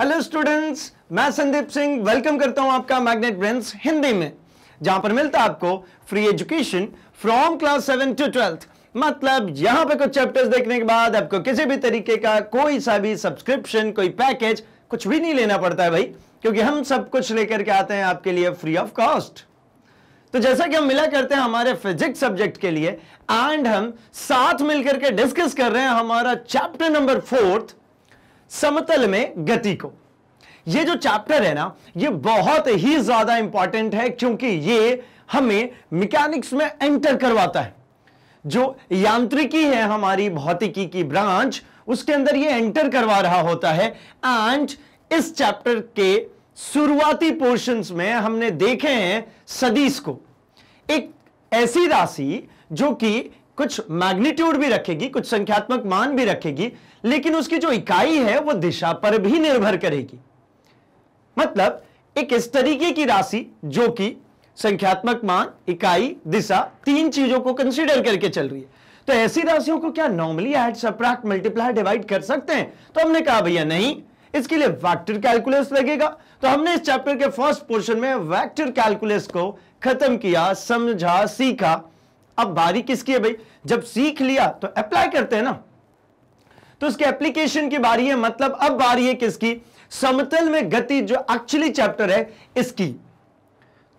Hello students मैं Sandeep Singh welcome करता हूं आपका मैग्नेट ब्रेंस हिंदी में जहां पर मिलता है आपको free education from class seven to twelfth मतलब यहां पे कुछ चैप्टर्स देखने के बाद आपको किसी भी तरीके का कोई सा भी सब्सक्रिप्शन कोई पैकेज कुछ भी नहीं लेना पड़ता है भाई क्योंकि हम सब कुछ लेकर के आते हैं आपके लिए फ्री ऑफ कॉस्ट तो जैसा कि हम मिला करते हैं हमारे फिजिक्स सब्जेक्ट के लिए एंड हम साथ मिलकर के डिस्कस कर रहे हैं हमारा चैप्टर नंबर फोर्थ समतल में गति को ये जो चैप्टर है ना ये बहुत ही ज्यादा इंपॉर्टेंट है क्योंकि ये हमें मैकेनिक्स में एंटर करवाता है जो यांत्रिकी है हमारी भौतिकी की ब्रांच उसके अंदर ये एंटर करवा रहा होता है एंड इस चैप्टर के शुरुआती पोर्शंस में हमने देखे हैं सदीश को एक ऐसी राशि जो कि कुछ मैग्नीट्यूड भी रखेगी कुछ संख्यात्मक मान भी रखेगी लेकिन उसकी जो इकाई है वो दिशा पर भी निर्भर करेगी मतलब एक इस तरीके की राशि जो कि संख्यात्मक मान इकाई दिशा तीन चीजों को कंसीडर करके चल रही है तो ऐसी राशियों को क्या normally add subtract multiply divide कर सकते हैं तो हमने कहा भैया नहीं इसके लिए वैक्टर कैलकुलस लगेगा तो हमने इस चैप्टर के फर्स्ट पोर्शन में वैक्टर कैलकुलस को खत्म किया समझा सीखा अब बारी किसकी है भाई जब सीख लिया तो अप्लाई करते हैं ना तो उसके एप्लीकेशन की बारी है मतलब अब बारी है किसकी समतल में गति जो एक्चुअली चैप्टर है इसकी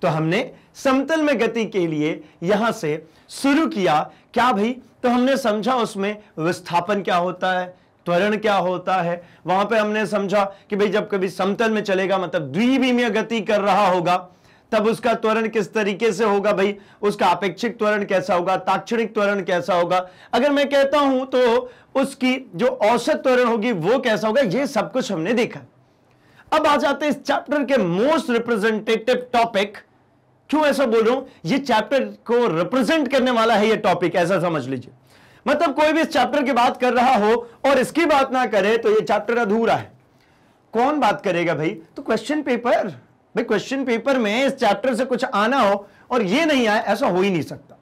तो हमने समतल में गति के लिए यहां से शुरू किया क्या भाई तो हमने समझा उसमें विस्थापन क्या होता है त्वरण क्या होता है वहां पे हमने समझा कि भाई जब कभी समतल में चलेगा मतलब द्विविमीय गति कर रहा होगा तब उसका त्वरण किस तरीके से होगा भाई उसका अपेक्षिक त्वरण कैसा होगा ताक्षणिक त्वरण कैसा होगा अगर मैं कहता हूं तो उसकी जो औसत त्वरण होगी वो कैसा होगा ये सब कुछ हमने देखा अब आ जाते हैं इस चैप्टर के मोस्ट रिप्रेजेंटेटिव टॉपिक क्यों ऐसा बोल रहा हूं ये चैप्टर को रिप्रेजेंट करने वाला है ये टॉपिक ऐसा समझ लीजिए मतलब कोई भी इस चैप्टर की बात कर रहा हो और इसकी बात ना करे तो ये चैप्टर अधूरा है कौन बात करेगा भाई तो क्वेश्चन पेपर भाई क्वेश्चन पेपर में इस चैप्टर से कुछ आना हो और ये नहीं आए ऐसा हो ही नहीं सकता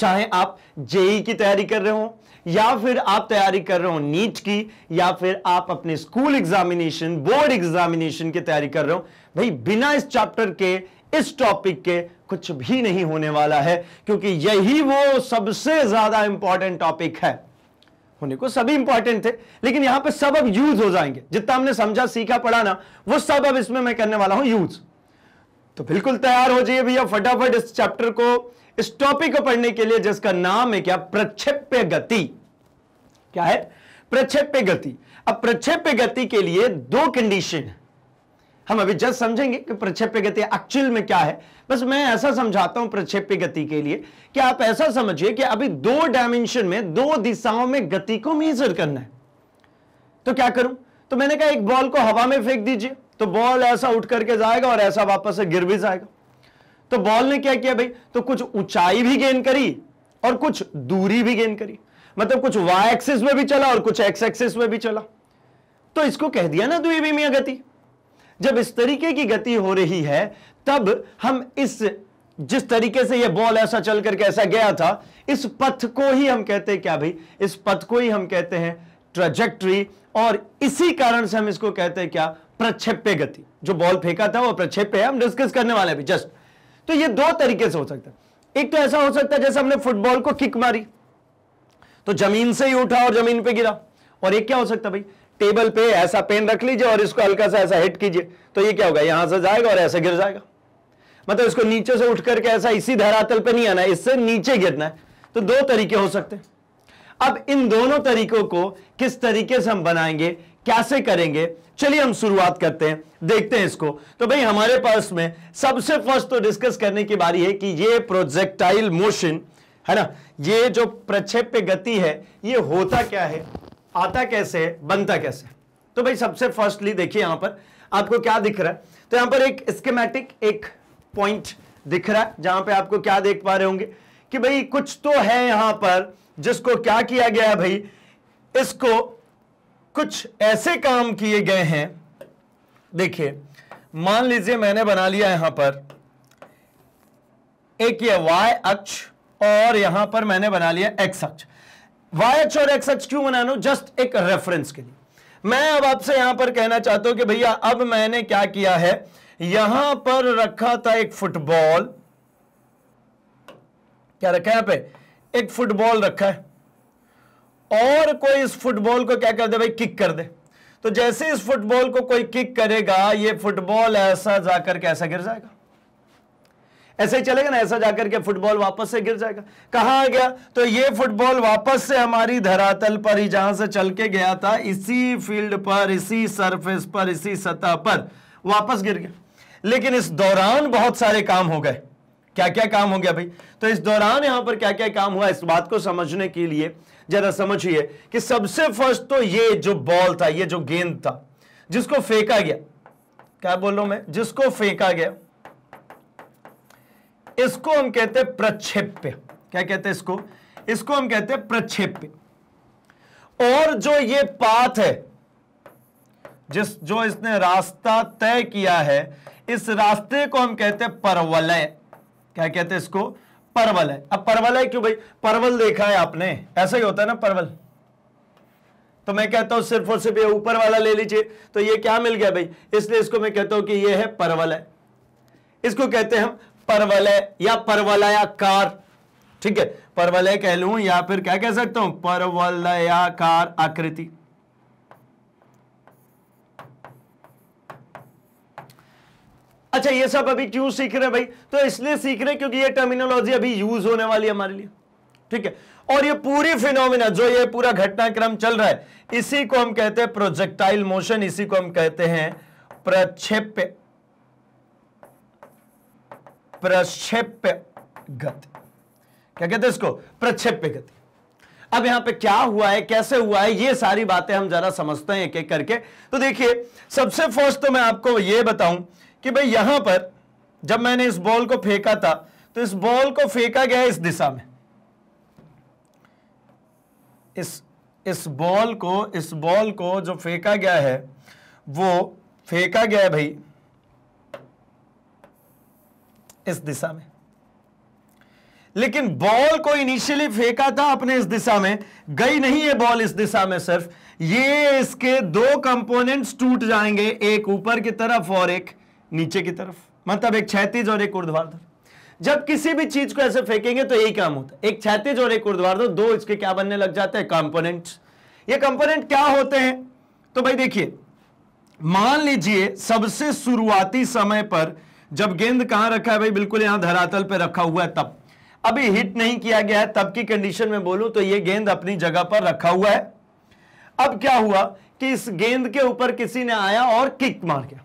चाहे आप जेई की तैयारी कर रहे हो या फिर आप तैयारी कर रहे हो नीट की या फिर आप अपने स्कूल एग्जामिनेशन बोर्ड एग्जामिनेशन की तैयारी कर रहे हो भाई बिना इस चैप्टर के इस टॉपिक के कुछ भी नहीं होने वाला है क्योंकि यही वो सबसे ज्यादा इंपॉर्टेंट टॉपिक है होने को सभी इंपॉर्टेंट थे लेकिन यहां पे सब अब यूज हो जाएंगे जितना हमने समझा सीखा पढ़ा ना वो सब अब इसमें मैं करने वाला हूं यूज तो बिल्कुल तैयार हो जाइए भैया फटाफट इस चैप्टर को इस टॉपिक को पढ़ने के लिए जिसका नाम है क्या प्रक्षेप्य गति क्या है प्रक्षेप्य गति अब प्रक्षेप्य गति के लिए दो कंडीशन है हम अभी जस्ट समझेंगे कि प्रक्षेप्य गति एक्चुअल में क्या है बस मैं ऐसा समझाता हूं प्रक्षेप्य गति के लिए कि आप ऐसा समझिए कि अभी दो डायमेंशन में दो दिशाओं में गति को मेजर करना है तो क्या करूं तो मैंने कहा एक बॉल को हवा में फेंक दीजिए तो बॉल ऐसा उठ करके जाएगा और ऐसा वापस से गिर भी जाएगा तो बॉल ने क्या किया भाई तो कुछ ऊंचाई भी गेन करी और कुछ दूरी भी गेन करी मतलब कुछ वाई एक्सिस में भी चला और कुछ एक्स एक्सिस में भी चला तो इसको कह दिया ना द्विविमीय गति जब इस तरीके की गति हो रही है तब हम इस जिस तरीके से यह बॉल ऐसा चल करके ऐसा गया था इस पथ को ही हम कहते हैं क्या भाई इस पथ को ही हम कहते हैं ट्रजेक्ट्री और इसी कारण से हम इसको कहते हैं क्या प्रक्षेप्य गति जो बॉल फेंका था वो प्रक्षेप्य है हम डिस्कस करने वाले हैं जस्ट तो ये दो तरीके से हो सकता है एक तो ऐसा हो सकता है जैसे हमने फुटबॉल को किक मारी तो जमीन से ही उठा और जमीन पे गिरा और एक क्या हो सकता है भाई टेबल पे ऐसा पेन रख लीजिए और इसको हल्का सा ऐसा हिट कीजिए तो ये क्या होगा यहां से जाएगा और ऐसे गिर जाएगा मतलब इसको नीचे से उठ करके ऐसा इसी धरातल पर नहीं आना इससे नीचे गिरना है तो दो तरीके हो सकते हैं अब इन दोनों तरीकों को किस तरीके से हम बनाएंगे कैसे करेंगे चलिए हम शुरुआत करते हैं देखते हैं इसको तो भाई हमारे पास में सबसे फर्स्ट तो डिस्कस करने की बारी है कि ये प्रोजेक्टाइल मोशन है ना ये जो प्रक्षेप्य गति है ये होता क्या है आता कैसे है बनता कैसे तो भाई सबसे फर्स्टली देखिए यहां पर आपको क्या दिख रहा है तो यहां पर एक स्केमेटिक एक पॉइंट दिख रहा है जहां पर आपको क्या देख पा रहे होंगे कि भाई कुछ तो है यहां पर जिसको क्या किया गया भाई इसको कुछ ऐसे काम किए गए हैं देखिए मान लीजिए मैंने बना लिया यहां पर एक ये y अक्ष और यहां पर मैंने बना लिया x अक्ष y अक्ष और x अक्ष क्यों बना लू जस्ट एक रेफरेंस के लिए मैं अब आपसे यहां पर कहना चाहता हूं कि भैया अब मैंने क्या किया है यहां पर रखा था एक फुटबॉल क्या रखा है यहां पे एक फुटबॉल रखा है और कोई इस फुटबॉल को क्या कर दे भाई किक कर दे तो जैसे इस फुटबॉल को कोई किक करेगा ये फुटबॉल ऐसा जाकर के ऐसा गिर जाएगा ऐसे ही चलेगा ना ऐसा जाकर के फुटबॉल वापस से गिर जाएगा कहां आ गया तो ये फुटबॉल वापस से हमारी धरातल पर ही जहां से चल के गया था इसी फील्ड पर इसी सरफेस पर इसी सतह पर वापस गिर गया लेकिन इस दौरान बहुत सारे काम हो गए क्या क्या काम हो गया भाई तो इस दौरान यहां पर क्या क्या काम हुआ इस बात को समझने के लिए जरा समझिए कि सबसे फर्स्ट तो ये जो बॉल था ये जो गेंद था जिसको फेंका गया क्या बोलो मैं जिसको फेंका गया इसको हम कहते हैं प्रक्षेप्य क्या कहते हैं इसको इसको हम कहते हैं प्रक्षेप्य और जो ये पाथ है जिस जो इसने रास्ता तय किया है इस रास्ते को हम कहते हैं परवलय क्या कहते हैं इसको परवल है अब परवल है क्यों भाई परवल देखा है आपने ऐसा ही होता है ना परवल तो मैं कहता हूं सिर्फ और सिर्फ ये ऊपर वाला ले लीजिए तो ये क्या मिल गया भाई इसलिए इसको मैं कहता हूं कि ये है परवल है इसको कहते हैं हम है या कार ठीक है है कह लू या फिर क्या कह सकता हूं परवलयाकार आकृति अच्छा ये सब अभी क्यों सीख रहे भाई तो इसलिए सीख रहे क्योंकि ये टर्मिनोलॉजी अभी यूज होने वाली है हमारे लिए ठीक है और ये पूरी फिनोमिना जो ये पूरा घटनाक्रम चल रहा है इसी को हम कहते हैं प्रोजेक्टाइल मोशन इसी को हम कहते हैं प्रक्षेप्य प्रक्षेप्य गति क्या कहते हैं इसको प्रक्षेप्य गति अब यहां पे क्या हुआ है कैसे हुआ है ये सारी बातें हम जरा समझते हैं एक एक करके तो देखिए सबसे फर्स्ट तो मैं आपको ये बताऊं कि भाई यहां पर जब मैंने इस बॉल को फेंका था तो इस बॉल को फेंका गया इस दिशा में इस इस बॉल को इस बॉल को जो फेंका गया है वो फेंका गया है भाई इस दिशा में लेकिन बॉल को इनिशियली फेंका था अपने इस दिशा में गई नहीं है बॉल इस दिशा में सिर्फ ये इसके दो कंपोनेंट्स टूट जाएंगे एक ऊपर की तरफ और एक नीचे की तरफ मतलब एक छैतीज और एक ऊर्ध्वाधर जब किसी भी चीज को ऐसे फेंकेंगे तो यही काम होता है एक छैतीज और एक ऊर्ध्वाधर दो इसके क्या बनने लग जाते हैं कंपोनेंट्स ये कंपोनेंट क्या होते हैं तो भाई देखिए मान लीजिए सबसे शुरुआती समय पर जब गेंद कहां रखा है भाई बिल्कुल यहां धरातल पर रखा हुआ है तब अभी हिट नहीं किया गया है तब की कंडीशन में बोलूं तो यह गेंद अपनी जगह पर रखा हुआ है अब क्या हुआ कि इस गेंद के ऊपर किसी ने आया और किक मार गया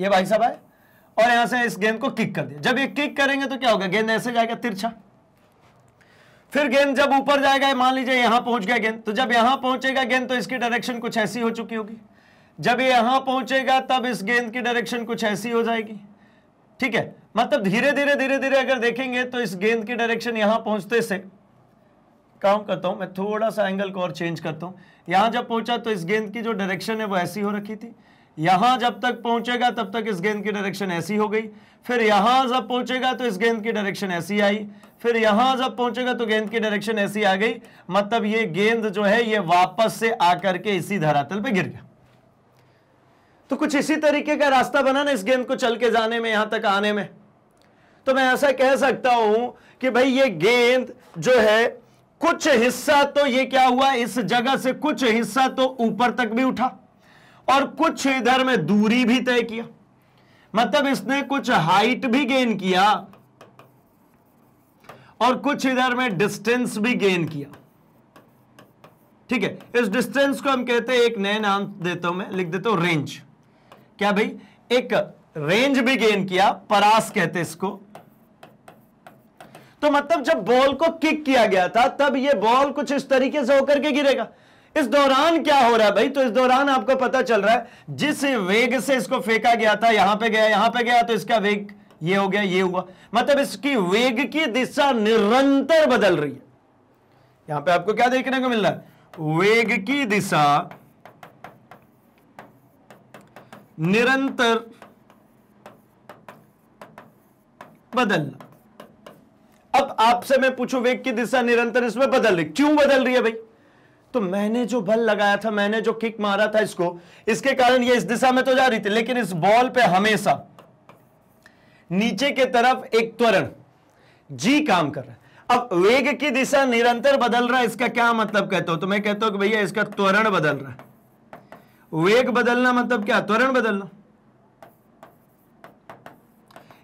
ये भाई साहब आए और यहां से इस गेंद को किक कर दिया जब ये किक करेंगे तो क्या होगा गेंद ऐसे जाएगा तिरछा फिर गेंद जब ऊपर जाएगा मान लीजिए यहां पहुंच गया गेंद तो जब यहां पहुंचेगा गेंद तो इसकी डायरेक्शन कुछ ऐसी हो चुकी होगी जब ये यहां पहुंचेगा तब इस गेंद की डायरेक्शन कुछ ऐसी हो जाएगी ठीक है मतलब धीरे धीरे धीरे धीरे अगर देखेंगे तो इस गेंद की डायरेक्शन यहां पहुंचते से काम करता हूं मैं थोड़ा सा एंगल को और चेंज करता हूं यहां जब पहुंचा तो इस गेंद की जो डायरेक्शन है वो ऐसी हो रखी थी यहां जब तक पहुंचेगा तब तक इस गेंद की डायरेक्शन ऐसी हो गई फिर यहां जब पहुंचेगा तो इस गेंद की डायरेक्शन ऐसी आई फिर यहां जब पहुंचेगा तो गेंद की डायरेक्शन ऐसी आ गई मतलब ये गेंद जो है ये वापस से आकर के इसी धरातल पे गिर गया तो कुछ इसी तरीके का रास्ता बना ना इस गेंद को चल के जाने में यहां तक आने में तो मैं ऐसा कह सकता हूं कि भाई ये गेंद जो है कुछ हिस्सा तो ये क्या हुआ इस जगह से कुछ हिस्सा तो ऊपर तक भी उठा और कुछ इधर में दूरी भी तय किया मतलब इसने कुछ हाइट भी गेन किया और कुछ इधर में डिस्टेंस भी गेन किया ठीक है इस डिस्टेंस को हम कहते हैं एक नए नाम देता हूं मैं लिख देता हूं रेंज क्या भाई एक रेंज भी गेन किया परास कहते इसको तो मतलब जब बॉल को किक किया गया था तब ये बॉल कुछ इस तरीके से होकर के गिरेगा इस दौरान क्या हो रहा है भाई तो इस दौरान आपको पता चल रहा है जिस वेग से इसको फेंका गया था यहां पे गया यहां पे गया तो इसका वेग ये हो गया ये हुआ मतलब इसकी वेग की दिशा निरंतर बदल रही है यहां पे आपको क्या देखने को मिल रहा है वेग की दिशा निरंतर बदलना अब आपसे मैं पूछूं वेग की दिशा निरंतर इसमें बदल रही क्यों बदल रही है भाई तो मैंने जो बल लगाया था मैंने जो किक मारा था इसको इसके कारण ये इस दिशा में तो जा रही थी लेकिन इस बॉल पे हमेशा नीचे के तरफ एक त्वरण जी काम कर रहा है अब वेग की दिशा निरंतर बदल रहा है इसका क्या मतलब कहता हूं तो मैं कहता हूं कि भैया इसका त्वरण बदल रहा है वेग बदलना मतलब क्या त्वरण बदलना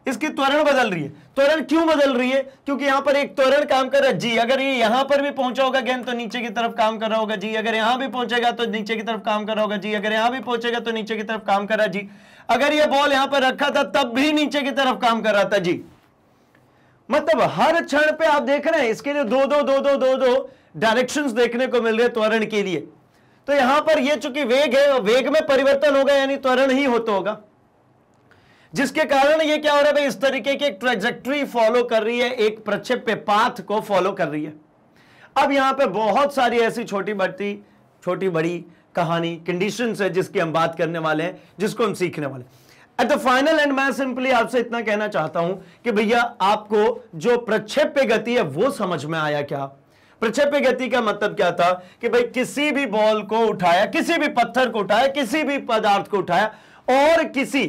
इसकी त्वरण बदल रही है त्वरण क्यों बदल रही है क्योंकि यहां पर एक त्वरण काम कर रहा है जी अगर ये यहां पर भी पहुंचा होगा गेंद तो नीचे की तरफ काम कर रहा होगा जी अगर यहां भी पहुंचेगा तो नीचे की तरफ काम कर रहा होगा जी अगर यहां भी पहुंचेगा तो नीचे की तरफ काम कर रहा जी अगर यह बॉल यहां पर रखा था तब भी नीचे की तरफ काम कर रहा था जी मतलब हर क्षण पे आप देख रहे हैं इसके लिए दो दो दो दो दो दो डायरेक्शन देखने को मिल रहे त्वरण के लिए तो यहां पर यह चूंकि वेग है वेग में परिवर्तन होगा यानी त्वरण ही होता होगा जिसके कारण ये क्या हो रहा है भाई इस तरीके की ट्रेजेक्ट्री फॉलो कर रही है एक प्रक्षेप्य पाथ को फॉलो कर रही है अब यहां पर बहुत सारी ऐसी छोटी बढ़ती छोटी बड़ी कहानी कंडीशन है जिसकी हम बात करने वाले हैं जिसको हम सीखने वाले एट द फाइनल एंड मैं सिंपली आपसे इतना कहना चाहता हूं कि भैया आपको जो प्रक्षेप्य गति है वो समझ में आया क्या प्रक्षेप्य गति का मतलब क्या था कि भाई किसी भी बॉल को उठाया किसी भी पत्थर को उठाया किसी भी पदार्थ को उठाया और किसी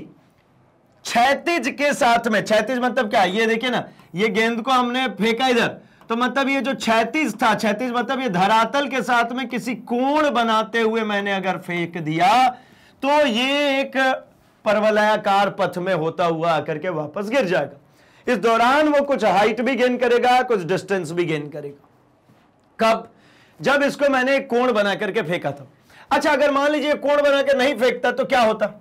छैतिज के साथ में छैतिज मतलब क्या ये देखिए ना ये गेंद को हमने फेंका इधर तो मतलब ये जो छैतीज था छैतीज मतलब ये धरातल के साथ में किसी कोण बनाते हुए मैंने अगर फेंक दिया तो ये एक परवलयाकार पथ में होता हुआ आकर के वापस गिर जाएगा इस दौरान वो कुछ हाइट भी गेन करेगा कुछ डिस्टेंस भी गेन करेगा कब जब इसको मैंने एक कोण बना करके फेंका था अच्छा अगर मान लीजिए कोण बनाकर नहीं फेंकता तो क्या होता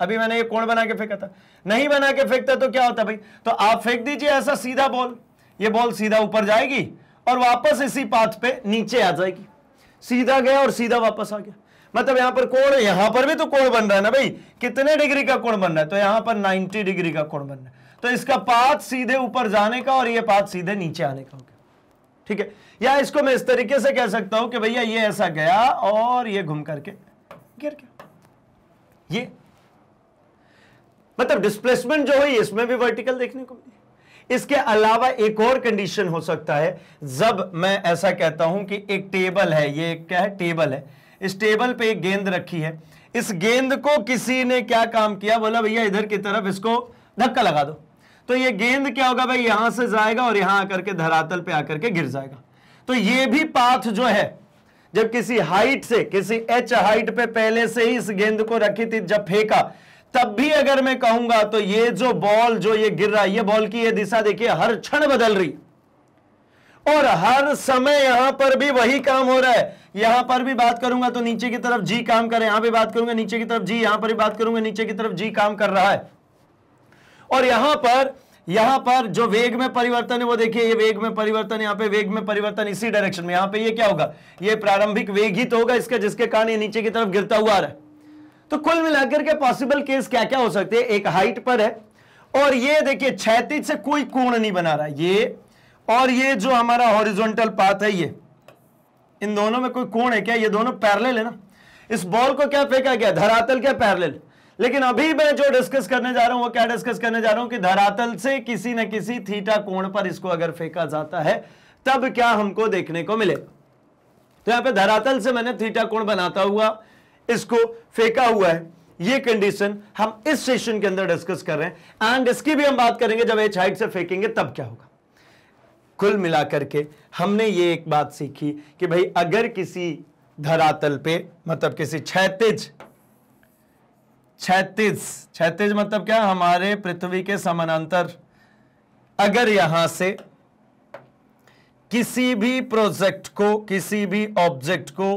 अभी मैंने ये कोण बना के फेंका था नहीं बना के फेंकता तो क्या होता भाई तो आप फेंक दीजिए ऐसा सीधा बॉल ये बॉल सीधा ऊपर जाएगी और वापस इसी पाथ पे नीचे आ जाएगी सीधा गया और सीधा वापस आ गया मतलब यहां पर कोण यहां पर भी तो कोण बन रहा है ना भाई कितने डिग्री का कोण बन रहा है तो यहां पर नाइनटी डिग्री का कोण बन रहा है तो इसका पाथ सीधे ऊपर जाने का और ये पाथ सीधे नीचे आने का हो गया ठीक है या इसको मैं इस तरीके से कह सकता हूं कि भैया ये ऐसा गया और ये घूम करके गिर गया ये मतलब डिस्प्लेसमेंट जो हुई इसमें भी वर्टिकल देखने को मिली इसके अलावा एक और कंडीशन हो सकता है जब मैं ऐसा कहता हूं कि एक टेबल है ये क्या है टेबल है इस टेबल पे एक गेंद रखी है इस गेंद को किसी ने क्या काम किया बोला भैया इधर की तरफ इसको धक्का लगा दो तो ये गेंद क्या होगा भाई यहां से जाएगा और यहां आकर के धरातल पे आकर के गिर जाएगा तो ये भी पाथ जो है जब किसी हाइट से किसी एच हाइट पे पहले से ही इस गेंद को रखी थी जब फेंका तब भी अगर मैं कहूंगा तो ये जो बॉल जो ये गिर रहा है ये बॉल की ये दिशा देखिए हर क्षण बदल रही और हर समय यहां पर भी वही काम हो रहा है यहां पर भी बात करूंगा तो नीचे की तरफ जी काम करे यहां पे बात करूंगा नीचे की तरफ जी यहां पर भी बात करूंगा नीचे की तरफ जी काम कर रहा है और यहां पर यहां पर जो वेग में परिवर्तन है वो देखिए ये वेग में परिवर्तन यहां पे वेग में परिवर्तन इसी डायरेक्शन में यहां पे ये क्या होगा ये प्रारंभिक वेग ही तो होगा इसका जिसके कारण ये नीचे की तरफ गिरता हुआ आ रहा है तो कुल मिलाकर के पॉसिबल केस क्या क्या हो सकते हैं एक हाइट पर है और ये देखिए क्षैतिज से कोई कोण नहीं बना रहा ये और ये जो हमारा हॉरिजॉन्टल पाथ है ये इन दोनों में कोई कोण है क्या ये दोनों पैरल है ना इस बॉल को क्या फेंका गया धरातल क्या पैरल लेकिन अभी मैं जो डिस्कस करने जा रहा हूं वो क्या डिस्कस करने जा रहा हूं कि धरातल से किसी न किसी थीटा कोण पर इसको अगर फेंका जाता है तब क्या हमको देखने को मिलेगा तो यहां पे धरातल से मैंने थीटा कोण बनाता हुआ इसको फेंका हुआ है ये कंडीशन हम इस सेशन के अंदर डिस्कस कर रहे हैं एंड इसकी भी हम बात करेंगे जब एच हाइट से फेंकेंगे तब क्या होगा कुल मिलाकर के हमने ये एक बात सीखी कि भाई अगर किसी धरातल पे मतलब किसी क्षैतिज क्षैतिज क्षैतिज मतलब क्या हमारे पृथ्वी के समानांतर अगर यहां से किसी भी प्रोजेक्ट को किसी भी ऑब्जेक्ट को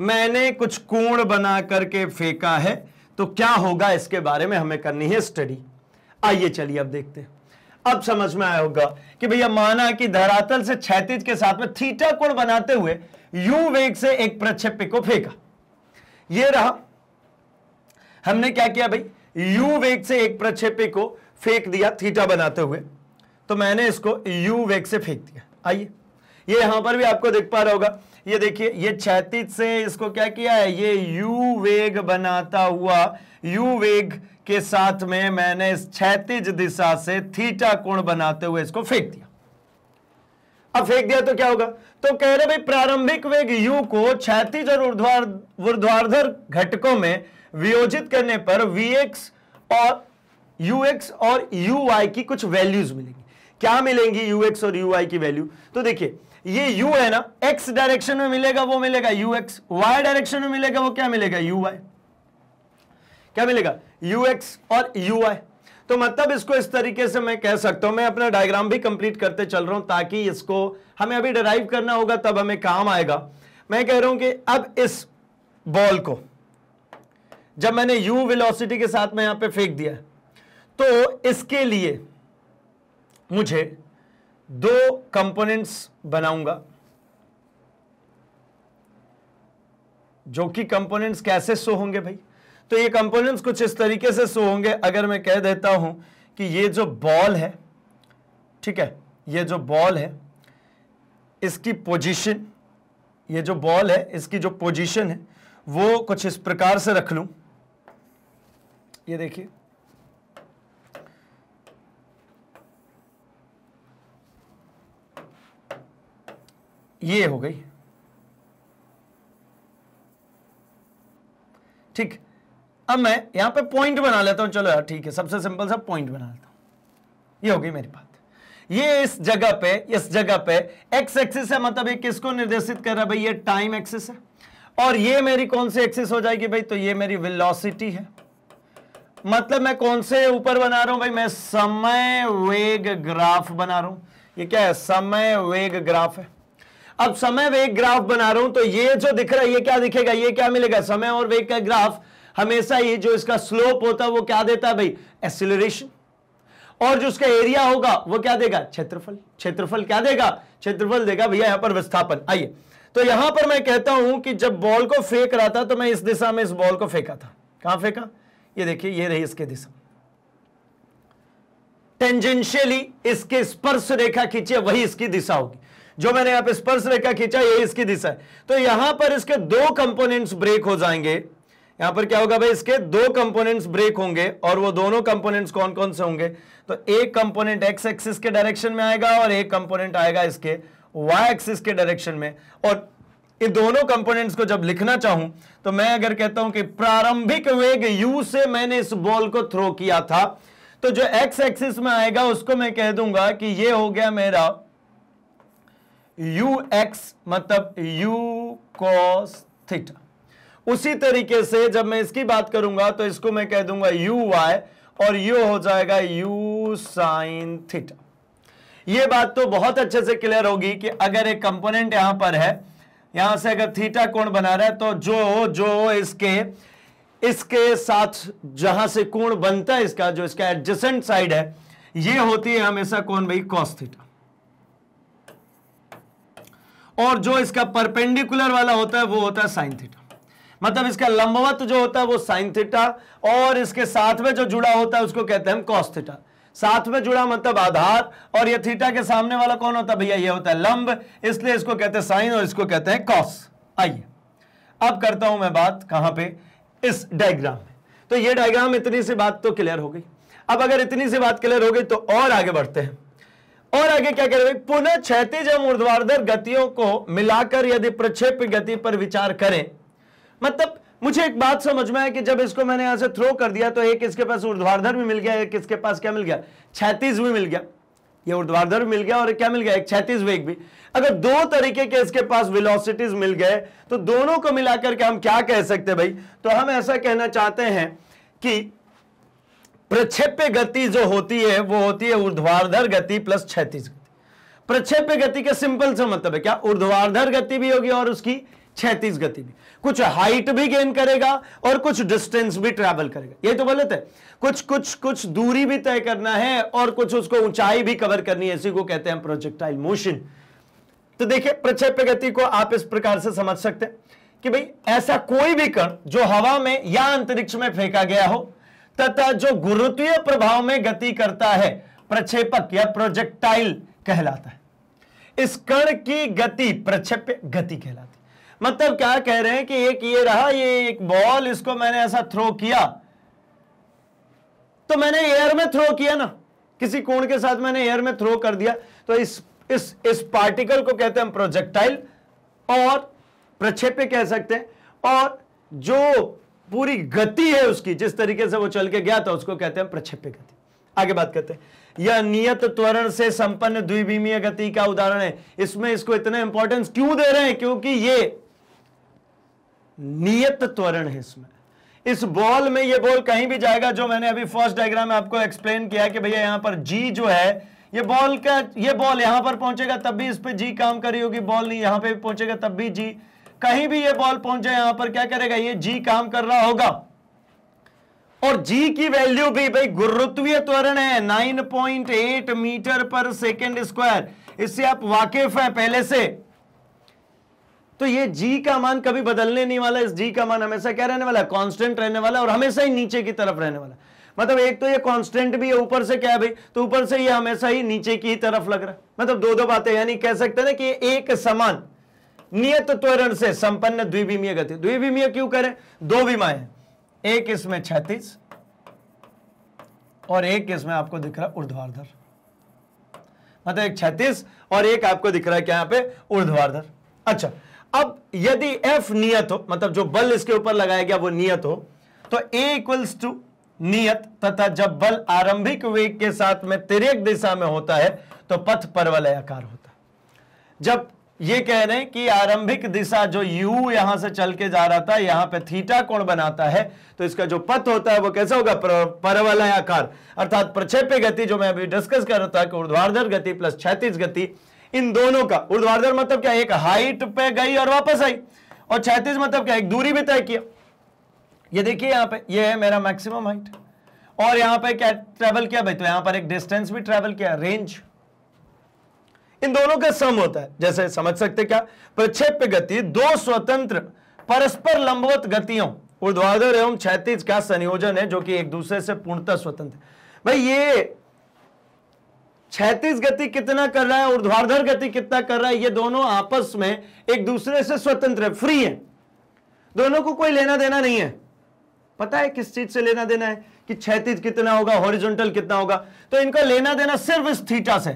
मैंने कुछ कोण बना करके फेंका है तो क्या होगा इसके बारे में हमें करनी है स्टडी आइए चलिए अब देखते हैं अब समझ में आया होगा कि भैया माना कि धरातल से क्षैतिज के साथ में थीटा कोण बनाते हुए यू वेग से एक प्रक्षेपी को फेंका ये रहा हमने क्या किया भाई यू वेग से एक प्रक्षेपी को फेंक दिया थीटा बनाते हुए तो मैंने इसको यू वेग से फेंक दिया आइए ये यहां पर भी आपको देख पा रहा होगा ये देखिए ये क्षैतिज से इसको क्या किया है ये यू वेग बनाता हुआ यू वेग के साथ में मैंने इस क्षैतिज दिशा से थीटा कोण बनाते हुए इसको फेंक दिया अब फेंक दिया तो क्या होगा तो कह रहे भाई प्रारंभिक वेग u को क्षैतिज और ऊर्ध्वाधर घटकों में वियोजित करने पर vx और ux और uy की कुछ वैल्यूज मिलेंगी क्या मिलेंगी ux और uy की वैल्यू तो देखिए ये u है ना x डायरेक्शन में मिलेगा वो मिलेगा यू एक्स वाई डायरेक्शन में मिलेगा वो क्या मिलेगा यू वाई क्या मिलेगा यू एक्स और यू वाई तो मतलब इसको इस तरीके से मैं कह सकता हूं मैं अपना डायग्राम भी कंप्लीट करते चल रहा हूं ताकि इसको हमें अभी डराइव करना होगा तब हमें काम आएगा मैं कह रहा हूं कि अब इस बॉल को जब मैंने u वेलोसिटी के साथ में यहां पे फेंक दिया तो इसके लिए मुझे दो कंपोनेंट्स बनाऊंगा जो कि कंपोनेंट्स कैसे शो होंगे भाई तो ये कंपोनेंट्स कुछ इस तरीके से शो होंगे अगर मैं कह देता हूं कि ये जो बॉल है ठीक है ये जो बॉल है इसकी पोजीशन ये जो बॉल है इसकी जो पोजीशन है वो कुछ इस प्रकार से रख लूं ये देखिए ये हो गई ठीक अब मैं यहां पे पॉइंट बना लेता हूं चलो यार ठीक है सबसे सिंपल सा पॉइंट बना लेता हूं ये हो गई मेरी बात ये इस जगह पे इस जगह पे एक्स एक्सिस है मतलब ये किसको निर्देशित कर रहा है भाई ये टाइम एक्सिस है और ये मेरी कौन सी एक्सिस हो जाएगी भाई तो ये मेरी वेलोसिटी है मतलब मैं कौन से ऊपर बना रहा हूं भाई मैं समय वेग ग्राफ बना रहा हूं ये क्या है समय वेग ग्राफ है अब समय वेग ग्राफ बना रहा हूं तो ये जो दिख रहा है ये क्या दिखेगा ये क्या मिलेगा समय और वेग का ग्राफ हमेशा ही जो इसका स्लोप होता है वो क्या देता है भाई एक्सिलेशन और जो उसका एरिया होगा वो क्या देगा क्षेत्रफल क्षेत्रफल क्या देगा क्षेत्रफल देगा भैया यहां पर विस्थापन आइए तो यहां पर मैं कहता हूं कि जब बॉल को फेंक रहा था तो मैं इस दिशा में इस बॉल को फेंका था कहां फेंका ये देखिए ये रही इसके दिशा टेंजेंशियली इसके स्पर्श रेखा खींचे वही इसकी दिशा होगी जो मैंने यहां पे स्पर्श रेखा खींचा ये इसकी दिशा है तो यहां पर इसके दो कंपोनेंट्स ब्रेक हो जाएंगे यहां पर क्या होगा भाई इसके दो कंपोनेंट्स ब्रेक होंगे और वो दोनों कंपोनेंट्स कौन कौन से होंगे तो एक कंपोनेंट एक्स एक्सिस के डायरेक्शन में आएगा और एक कंपोनेंट आएगा इसके वाई एक्सिस के डायरेक्शन में और इन दोनों कंपोनेंट्स को जब लिखना चाहूं तो मैं अगर कहता हूं कि प्रारंभिक वेग यू से मैंने इस बॉल को थ्रो किया था तो जो एक्स एक्सिस में आएगा उसको मैं कह दूंगा कि ये हो गया मेरा यू एक्स मतलब यू कॉस थीटा उसी तरीके से जब मैं इसकी बात करूंगा तो इसको मैं कह दूंगा यू वाई और यू हो जाएगा यू साइन थीटा ये बात तो बहुत अच्छे से क्लियर होगी कि अगर एक कंपोनेंट यहां पर है यहां से अगर थीटा कोण बना रहा है तो जो जो इसके इसके साथ जहां से कोण बनता है इसका जो इसका एडजसेंट साइड है ये होती है हमेशा कौन भाई कॉस्थीटा और जो इसका परपेंडिकुलर वाला होता है वो होता है साइन थीटा मतलब इसका लंबवत जो होता है वो साइन थीटा और इसके साथ में जो जुड़ा होता है उसको कहते हैं हम कॉस थीटा साथ में जुड़ा मतलब आधार और ये थीटा के सामने वाला कौन होता है भैया ये होता है लंब इसलिए इसको कहते हैं साइन और इसको कहते हैं कॉस आइए अब करता हूं मैं बात कहां पे इस डायग्राम में तो ये डायग्राम इतनी सी बात तो क्लियर हो गई अब अगर इतनी सी बात क्लियर हो गई तो और आगे बढ़ते हैं और आगे क्या कह रहे हैं पुनः क्षैतिज एवं ऊर्ध्वाधर गतियों को मिलाकर यदि प्रक्षेप गति पर विचार करें मतलब मुझे एक बात समझ में आया कि जब इसको मैंने यहां से थ्रो कर दिया तो एक इसके पास ऊर्ध्वाधर भी मिल गया एक इसके पास क्या मिल गया क्षैतिज भी मिल गया ये ऊर्ध्वाधर मिल गया और क्या मिल गया एक क्षैतिज वेग भी अगर दो तरीके के इसके पास विलोसिटीज मिल गए तो दोनों को मिलाकर के हम क्या कह सकते भाई तो हम ऐसा कहना चाहते हैं कि प्रक्षेप्य गति जो होती है वो होती है ऊर्ध्वाधर गति प्लस क्षैतिज गति प्रक्षेप्य गति का सिंपल सा मतलब है क्या ऊर्ध्वाधर गति भी होगी और उसकी छैतीस गति भी कुछ हाइट भी गेन करेगा और कुछ डिस्टेंस भी ट्रेवल करेगा ये तो गलत है कुछ कुछ कुछ दूरी भी तय करना है और कुछ उसको ऊंचाई भी कवर करनी है इसी को कहते हैं प्रोजेक्टाइल मोशन तो देखिए प्रक्षेप्य गति को आप इस प्रकार से समझ सकते हैं कि भाई ऐसा कोई भी कण जो हवा में या अंतरिक्ष में फेंका गया हो तथा जो गुरुत्वीय प्रभाव में गति करता है प्रक्षेपक या प्रोजेक्टाइल कहलाता है इस कण की गति प्रक्षेप गति कहलाती मतलब क्या कह रहे हैं कि एक ये रहा ये एक बॉल इसको मैंने ऐसा थ्रो किया तो मैंने एयर में थ्रो किया ना किसी कोण के साथ मैंने एयर में थ्रो कर दिया तो इस इस इस पार्टिकल को कहते हैं हम प्रोजेक्टाइल और प्रक्षेप्य कह सकते हैं और जो पूरी गति है उसकी जिस तरीके से वो चल के गया था उसको कहते हैं प्रक्षेप्य गति आगे बात करते हैं यह नियत त्वरण से संपन्न द्विभीमीय गति का उदाहरण है इसमें इसको इतना इंपॉर्टेंस क्यों दे रहे हैं क्योंकि ये नियत त्वरण है इसमें इस बॉल में ये बॉल कहीं भी जाएगा जो मैंने अभी फर्स्ट डायग्राम में आपको एक्सप्लेन किया कि भैया यहां पर जी जो है ये बॉल का ये बॉल यहां पर पहुंचेगा तब भी इस पर जी काम करी होगी बॉल नहीं यहां पर पहुंचेगा तब भी जी कहीं भी ये बॉल पहुंच जाए यहां पर क्या करेगा ये जी काम कर रहा होगा और जी की वैल्यू भी भाई गुरुत्वीय त्वरण है 9.8 मीटर पर सेकंड स्क्वायर इससे आप वाकिफ हैं पहले से तो ये जी का मान कभी बदलने नहीं वाला इस जी का मान हमेशा क्या रहने वाला कांस्टेंट रहने वाला और हमेशा ही नीचे की तरफ रहने वाला मतलब एक तो ये कांस्टेंट भी है ऊपर से क्या है भाई तो ऊपर से ये हमेशा ही नीचे की तरफ लग रहा है मतलब दो दो बातें यानी कह सकते हैं ना कि एक समान नियत त्वरण से संपन्न द्विविमीय गति द्विविमीय क्यों करें दो विमाए एक इसमें छत्तीस और एक इसमें आपको दिख रहा है ऊर्ध्वाधर मतलब एक छत्तीस और एक आपको दिख रहा है क्या यहां पे ऊर्ध्वाधर अच्छा अब यदि एफ नियत हो मतलब जो बल इसके ऊपर लगाया गया वो नियत हो तो A इक्वल्स टू नियत तथा जब बल आरंभिक वेग के साथ में तिरेक दिशा में होता है तो पथ परवलयाकार होता है जब ये कह रहे हैं कि आरंभिक दिशा जो u यहां से चल के जा रहा था यहां पे थीटा कोण बनाता है तो इसका जो पथ होता है वो कैसा होगा परवलयाकार अर्थात प्रक्षेप्य गति जो मैं अभी डिस्कस कर रहा था कि ऊर्ध्वाधर गति प्लस क्षैतिज गति इन दोनों का ऊर्ध्वाधर मतलब क्या एक हाइट पे गई और वापस आई और छैतीस मतलब क्या एक दूरी भी तय किया ये देखिए यहां पर यह है मेरा मैक्सिमम हाइट और यहां पर क्या ट्रेवल किया भाई तो यहां पर एक डिस्टेंस भी ट्रेवल किया रेंज इन दोनों का सम होता है जैसे समझ सकते क्या प्रक्षेप गति दो स्वतंत्र परस्पर लंबवत गतियों ऊर्ध्वाधर एवं क्षैतिज का संयोजन है जो कि एक दूसरे से पूर्णतः स्वतंत्र भाई ये क्षैतिज गति कितना कर रहा है ऊर्ध्वाधर गति कितना कर रहा है ये दोनों आपस में एक दूसरे से स्वतंत्र है फ्री है दोनों को कोई लेना देना नहीं है पता है किस चीज से लेना देना है कि क्षैतिज कितना होगा हॉरिजॉन्टल कितना होगा तो इनका लेना देना सिर्फ इस थीटा से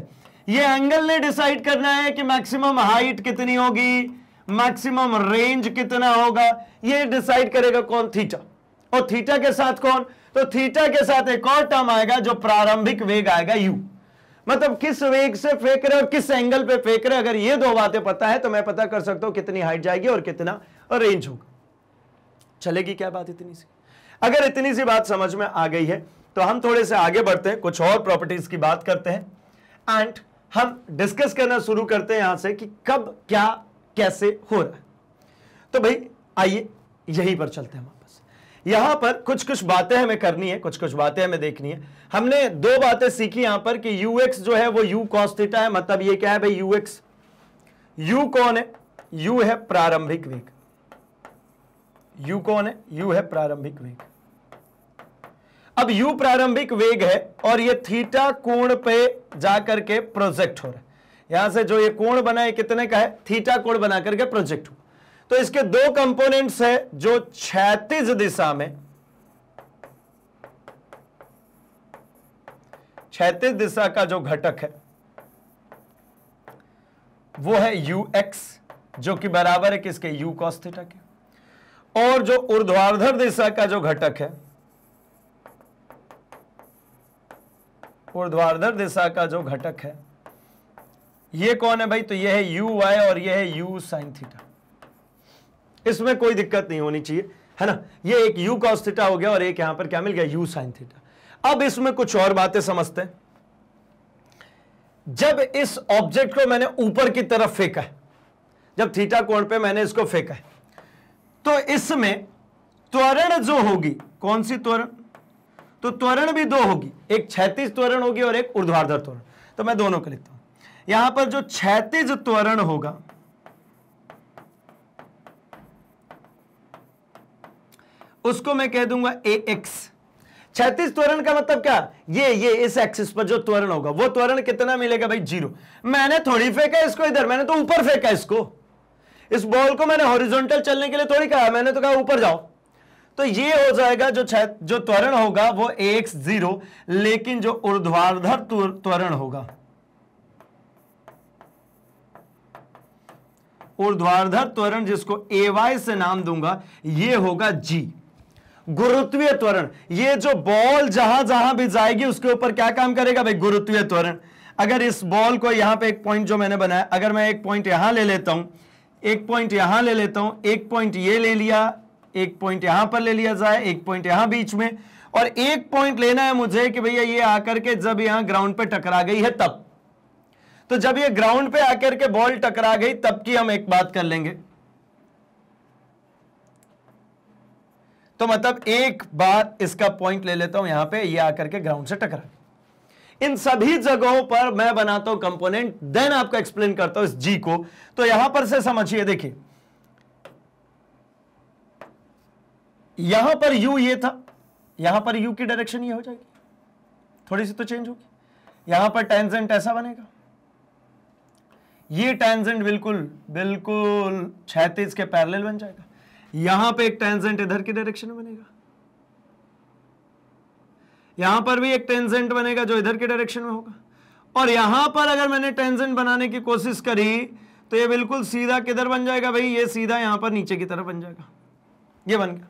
ये एंगल ने डिसाइड करना है कि मैक्सिमम हाइट कितनी होगी मैक्सिमम रेंज कितना होगा ये डिसाइड करेगा कौन थीटा और थीटा के साथ कौन तो थीटा के साथ एक और टर्म आएगा जो प्रारंभिक वेग आएगा यू मतलब किस वेग से फेंक रहे और किस एंगल पे फेंक रहे अगर ये दो बातें पता है तो मैं पता कर सकता हूं कितनी हाइट जाएगी और कितना रेंज होगा चलेगी क्या बात इतनी सी अगर इतनी सी बात समझ में आ गई है तो हम थोड़े से आगे बढ़ते हैं कुछ और प्रॉपर्टीज की बात करते हैं एंड हम डिस्कस करना शुरू करते हैं यहां से कि कब क्या कैसे हो रहा है तो भाई आइए यहीं पर चलते हैं वापस यहां पर कुछ कुछ बातें हमें करनी है कुछ कुछ बातें हमें देखनी है हमने दो बातें सीखी यहां पर कि यूएक्स जो है वो यू कॉस थीटा है मतलब ये क्या है भाई यूएक्स यू कौन है यू है प्रारंभिक वेग यू कौन है यू है प्रारंभिक वेग अब यू प्रारंभिक वेग है और ये थीटा कोण पे जाकर के प्रोजेक्ट हो रहा है यहां से जो ये कोण बना है कितने का है थीटा कोण बना करके प्रोजेक्ट हुआ तो इसके दो कंपोनेंट्स है जो क्षैतिज दिशा में क्षैतिज दिशा का जो घटक है वो है यू एक्स जो कि बराबर है किसके यू कॉस्थिटा के और जो ऊर्ध्वाधर दिशा का जो घटक है ऊर्ध्वाधर दिशा का जो घटक है ये कौन है भाई तो ये है यू वाई और ये है यू साइन थीटा इसमें कोई दिक्कत नहीं होनी चाहिए है ना ये एक यू कॉस थीटा हो गया और एक यहां पर क्या मिल गया यू साइन थीटा अब इसमें कुछ और बातें समझते हैं जब इस ऑब्जेक्ट को मैंने ऊपर की तरफ फेंका है जब थीटा कोण पे मैंने इसको फेंका है तो इसमें त्वरण जो होगी कौन सी त्वरण तो त्वरण भी दो होगी एक क्षैतिज त्वरण होगी और एक ऊर्ध्वाधर त्वरण तो मैं दोनों को लिखता हूं यहां पर जो क्षैतिज त्वरण होगा उसको मैं कह दूंगा ए एक्स क्षैतिज त्वरण का मतलब क्या ये ये इस एक्सिस पर जो त्वरण होगा वो त्वरण कितना मिलेगा भाई जीरो मैंने थोड़ी फेंका इसको इधर मैंने तो ऊपर फेंका इसको इस बॉल को मैंने हॉरिजॉन्टल चलने के लिए थोड़ी कहा मैंने तो कहा ऊपर जाओ तो ये हो जाएगा जो जो त्वरण होगा वो एक्स जीरो लेकिन जो ऊर्ध्वाधर त्वरण होगा ऊर्ध्वाधर त्वरण जिसको ए वाई से नाम दूंगा ये होगा जी गुरुत्वीय त्वरण ये जो बॉल जहां जहां भी जाएगी उसके ऊपर क्या काम करेगा भाई गुरुत्वीय त्वरण अगर इस बॉल को यहां पे एक पॉइंट जो मैंने बनाया अगर मैं एक पॉइंट यहां ले लेता हूं एक पॉइंट यहां ले लेता हूं एक पॉइंट ये ले लिया एक पॉइंट यहां पर ले लिया जाए एक पॉइंट यहां बीच में और एक पॉइंट लेना है मुझे कि भैया ये आकर के जब यहां ग्राउंड पे टकरा गई है तब तो जब ये ग्राउंड पे आकर के बॉल टकरा गई तब की हम एक बात कर लेंगे तो मतलब एक बार इसका पॉइंट ले लेता हूं यहां पे ये आकर के ग्राउंड से टकरा इन सभी जगहों पर मैं बनाता हूं कंपोनेंट देन आपको एक्सप्लेन करता हूं इस जी को तो यहां पर से समझिए देखिए यहां पर यू ये था यहां पर यू की डायरेक्शन ये हो जाएगी थोड़ी सी तो चेंज होगी यहां पर टेंजेंट ऐसा बनेगा ये टेंजेंट बिल्कुल बिल्कुल छैतीस के पैरेलल बन जाएगा यहां पे एक टेंजेंट इधर की डायरेक्शन में बनेगा यहां पर भी एक टेंजेंट बनेगा जो इधर के डायरेक्शन में होगा और यहां पर अगर मैंने टेंजेंट बनाने की कोशिश करी तो ये बिल्कुल सीधा किधर बन जाएगा भाई ये सीधा यहां पर नीचे की तरफ बन जाएगा ये बन गया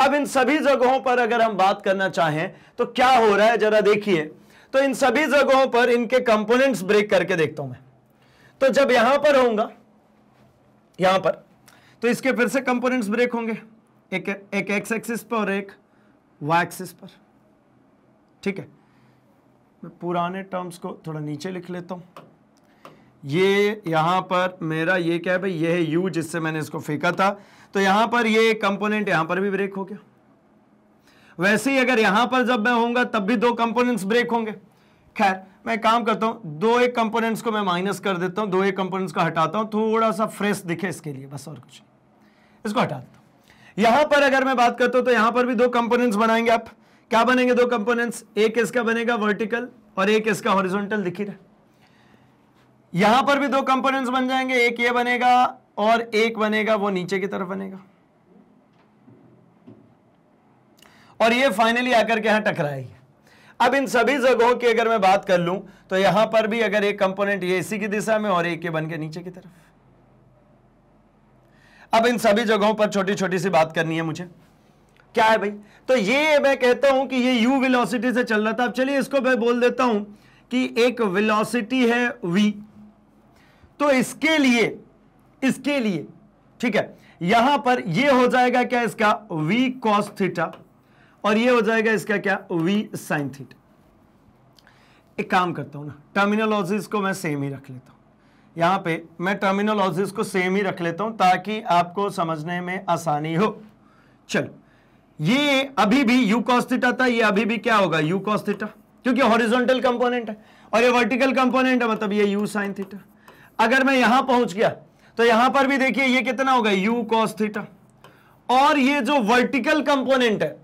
अब इन सभी जगहों पर अगर हम बात करना चाहें तो क्या हो रहा है जरा देखिए तो इन सभी जगहों पर इनके कंपोनेंट्स ब्रेक करके देखता हूं मैं तो जब यहां पर होऊंगा यहां पर तो इसके फिर से कंपोनेंट्स ब्रेक होंगे एक एक एक्स एक्सिस पर और एक वाई एक्सिस पर ठीक है मैं पुराने टर्म्स को थोड़ा नीचे लिख लेता हूं ये यहां पर मेरा ये क्या है भाई ये है यू जिससे मैंने इसको फेंका था तो यहां पर ये कंपोनेंट यहां पर भी ब्रेक हो गया वैसे ही अगर यहां पर जब मैं होऊंगा तब भी दो कंपोनेंट्स ब्रेक होंगे खैर मैं काम करता हूं दो एक कंपोनेंट्स को मैं माइनस कर देता हूं दो एक कंपोनेंट्स को हटाता हूं थोड़ा सा फ्रेश दिखे इसके लिए बस और कुछ इसको हटा देता हूं यहां पर अगर मैं बात करता हूं तो यहां पर भी दो कंपोनेंट्स बनाएंगे आप क्या बनेंगे दो कंपोनेंट्स एक इसका बनेगा वर्टिकल और एक इसका हॉरिजॉन्टल दिखी रहा यहां पर भी दो कंपोनेंट्स बन जाएंगे एक ये बनेगा और एक बनेगा वो नीचे की तरफ बनेगा और ये फाइनली आकर के यहां टकराएगी अब इन सभी जगहों की अगर मैं बात कर लूं तो यहां पर भी अगर एक कंपोनेंट ये इसी की दिशा में और एक के बन के नीचे की तरफ अब इन सभी जगहों पर छोटी छोटी सी बात करनी है मुझे क्या है भाई तो ये मैं कहता हूं कि ये यू विलोसिटी से चल रहा था अब चलिए इसको मैं बोल देता हूं कि एक विलोसिटी है वी तो इसके लिए इसके लिए ठीक है यहां पर ये हो जाएगा क्या इसका v cos थीटा और ये हो जाएगा इसका क्या v sin थीटा एक काम करता हूं ना टर्मिनोलॉजीज को मैं सेम ही रख लेता हूं यहां पे मैं टर्मिनोलॉजीज को सेम ही रख लेता हूं ताकि आपको समझने में आसानी हो चलो ये अभी भी यू कॉस्थिटा था ये अभी भी क्या होगा यू कॉस्थिटा क्योंकि हॉरिजॉन्टल कंपोनेंट है और ये वर्टिकल कंपोनेंट है मतलब ये यू साइन थीटा अगर मैं यहां पहुंच गया तो यहां पर भी देखिए ये कितना होगा u cos थीटा और ये जो वर्टिकल कंपोनेंट है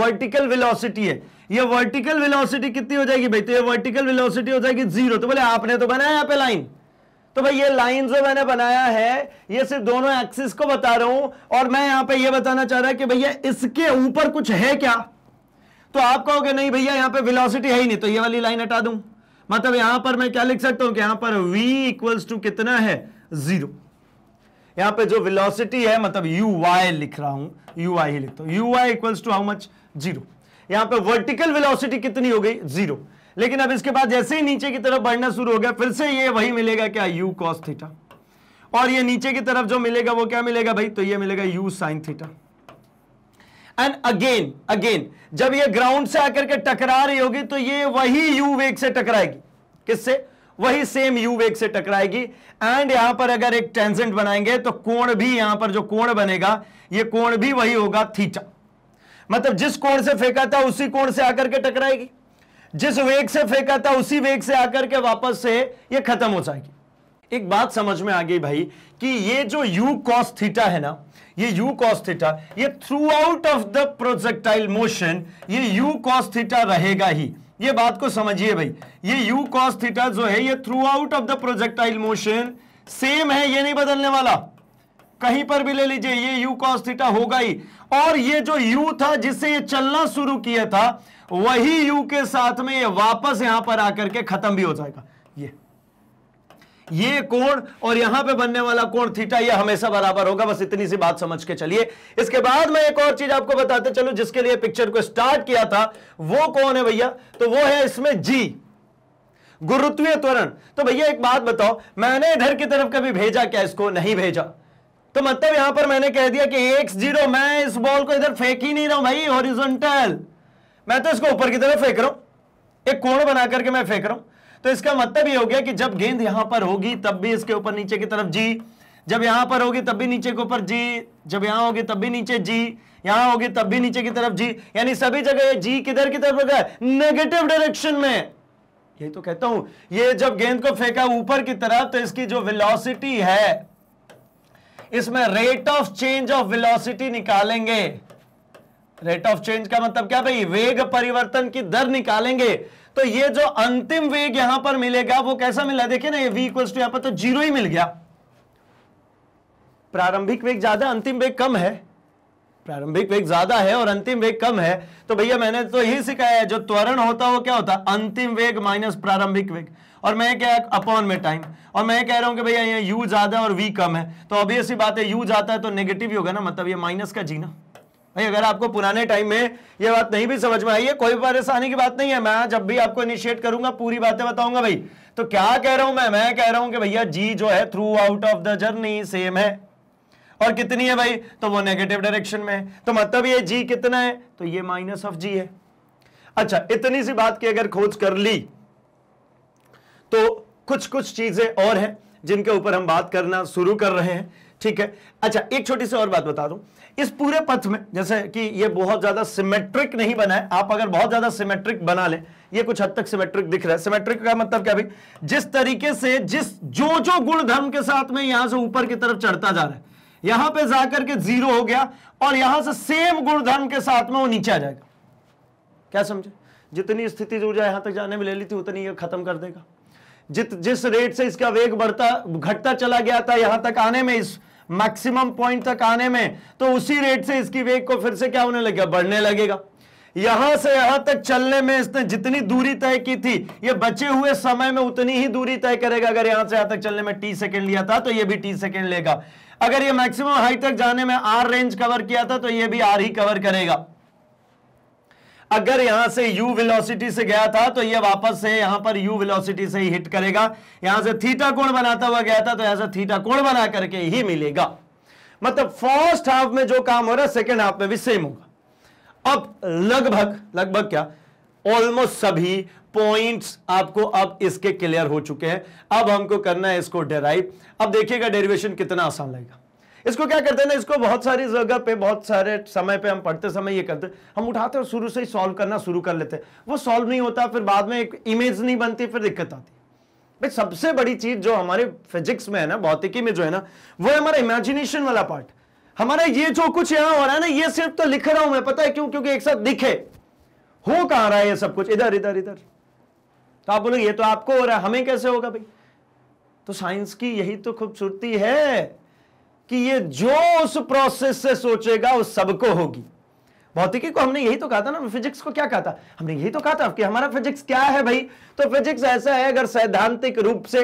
वर्टिकल वेलोसिटी है ये वर्टिकल वेलोसिटी कितनी हो जाएगी भाई तो ये वर्टिकल वेलोसिटी हो जाएगी जीरो तो बोले आपने तो बनाया यहां पे लाइन तो भाई ये लाइन जो मैंने बनाया है ये सिर्फ दोनों एक्सिस को बता रहा हूं और मैं यहां पे ये बताना चाह रहा है कि भैया इसके ऊपर कुछ है क्या तो आप कहोगे नहीं भैया यहां पे वेलोसिटी है ही नहीं तो ये वाली लाइन हटा दूं मतलब यहां पर मैं क्या लिख सकता हूं कि यहां पर v इक्वल्स टू कितना है जीरो यहां पे जो वेलोसिटी है मतलब यू वाई लिख रहा हूं यू आई ही लिखता हूं u y equals to how much zero यहां पे वर्टिकल वेलोसिटी कितनी हो गई जीरो लेकिन अब इसके बाद जैसे ही नीचे की तरफ बढ़ना शुरू हो गया फिर से ये वही मिलेगा क्या यू कॉस थीटा और ये नीचे की तरफ जो मिलेगा वो क्या मिलेगा भाई तो ये मिलेगा u sine theta and again again जब ये ग्राउंड से आकर के टकरा रही होगी तो ये वही यू वेग से टकराएगी किससे वही सेम यू वेग से टकराएगी एंड यहां पर अगर एक टेंजेंट बनाएंगे तो कोण भी यहां पर जो कोण बनेगा ये कोण भी वही होगा थीटा मतलब जिस कोण से फेंका था उसी कोण से आकर के टकराएगी जिस वेग से फेंका था उसी वेग से आकर के वापस से ये खत्म हो जाएगी एक बात समझ में आ गई भाई कि ये जो u cos थीटा है ना ये u cos थीटा ये throughout of the projectile motion ये u cos थीटा रहेगा ही ये बात को समझिए भाई ये यू कॉस थीटा जो है ये throughout of the projectile motion same है ये नहीं बदलने वाला कहीं पर भी ले लीजिए ये यू कॉस थीटा होगा ही और ये जो यू था जिससे ये चलना शुरू किया था वही यू के साथ में ये वापस यहां पर आकर के खत्म भी हो जाएगा ये कोण और यहां पे बनने वाला कोण थीटा ये हमेशा बराबर होगा बस इतनी सी बात समझ के चलिए इसके बाद मैं एक और चीज आपको बताते चलो जिसके लिए पिक्चर को स्टार्ट किया था वो कौन है भैया तो वो है इसमें जी गुरुत्वीय त्वरण तो भैया एक बात बताओ मैंने इधर की तरफ कभी भेजा क्या इसको नहीं भेजा तो मतलब यहां पर मैंने कह दिया कि एक्स जीरो मैं इस बॉल को इधर फेंक ही नहीं रहा हूं भाई ओरिजेंटल मैं तो इसको ऊपर की तरफ फेंक रहा हूं एक कोण बना करके मैं फेंक रहा हूं तो इसका मतलब ये हो गया कि जब गेंद यहां पर होगी तब भी इसके ऊपर नीचे की तरफ जी जब यहां पर होगी तब भी नीचे के ऊपर जी जब यहां होगी तब भी नीचे जी यहां होगी तब भी नीचे की तरफ जी यानी सभी जगह जी किधर की तरफ होगा नेगेटिव डायरेक्शन में यही तो कहता हूं ये जब गेंद को फेंका ऊपर की तरफ तो इसकी जो वेलोसिटी है इसमें rate of change of velocity निकालेंगे रेट ऑफ चेंज का मतलब क्या भाई वेग परिवर्तन की दर निकालेंगे तो ये जो अंतिम वेग यहां पर मिलेगा वो कैसा मिला देखिए ना ये v इक्वल टू यहां पर तो जीरो ही मिल गया प्रारंभिक वेग ज्यादा अंतिम वेग कम है प्रारंभिक वेग ज्यादा है और अंतिम वेग कम है तो भैया मैंने तो यही सिखाया है जो त्वरण होता है वो क्या होता है अंतिम वेग माइनस प्रारंभिक वेग और मैं क्या अपॉन में टाइम और मैं कह रहा हूं कि भैया यू ज्यादा और वी कम है तो ऑब्वियस ही बात है यू जाता है तो नेगेटिव ही होगा ना मतलब ये माइनस का जीना भाई अगर आपको पुराने टाइम में ये बात नहीं भी समझ में आई है कोई परेशानी की बात नहीं है मैं जब भी आपको इनिशिएट करूंगा पूरी बातें बताऊंगा भाई तो क्या कह रहा हूं मैं मैं कह रहा हूं कि भैया जी जो है throughout of the journey same है और कितनी है भाई तो वो नेगेटिव डायरेक्शन में है तो मतलब ये जी कितना है तो ये माइनस ऑफ जी है अच्छा इतनी सी बात की अगर खोज कर ली तो कुछ कुछ चीजें और हैं जिनके ऊपर हम बात करना शुरू कर रहे हैं ठीक है अच्छा एक छोटी सी और बात बता दूं इस पूरे पथ में जैसे कि ये बहुत ज्यादा सिमेट्रिक नहीं बना है आप अगर बहुत ज्यादा सिमेट्रिक बना ले ये कुछ हद तक सिमेट्रिक दिख रहा है सिमेट्रिक का मतलब क्या भी? जिस तरीके से जिस जो जो गुण धर्म के साथ में यहां से ऊपर की तरफ चढ़ता जा रहा है यहां पे जाकर के जीरो हो गया और यहां से सेम गुण धर्म के साथ में वो नीचे आ जाएगा क्या समझे जितनी स्थिति ऊर्जा यहां तक जाने में ले ली थी उतनी यह खत्म कर देगा जित जिस रेट से इसका वेग बढ़ता घटता चला गया था यहां तक आने में इस मैक्सिमम पॉइंट तक आने में तो उसी रेट से इसकी वेग को फिर से क्या होने लगेगा बढ़ने लगेगा यहां से यहां तक चलने में इसने जितनी दूरी तय की थी ये बचे हुए समय में उतनी ही दूरी तय करेगा अगर यहां से यहां तक चलने में टी सेकेंड लिया था तो ये भी टी सेकेंड लेगा अगर ये मैक्सिमम हाइट तक जाने में आर रेंज कवर किया था तो ये भी आर ही कवर करेगा अगर यहां से u वेलोसिटी से गया था तो ये वापस से यहां पर u वेलोसिटी से ही हिट करेगा यहां से थीटा कोण बनाता हुआ गया था तो यहां से थीटा कोण बना करके ही मिलेगा मतलब फर्स्ट हाफ में जो काम हो रहा है सेकेंड हाफ में भी सेम होगा अब लगभग लगभग क्या ऑलमोस्ट सभी पॉइंट्स आपको अब इसके क्लियर हो चुके हैं अब हमको करना है इसको डेराइव अब देखिएगा डेरिवेशन कितना आसान लगेगा इसको क्या करते हैं ना इसको बहुत सारी जगह पे बहुत सारे समय पे हम पढ़ते समय ये करते हम उठाते और शुरू से ही सॉल्व करना शुरू कर लेते वो सॉल्व नहीं होता फिर बाद में एक इमेज नहीं बनती फिर दिक्कत आती भाई सबसे बड़ी चीज जो हमारे फिजिक्स में है ना भौतिकी में जो है ना वो है हमारा इमेजिनेशन वाला पार्ट हमारा ये जो कुछ यहां हो रहा है ना ये सिर्फ तो लिख रहा हूं मैं पता है क्यों क्योंकि एक साथ दिखे हो कहा रहा है ये सब कुछ इधर इधर इधर तो आप बोलोगे ये तो आपको हो रहा है हमें कैसे होगा भाई तो साइंस की यही तो खूबसूरती है कि ये जो उस प्रोसेस से सोचेगा वो सबको होगी भौतिकी को हमने यही तो कहा था ना फिजिक्स को क्या कहा था हमने यही तो कहा था कि हमारा फिजिक्स क्या है भाई तो फिजिक्स ऐसा है अगर सैद्धांतिक रूप से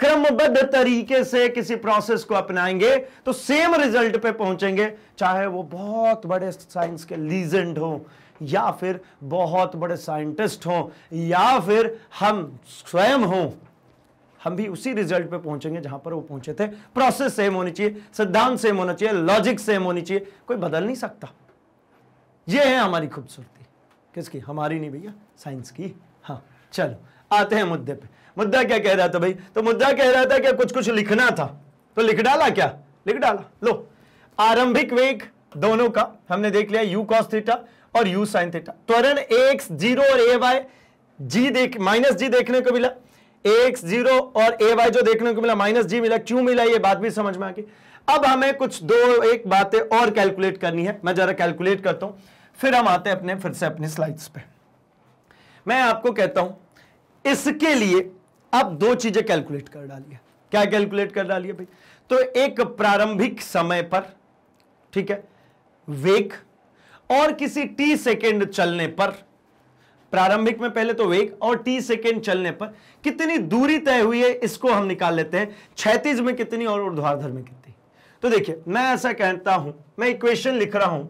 क्रमबद्ध तरीके से किसी प्रोसेस को अपनाएंगे तो सेम रिजल्ट पे पहुंचेंगे चाहे वो बहुत बड़े साइंस के लीजेंड हो या फिर बहुत बड़े साइंटिस्ट हो या फिर हम स्वयं हों हम भी उसी रिजल्ट पे पहुंचेंगे जहां पर वो पहुंचे थे प्रोसेस सेम होनी चाहिए सिद्धांत सेम होना चाहिए लॉजिक सेम होनी चाहिए कोई बदल नहीं सकता ये है हमारी खूबसूरती किसकी हमारी नहीं भैया साइंस की हाँ चलो आते हैं मुद्दे पे मुद्दा क्या कह रहा था भाई तो मुद्दा कह रहा था कि कुछ कुछ लिखना था तो लिख डाला क्या लिख डाला लो आरंभिक वेग दोनों का हमने देख लिया यू कॉस थीटा और यू साइन थीटा त्वरण एक्स जीरो और ए वाई जी देख माइनस जी देखने को मिला एक्स जीरो और ए वाई जो देखने को मिला माइनस जी मिला क्यों मिला ये बात भी समझ में आ गई अब हमें कुछ दो एक बातें और कैलकुलेट करनी है मैं जरा कैलकुलेट करता हूं फिर हम आते हैं अपने फिर से अपनी स्लाइड्स पे मैं आपको कहता हूं इसके लिए आप दो चीजें कैलकुलेट कर डालिए क्या कैलकुलेट कर डालिए भाई तो एक प्रारंभिक समय पर ठीक है वेग और किसी टी सेकेंड चलने पर प्रारंभिक में पहले तो वेग और टी सेकेंड चलने पर कितनी दूरी तय हुई है इसको हम निकाल लेते हैं क्षैतिज में कितनी और ऊर्ध्वाधर में कितनी तो देखिए मैं ऐसा कहता हूं मैं इक्वेशन लिख रहा हूं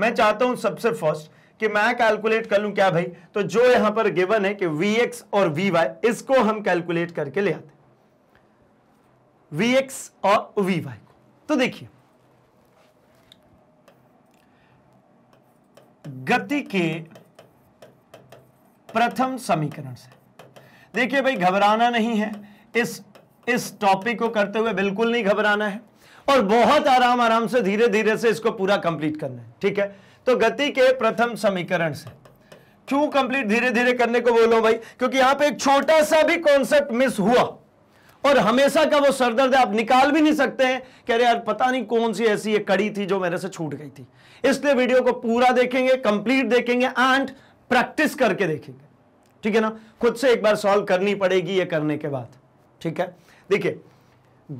मैं चाहता हूं सबसे फर्स्ट कि मैं कैलकुलेट कर लूं क्या भाई तो जो यहां पर गिवन है कि वी एक्स और वाई इसको हम कैलकुलेट करके ले आते वी एक्स और वाई को तो देखिए गति के प्रथम समीकरण से देखिए भाई घबराना नहीं है इस इस टॉपिक को करते हुए बिल्कुल नहीं घबराना है और बहुत आराम आराम से धीरे धीरे से इसको पूरा कंप्लीट करना है ठीक है तो गति के प्रथम समीकरण से क्यों कंप्लीट धीरे धीरे करने को बोलो भाई क्योंकि यहां पे एक छोटा सा भी कॉन्सेप्ट मिस हुआ और हमेशा का वो सरदर्द आप निकाल भी नहीं सकते हैं कह रहे यार पता नहीं कौन सी ऐसी ये कड़ी थी जो मेरे से छूट गई थी इसलिए वीडियो को पूरा देखेंगे कंप्लीट देखेंगे एंड प्रैक्टिस करके देखेंगे ठीक है ना खुद से एक बार सॉल्व करनी पड़ेगी ये करने के बाद ठीक है देखिए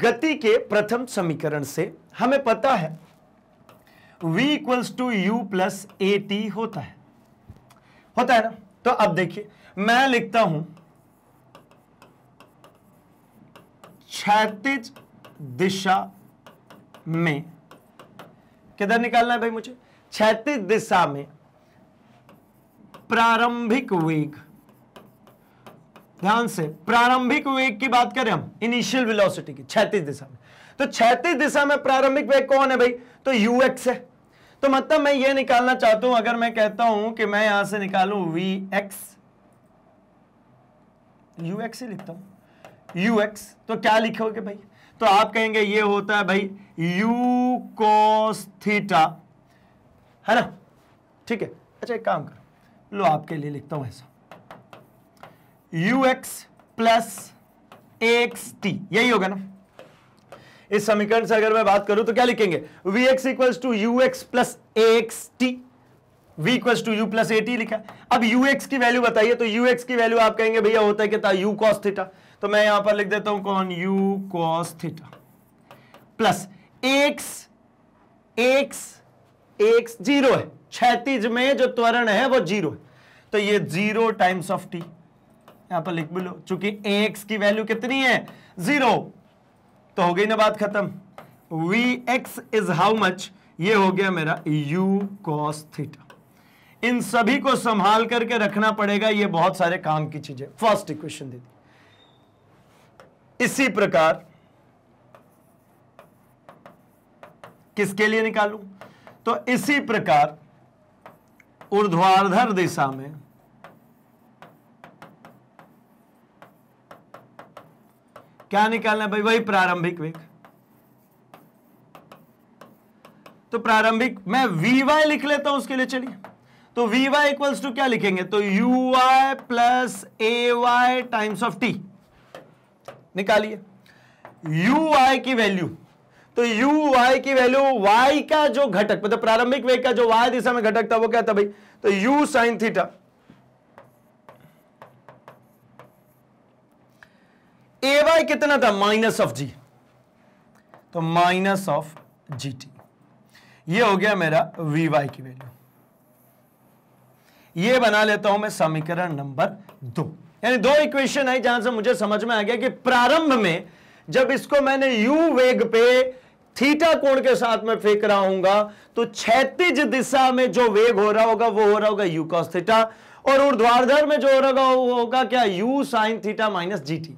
गति के प्रथम समीकरण से हमें पता है v equals to u plus a t होता है होता है ना तो अब देखिए मैं लिखता हूं क्षैतिज दिशा में किधर निकालना है भाई मुझे क्षैतिज दिशा में प्रारंभिक वेग ध्यान से प्रारंभिक वेग की बात करें हम इनिशियल वेलोसिटी की छैतीस दिशा में तो छैतीस दिशा में प्रारंभिक वेग कौन है भाई तो ux है तो मतलब मैं ये निकालना चाहता हूं अगर मैं कहता हूं कि मैं यहां से निकालू वी एक्स यू एक्स ही लिखता हूं यू एक्स तो क्या लिखोगे भाई तो आप कहेंगे ये होता है भाई यू cos थीटा है ना ठीक है अच्छा एक काम करो लो आपके लिए लिखता हूं ऐसा u x plus x t यही होगा ना इस समीकरण से अगर मैं बात करूं तो क्या लिखेंगे v x equal to u x plus x t v to u plus a t लिखा अब यू एक्स की वैल्यू बताइए तो यू एक्स की वैल्यू आप कहेंगे भैया होता है कितना यू कॉस थीटा तो मैं यहां पर लिख देता हूं कौन u cos theta plus x x x zero है क्षैतिज में जो त्वरण है वो जीरो है तो ये जीरो टाइम्स ऑफ टी यहां पर लिख भी लो चूंकि एक्स की वैल्यू कितनी है जीरो तो हो गई ना बात खत्म v x is how much ये हो गया मेरा u cos थीटा इन सभी को संभाल करके रखना पड़ेगा ये बहुत सारे काम की चीजें फर्स्ट इक्वेशन दे दी इसी प्रकार किसके लिए निकालू तो इसी प्रकार ऊर्ध्वाधर दिशा में क्या निकालना है भाई वही प्रारंभिक वेग तो प्रारंभिक मैं वी लिख लेता हूं उसके लिए चलिए तो वी वाई इक्वल्स टू क्या लिखेंगे तो u i plus a y times of t निकालिए यू आई की वैल्यू तो यू आई की वैल्यू वाई का जो घटक मतलब प्रारंभिक वेग का जो वाई दिशा में घटक था वो क्या था भाई तो u sine theta a y कितना था माइनस ऑफ जी तो माइनस ऑफ जी टी ये हो गया मेरा वी वाई की वैल्यू ये बना लेता हूं मैं समीकरण नंबर दो यानी दो इक्वेशन है जहां से मुझे समझ में आ गया कि प्रारंभ में जब इसको मैंने यू वेग पे थीटा कोण के साथ में फेंक रहा हूंगा तो क्षैतिज दिशा में जो वेग हो रहा होगा वो हो रहा होगा u cos थीटा और ऊर्ध्वाधर में जो हो रहा होगा होगा क्या u sine theta minus g t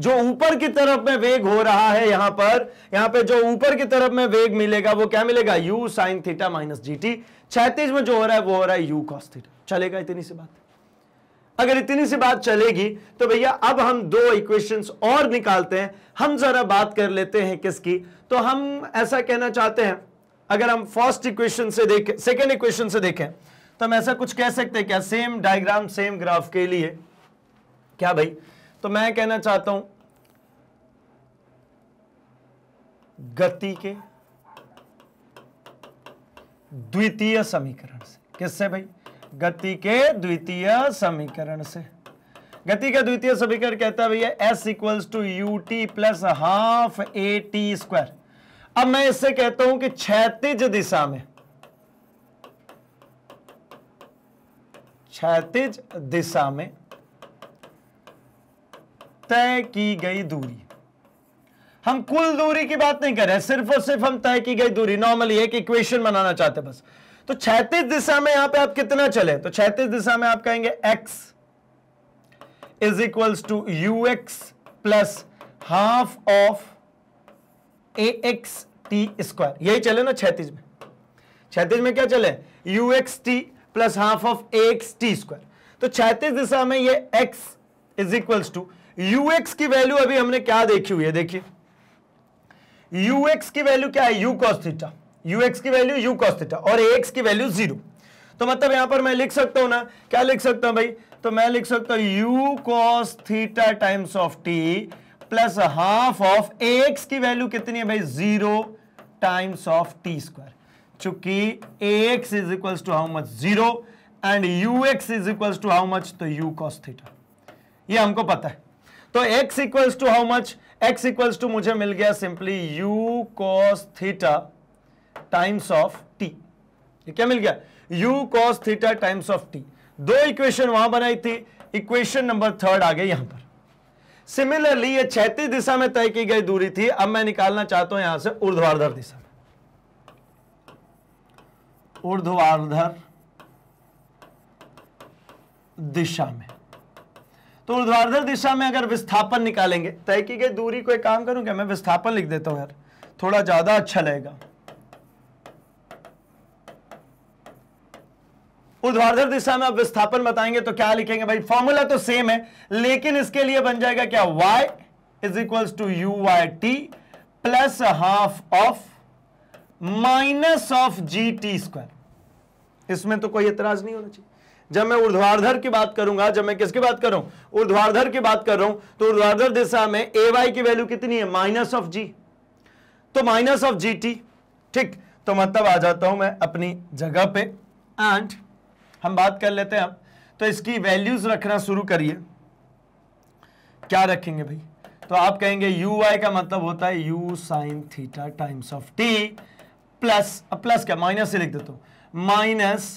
जो ऊपर की तरफ में वेग हो रहा है यहां पर यहां पे जो ऊपर की तरफ में वेग मिलेगा वो क्या मिलेगा u sine theta minus g t छैतीस में जो हो रहा है वो हो रहा है u cos थीटा चलेगा इतनी सी बात अगर इतनी सी बात चलेगी तो भैया अब हम दो इक्वेशंस और निकालते हैं हम जरा बात कर लेते हैं किसकी तो हम ऐसा कहना चाहते हैं अगर हम फर्स्ट इक्वेशन से देखें सेकेंड इक्वेशन से देखें तो हम ऐसा कुछ कह सकते हैं क्या सेम डायग्राम सेम ग्राफ के लिए क्या भाई तो मैं कहना चाहता हूं गति के द्वितीय समीकरण से किससे भाई गति के द्वितीय समीकरण से गति का द्वितीय समीकरण कहता है भैया s equals to u t plus half a t square अब मैं इससे कहता हूं कि क्षैतिज दिशा में क्षैतिज दिशा में तय की गई दूरी हम कुल दूरी की बात नहीं कर रहे सिर्फ और सिर्फ हम तय की गई दूरी नॉर्मली एक इक्वेशन बनाना चाहते बस तो छैतीस दिशा में यहां पे आप कितना चले तो छैतीस दिशा में आप कहेंगे x is equals to u x plus half of a x t square यही चले ना छैतीस में छैतीस में क्या चले u x t plus half of a x t square तो छैतीस दिशा में ये x is equals to u x की वैल्यू अभी हमने क्या देखी हुई है देखिए यूएक्स की वैल्यू क्या है यू कॉस्थीटा यूएक्स की वैल्यू यू कॉस और एक्स की वैल्यू जीरो तो मतलब यहां पर मैं लिख सकता हूं ना क्या लिख सकता हूं भाई तो मैं लिख सकता हूं u cos theta times of t plus half of x की वैल्यू कितनी है भाई zero times of t square चूंकि x is equal to how much zero and u x is equal to how much तो u cos theta ये हमको पता है तो x equals to how much x equals to मुझे मिल गया simply u cos theta times of t क्या मिल गया u cos theta times of t दो इक्वेशन वहां बनाई थी इक्वेशन नंबर थर्ड आ गई यहां पर सिमिलरली ये छैती दिशा में तय की गई दूरी थी अब मैं निकालना चाहता हूं यहां से ऊर्ध्वाधर दिशा में ऊर्ध्वाधर दिशा में तो उर्ध्वाधर दिशा में अगर विस्थापन निकालेंगे तय की गई दूरी को एक काम करूं क्या मैं विस्थापन लिख देता हूं यार थोड़ा ज्यादा अच्छा लगेगा उर्ध्वाधर दिशा में आप विस्थापन बताएंगे तो क्या लिखेंगे भाई फॉर्मूला तो सेम है लेकिन इसके लिए बन जाएगा क्या y is equals to u y t plus half of minus of g t square इसमें तो कोई एतराज नहीं होना चाहिए जब मैं ऊर्ध्वाधर की बात करूंगा जब मैं किसकी बात कर रहा हूं ऊर्ध्वाधर की बात कर रहा हूं तो ऊर्ध्वाधर दिशा में ए वाई की वैल्यू कितनी है माइनस ऑफ जी तो माइनस ऑफ जी टी ठीक तो मतलब आ जाता हूं मैं अपनी जगह पे एंड हम बात कर लेते हैं अब तो इसकी वैल्यूज रखना शुरू करिए क्या रखेंगे भाई तो आप कहेंगे यू वाई का मतलब होता है u sine theta times of t plus plus क्या माइनस से लिख देता हूं minus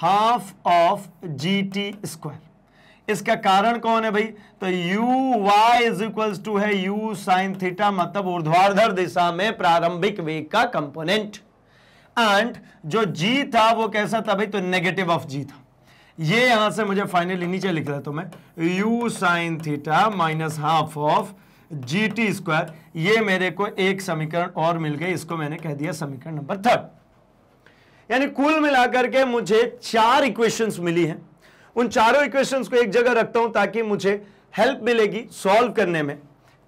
half of g t square इसका कारण कौन है भाई तो u y is equal to है u साइन थीटा मतलब ऊर्ध्वाधर दिशा में प्रारंभिक वेग का कंपोनेंट एंड जो g था वो कैसा था भाई तो नेगेटिव ऑफ g था ये यहां से मुझे फाइनली नीचे लिख रहा तो मैं u sine theta minus half of g t square ये मेरे को एक समीकरण और मिल गई इसको मैंने कह दिया समीकरण नंबर थर्ड यानी कुल मिलाकर के मुझे चार इक्वेशंस मिली हैं उन चारों इक्वेशंस को एक जगह रखता हूं ताकि मुझे हेल्प मिलेगी सॉल्व करने में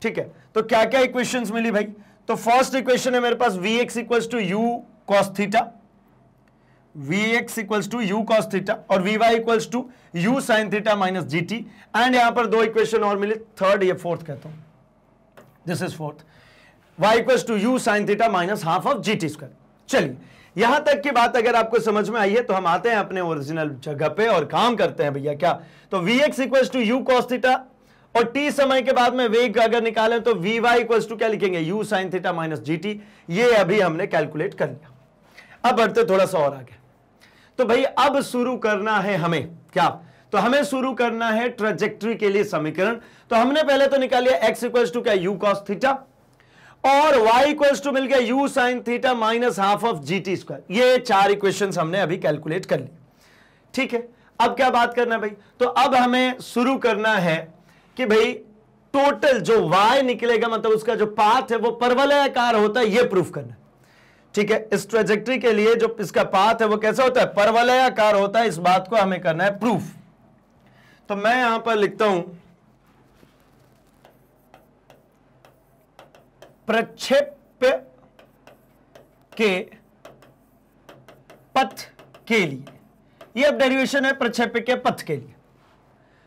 ठीक है तो क्या क्या इक्वेशन मिली भाई तो फर्स्ट इक्वेशन है मेरे पास v x equals to u cos theta v x equals to u cos theta और v y equals to u sine theta minus g t and यहां पर दो इक्वेशन और मिले थर्ड या फोर्थ कहता हूं this is fourth y equals to u sine theta minus half of g t square चलिए यहां तक की बात अगर आपको समझ में आई है तो हम आते हैं अपने ओरिजिनल जगह पे और काम करते हैं भैया क्या तो v x equal to u cos theta और टी समय के बाद में वेग अगर निकालें तो वी वाई इक्वल टू क्या लिखेंगे u sine theta minus g t ये अभी हमने कैलकुलेट कर लिया अब बढ़ते थोड़ा सा और आगे तो भाई अब शुरू करना है हमें क्या तो हमें शुरू करना है ट्रेजेक्ट्री के लिए समीकरण तो हमने पहले तो निकाल लिया एक्स इक्वल टू क्या यू कॉस थीटा और y इक्वल्स टू मिल गया u sine theta minus half of g t square ये चार इक्वेशन हमने अभी कैलकुलेट कर ली ठीक है अब क्या बात करना भाई तो अब हमें शुरू करना है कि भाई टोटल जो y निकलेगा मतलब उसका जो पाथ है वो परवलयाकार होता है ये प्रूफ करना ठीक है इस ट्रेजेक्ट्री के लिए जो इसका पाथ है वो कैसे होता है परवलयाकार होता है इस बात को हमें करना है प्रूफ तो मैं यहां पर लिखता हूं प्रक्षेप्य के पथ के लिए यह अब डेरिवेशन है प्रक्षेप्य के पथ के लिए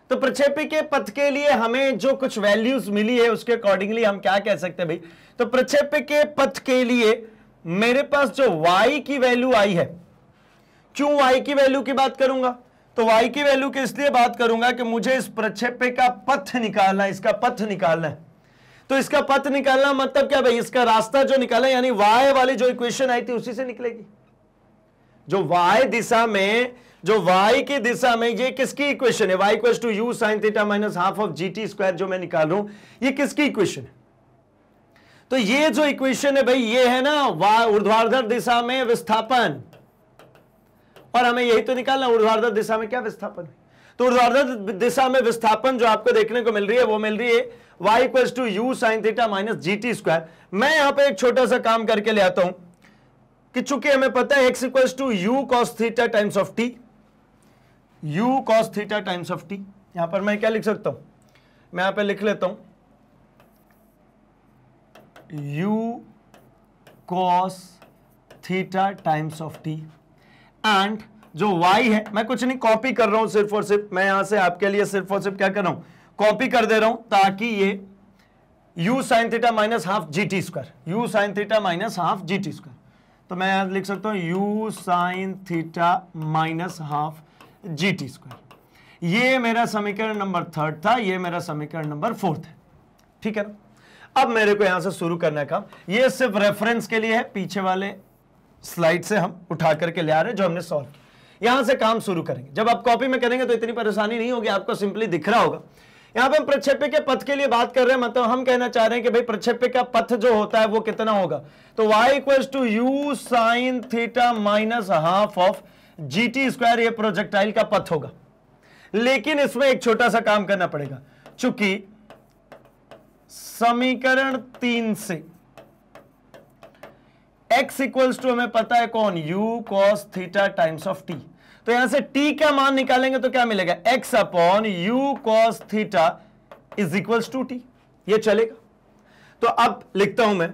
तो प्रक्षेप के पथ के लिए हमें जो कुछ वैल्यूज मिली है उसके अकॉर्डिंगली हम क्या कह सकते हैं भाई तो प्रक्षेप्य के पथ के लिए मेरे पास जो y की वैल्यू आई है क्यों y की वैल्यू की बात करूंगा तो y की वैल्यू की इसलिए बात करूंगा कि मुझे इस प्रक्षेप्य का पथ निकालना इसका पथ निकालना है तो इसका पथ निकालना मतलब क्या भाई इसका रास्ता जो निकाला यानी वाय वाली जो इक्वेशन आई थी उसी से निकलेगी जो वाय दिशा में जो y की दिशा में ये किसकी इक्वेशन है y question to u sine theta minus half of g t square जो मैं निकाल रहा हूं ये किसकी इक्वेशन है तो ये जो इक्वेशन है भाई ये है ना ऊर्ध्वाधर दिशा में विस्थापन और हमें यही तो निकालना ऊर्ध्वाधर दिशा में क्या विस्थापन है तो ऊर्ध्वाधर दिशा में विस्थापन जो आपको देखने को मिल रही है वो मिल रही है y equals to u sine theta minus g t square मैं यहां पे एक छोटा सा काम करके ले आता हूं कि चूंकि हमें पता है x equal to u cos theta times of t u cos theta times of t यहां पर मैं क्या लिख सकता हूं मैं यहां पे लिख लेता हूं u cos theta times of t and जो y है मैं कुछ नहीं कॉपी कर रहा हूं सिर्फ और सिर्फ मैं यहां से आपके लिए सिर्फ और सिर्फ क्या कर रहा हूं कॉपी कर दे रहा हूं ताकि ये u sine theta minus half g t square u sine theta minus half g t square तो मैं यहां लिख सकता हूं u sine theta minus half g t square ये मेरा समीकरण नंबर थर्ड था ये मेरा समीकरण नंबर फोर्थ है ठीक है ना अब मेरे को यहां से शुरू करना काम ये सिर्फ रेफरेंस के लिए है पीछे वाले स्लाइड से हम उठा करके ले आ रहे जो हमने सॉल्व किया यहां से काम शुरू करेंगे जब आप कॉपी में करेंगे तो इतनी परेशानी नहीं होगी आपको सिंपली दिख रहा होगा यहां पे हम प्रक्षेप्य के पथ के लिए बात कर रहे हैं मतलब हम कहना चाह रहे हैं कि भाई प्रक्षेप्य का पथ जो होता है वो कितना होगा तो y equals to u sine theta minus half of g t square यह प्रोजेक्टाइल का पथ होगा लेकिन इसमें एक छोटा सा काम करना पड़ेगा चूंकि समीकरण तीन से x इक्वल्स टू हमें पता है कौन u cos theta times of t तो यहां से टी का मान निकालेंगे तो क्या मिलेगा x upon u cos theta is equals to t ये चलेगा तो अब लिखता हूं मैं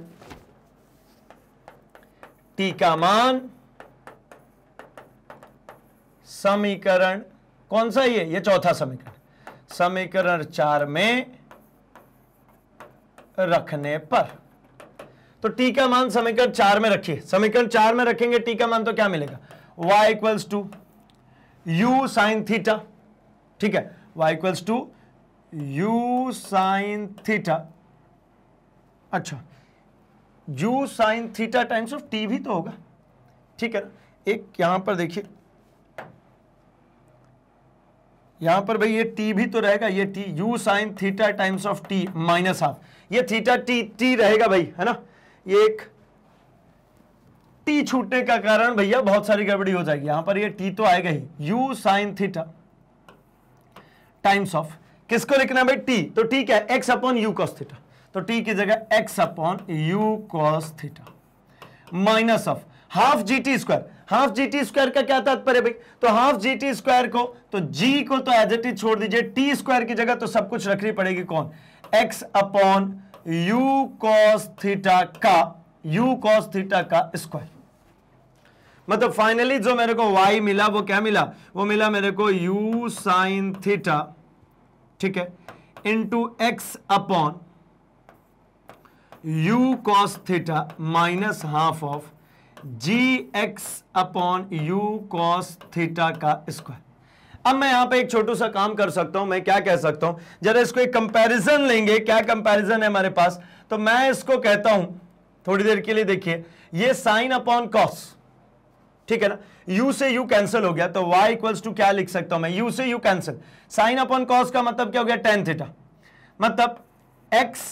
t का मान समीकरण कौन सा ये ये चौथा समीकरण समीकरण चार में रखने पर तो टी का मान समीकरण चार में रखिए समीकरण चार में रखेंगे टी का मान तो क्या मिलेगा y equals to u sine theta ठीक है y equals to u sine theta अच्छा u sine theta times of t भी तो होगा ठीक है एक यहां पर देखिए यहां पर भाई ये t भी तो रहेगा ये t u sine theta times of t minus half ये थीटा t t रहेगा भाई है ना ये एक टी छूटने का कारण भैया बहुत सारी गड़बड़ी हो जाएगी यहां पर ये टी तो आएगा ही u sine theta times of किसको लिखना भाई टी तो टी क्या है x upon u cos theta तो टी की जगह x upon u cos theta minus of half g t square half g t square का क्या तात्पर्य भाई तो हाफ जी टी स्क्वायर को तो जी को तो एज एट इज छोड़ दीजिए टी स्क्वायर की जगह तो सब कुछ रखनी पड़ेगी कौन x upon u cos theta का यू कॉस थीटा का स्क्वायर मतलब फाइनली जो मेरे को वाई मिला वो क्या मिला वो मिला मेरे को यू साइन थीटा ठीक है to x upon u cos theta minus half of g x upon u cos theta का स्क्वायर अब मैं यहां पे एक छोटू सा काम कर सकता हूं मैं क्या कह सकता हूं जरा इसको एक कंपैरिजन लेंगे क्या कंपैरिजन है हमारे पास तो मैं इसको कहता हूं थोड़ी देर के लिए देखिए ये साइन अपॉन कॉस ठीक है ना u से u कैंसिल हो गया तो y इक्वल्स टू क्या लिख सकता हूं मैं u से u cancel sine upon cos का मतलब क्या हो गया टेन थीटा मतलब x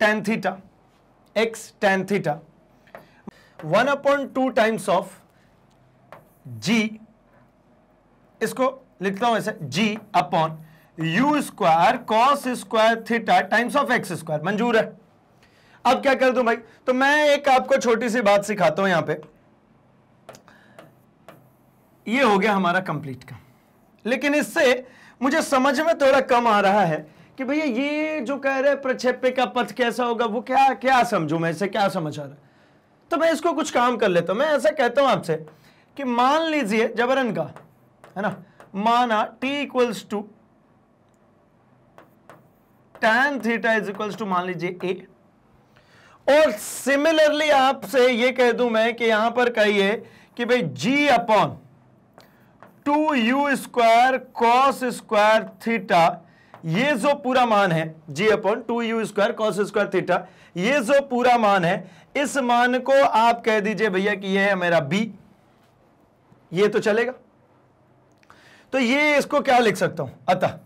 tan theta x tan theta one upon two times of g इसको लिखता हूं ऐसे g upon u square cos square theta times of x square मंजूर है अब क्या कर दूं भाई तो मैं एक आपको छोटी सी बात सिखाता हूं यहां पे ये हो गया हमारा कंप्लीट का लेकिन इससे मुझे समझ में थोड़ा कम आ रहा है कि भैया ये जो कह रहे प्रक्षेप्य का पथ कैसा होगा वो क्या क्या समझू मैं इसे क्या समझ आ रहा तो मैं इसको कुछ काम कर लेता मैं ऐसा कहता हूं आपसे कि मान लीजिए जबरन का है ना माना t equals to tan theta is equals to मान लीजिए a और सिमिलरली आपसे ये कह दूं मैं कि यहां पर कहिए कि भाई g upon two u square cos square theta ये जो पूरा मान है g upon two u square cos square theta ये जो पूरा मान है इस मान को आप कह दीजिए भैया कि ये है मेरा बी ये तो चलेगा तो ये इसको क्या लिख सकता हूं अतः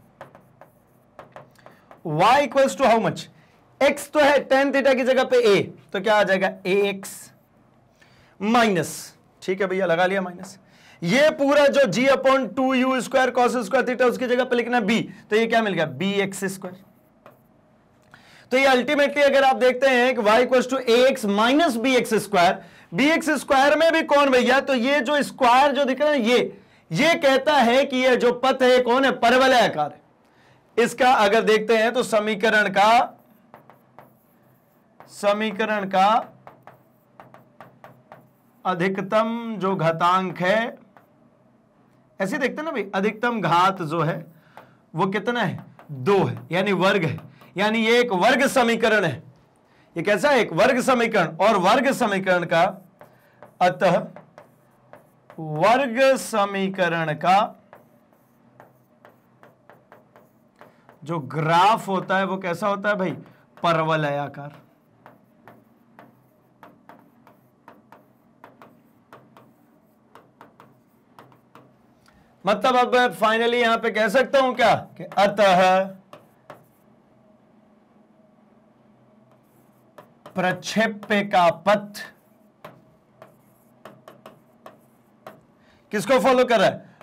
y equals to how much x तो है टेन थीटा की जगह पे a तो क्या आ जाएगा ax एक्स माइनस ठीक है भैया लगा लिया माइनस ये पूरा जो g upon two u square cos square theta उसकी जगह पे लिखना बी तो ये क्या मिल गया बी एक्स स्क्वायर तो ये अल्टीमेटली अगर आप देखते हैं कि y equals to a x minus b x square b x square में भी कौन भैया तो ये जो स्क्वायर जो दिख रहा है ये ये कहता है कि ये जो पथ है कौन है परवलय आकार इसका अगर देखते हैं तो समीकरण का समीकरण का अधिकतम जो घातांक है ऐसे देखते ना भाई अधिकतम घात जो है वो कितना है दो है यानी वर्ग है यानी ये एक वर्ग समीकरण है ये कैसा है एक वर्ग समीकरण और वर्ग समीकरण का अतः वर्ग समीकरण का जो ग्राफ होता है वो कैसा होता है भाई परवलयाकार मतलब अब मैं फाइनली यहां पे कह सकता हूं क्या कि अतः प्रक्षेप्य का पथ किसको फॉलो कर रहा है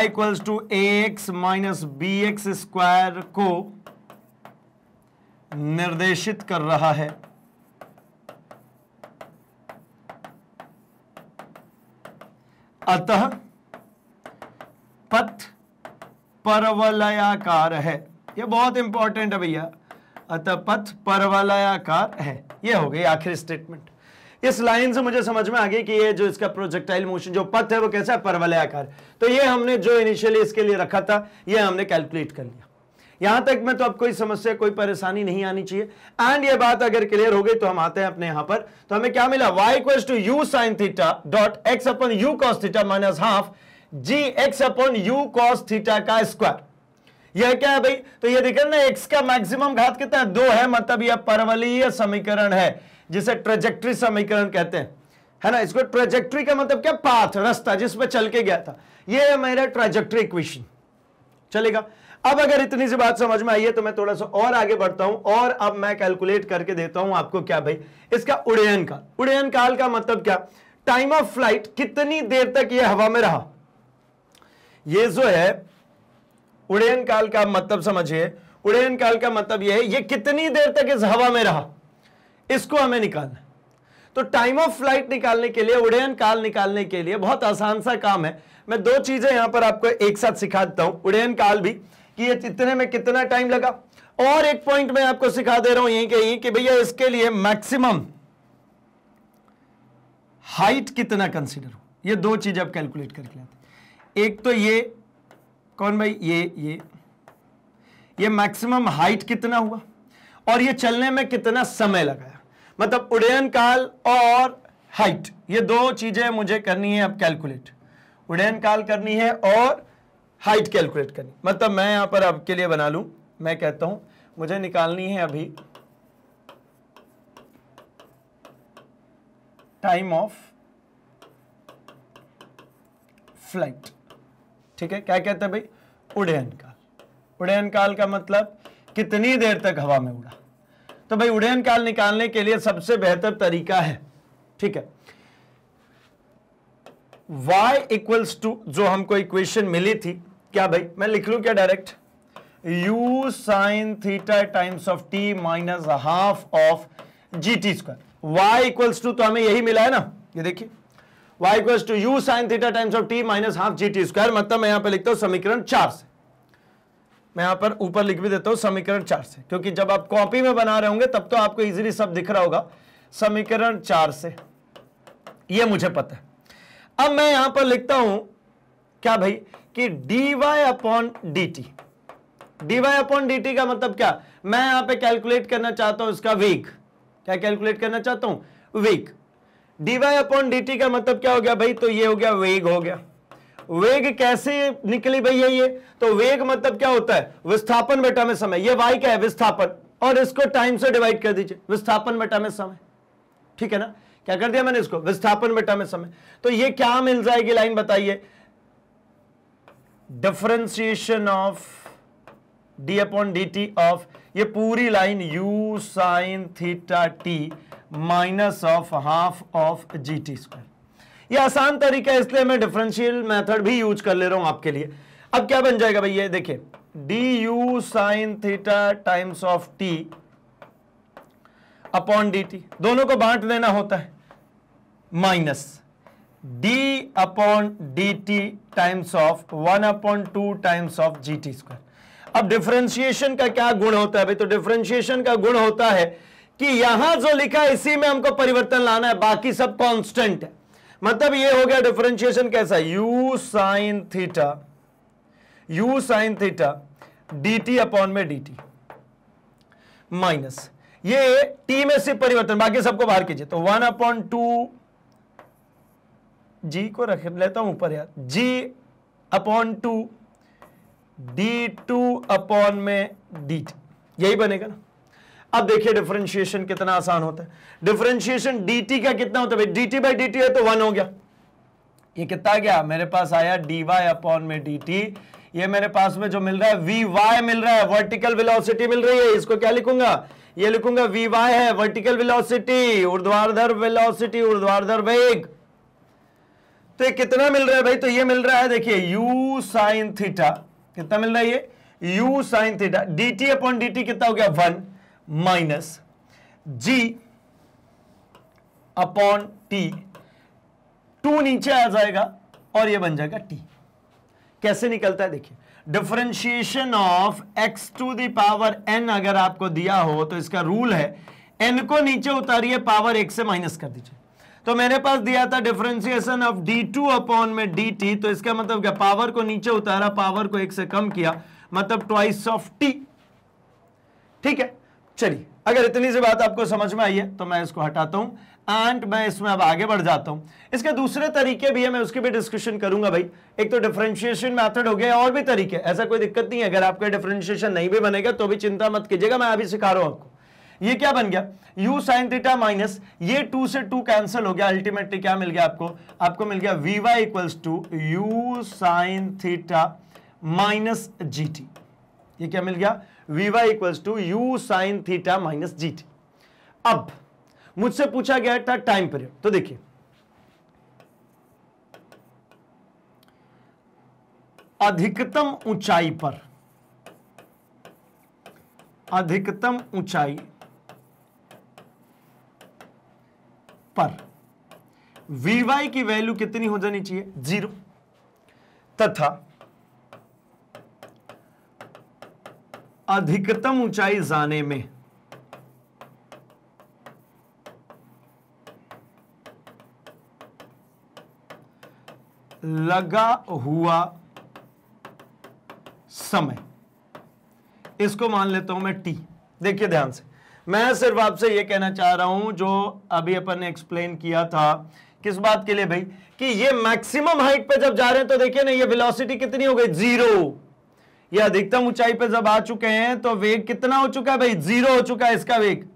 y equals to a x minus b x square को निर्देशित कर रहा है अतः पथ परवलयाकार है ये बहुत इंपॉर्टेंट है भैया अतः पथ परवलयाकार है ये हो गई आखिरी स्टेटमेंट इस लाइन से मुझे समझ में आ गई कि ये जो इसका प्रोजेक्टाइल मोशन जो पथ है वो कैसा है परवलयाकार तो ये हमने जो इनिशियली इसके लिए रखा था ये हमने कैलकुलेट कर लिया यहां तक में तो अब कोई समस्या कोई परेशानी नहीं आनी चाहिए एंड ये बात अगर क्लियर हो गई तो हम आते हैं अपने यहां पर तो हमें क्या मिला y question to u sine theta dot x upon u cos theta minus half g x upon u cos theta का स्क्वायर यह क्या है भाई तो ये देखें ना एक्स का मैक्सिमम घात कितना है दो है मतलब यह परवलीय समीकरण है जिसे ट्रेजेक्ट्री समीकरण कहते हैं है ना इसको ट्रेजेक्ट्री का मतलब क्या पाथ रास्ता जिस पर चल के गया था ये है मेरा ट्रेजेक्ट्री इक्वेशन चलेगा अब अगर इतनी सी बात समझ में आई है तो मैं थोड़ा सा और आगे बढ़ता हूं और अब मैं कैलकुलेट करके देता हूं आपको क्या भाई इसका उड़यन काल उड़यन काल का मतलब क्या टाइम ऑफ फ्लाइट कितनी देर तक यह हवा में रहा ये जो है उड़ेन काल का मतलब समझिए उड़यन काल का मतलब यह है ये कितनी देर तक इस हवा में रहा इसको हमें निकालना तो टाइम ऑफ फ्लाइट निकालने के लिए उड़यन काल निकालने के लिए बहुत आसान सा काम है मैं दो चीजें यहां पर आपको एक साथ सिखा देता हूं उड़यन काल भी कि ये इतने में कितना टाइम लगा और एक पॉइंट मैं आपको सिखा दे रहा हूं यहीं के यहीं कि भैया इसके लिए मैक्सिमम हाइट कितना कंसिडर हो यह दो चीज आप कैलकुलेट करके लाते एक तो ये कौन भाई ये ये ये मैक्सिमम हाइट कितना हुआ और ये चलने में कितना समय लगाया मतलब उड़यन काल और हाइट ये दो चीजें मुझे करनी है अब कैलकुलेट उड़यन काल करनी है और हाइट कैलकुलेट करनी मतलब मैं यहां पर आपके लिए बना लू मैं कहता हूं मुझे निकालनी है अभी टाइम ऑफ फ्लाइट ठीक है क्या कहते हैं भाई उड़यन काल उड़यन काल का मतलब कितनी देर तक हवा में उड़ा तो भाई उड़यन काल निकालने के लिए सबसे बेहतर तरीका है ठीक है y इक्वल्स टू जो हमको इक्वेशन मिली थी क्या भाई मैं लिख लू क्या direct u sine theta times of t minus half of g t square y equals to तो हमें यही मिला है ना ये देखिए y equals to u sine theta times of t minus half g t square मतलब मैं यहां पे लिखता हूं समीकरण चार से मैं यहां पर ऊपर लिख भी देता हूं समीकरण चार से क्योंकि जब आप कॉपी में बना रहे होंगे तब तो आपको इजीली सब दिख रहा होगा समीकरण चार से ये मुझे पता है अब मैं यहां पर लिखता हूं क्या भाई कि dy y upon d t d upon d का मतलब क्या मैं यहां पे कैलकुलेट करना चाहता हूं इसका वेग क्या कैलकुलेट करना चाहता हूं वेग डीवाई अपॉन डी का मतलब क्या हो गया भाई तो ये हो गया वेग हो गया वेग कैसे निकली भैया ये तो वेग मतलब क्या होता है विस्थापन बेटा में समय ये वाई क्या है विस्थापन और इसको टाइम से डिवाइड कर दीजिए विस्थापन बेटा में समय ठीक है ना क्या कर दिया मैंने इसको विस्थापन बेटा में समय तो ये क्या मिल जाएगी लाइन बताइए differentiation of d upon d t of ये पूरी line u sine theta t minus of half of g t square यह आसान तरीका इसलिए मैं डिफरेंशियल मेथड भी यूज कर ले रहा हूं आपके लिए अब क्या बन जाएगा भैया देखिए d u sine theta times of t upon d t दोनों को बांट देना होता है minus d upon d t times of one upon two times of g t square अब डिफरेंशिएशन का क्या गुण होता है भाई तो डिफरेंशिएशन का गुण होता है कि यहां जो लिखा है इसी में हमको परिवर्तन लाना है बाकी सब कांस्टेंट है मतलब ये हो गया डिफरेंशिएशन कैसा u sine theta u sine theta dt upon में dt माइनस ये t में से परिवर्तन बाकी सबको बाहर कीजिए तो वन अपॉन टू जी को रख लेता हूं ऊपर यार g upon two d two upon में डी यही बनेगा ना अब देखिए डिफरेंशिएशन कितना आसान होता है डिफरेंशिएशन डी का कितना होता है d t by d t है तो वन हो गया ये कितना गया मेरे पास आया डी वाई अपॉन में डी टी ये मेरे पास में जो मिल रहा है वी वाई मिल रहा है वर्टिकल वेलोसिटी मिल रही है इसको क्या लिखूंगा ये लिखूंगा वी वाई है वर्टिकल वेलोसिटी ऊर्ध्वाधर वेलोसिटी ऊर्ध्वाधर वेग तो ये कितना मिल रहा है भाई तो ये मिल रहा है देखिए u साइन थीटा कितना मिल रहा है ये u sine theta d t upon dt कितना हो गया one minus g upon t two नीचे आ जाएगा और ये बन जाएगा टी कैसे निकलता है देखिए differentiation of x to the power n अगर आपको दिया हो तो इसका रूल है एन को नीचे उतारिए पावर एक से माइनस कर दीजिए तो मेरे पास दिया था differentiation of d two upon में डी टी तो इसका मतलब क्या पावर को नीचे उतारा पावर को एक से कम किया मतलब ट्वाइस ऑफ टी ठीक है चलिए अगर इतनी सी बात आपको समझ में आई है तो मैं इसको हटाता हूं एंड मैं इसमें अब आगे बढ़ जाता हूं इसके दूसरे तरीके भी है मैं उसकी भी डिस्कशन करूंगा भाई एक तो डिफरेंशिएशन मेथड हो गया और भी तरीके ऐसा कोई दिक्कत नहीं है अगर आपका डिफरेंशिएशन नहीं भी बनेगा तो भी चिंता मत कीजिएगा मैं अभी सिखा रहा हूं आपको ये क्या बन गया u sin थीटा माइनस ये टू से टू कैंसिल हो गया अल्टीमेटली क्या मिल गया आपको आपको मिल गया vy y equals to u sine theta minus g ये क्या मिल गया v y equals to u sine theta minus g t अब मुझसे पूछा गया था टाइम पीरियड तो देखिए अधिकतम ऊंचाई पर अधिकतम ऊंचाई पर वीवाई की वैल्यू कितनी हो जानी चाहिए जीरो तथा अधिकतम ऊंचाई जाने में लगा हुआ समय इसको मान लेता हूं मैं टी देखिए ध्यान से मैं सिर्फ आपसे यह कहना चाह रहा हूं जो अभी अपन ने एक्सप्लेन किया था किस बात के लिए भाई कि ये मैक्सिमम हाइट पे जब जा रहे हैं तो देखिए ना ये वेलोसिटी कितनी हो गई जीरो ये अधिकतम ऊंचाई पे जब आ चुके हैं तो वेग कितना हो चुका है भाई जीरो हो चुका है इसका वेग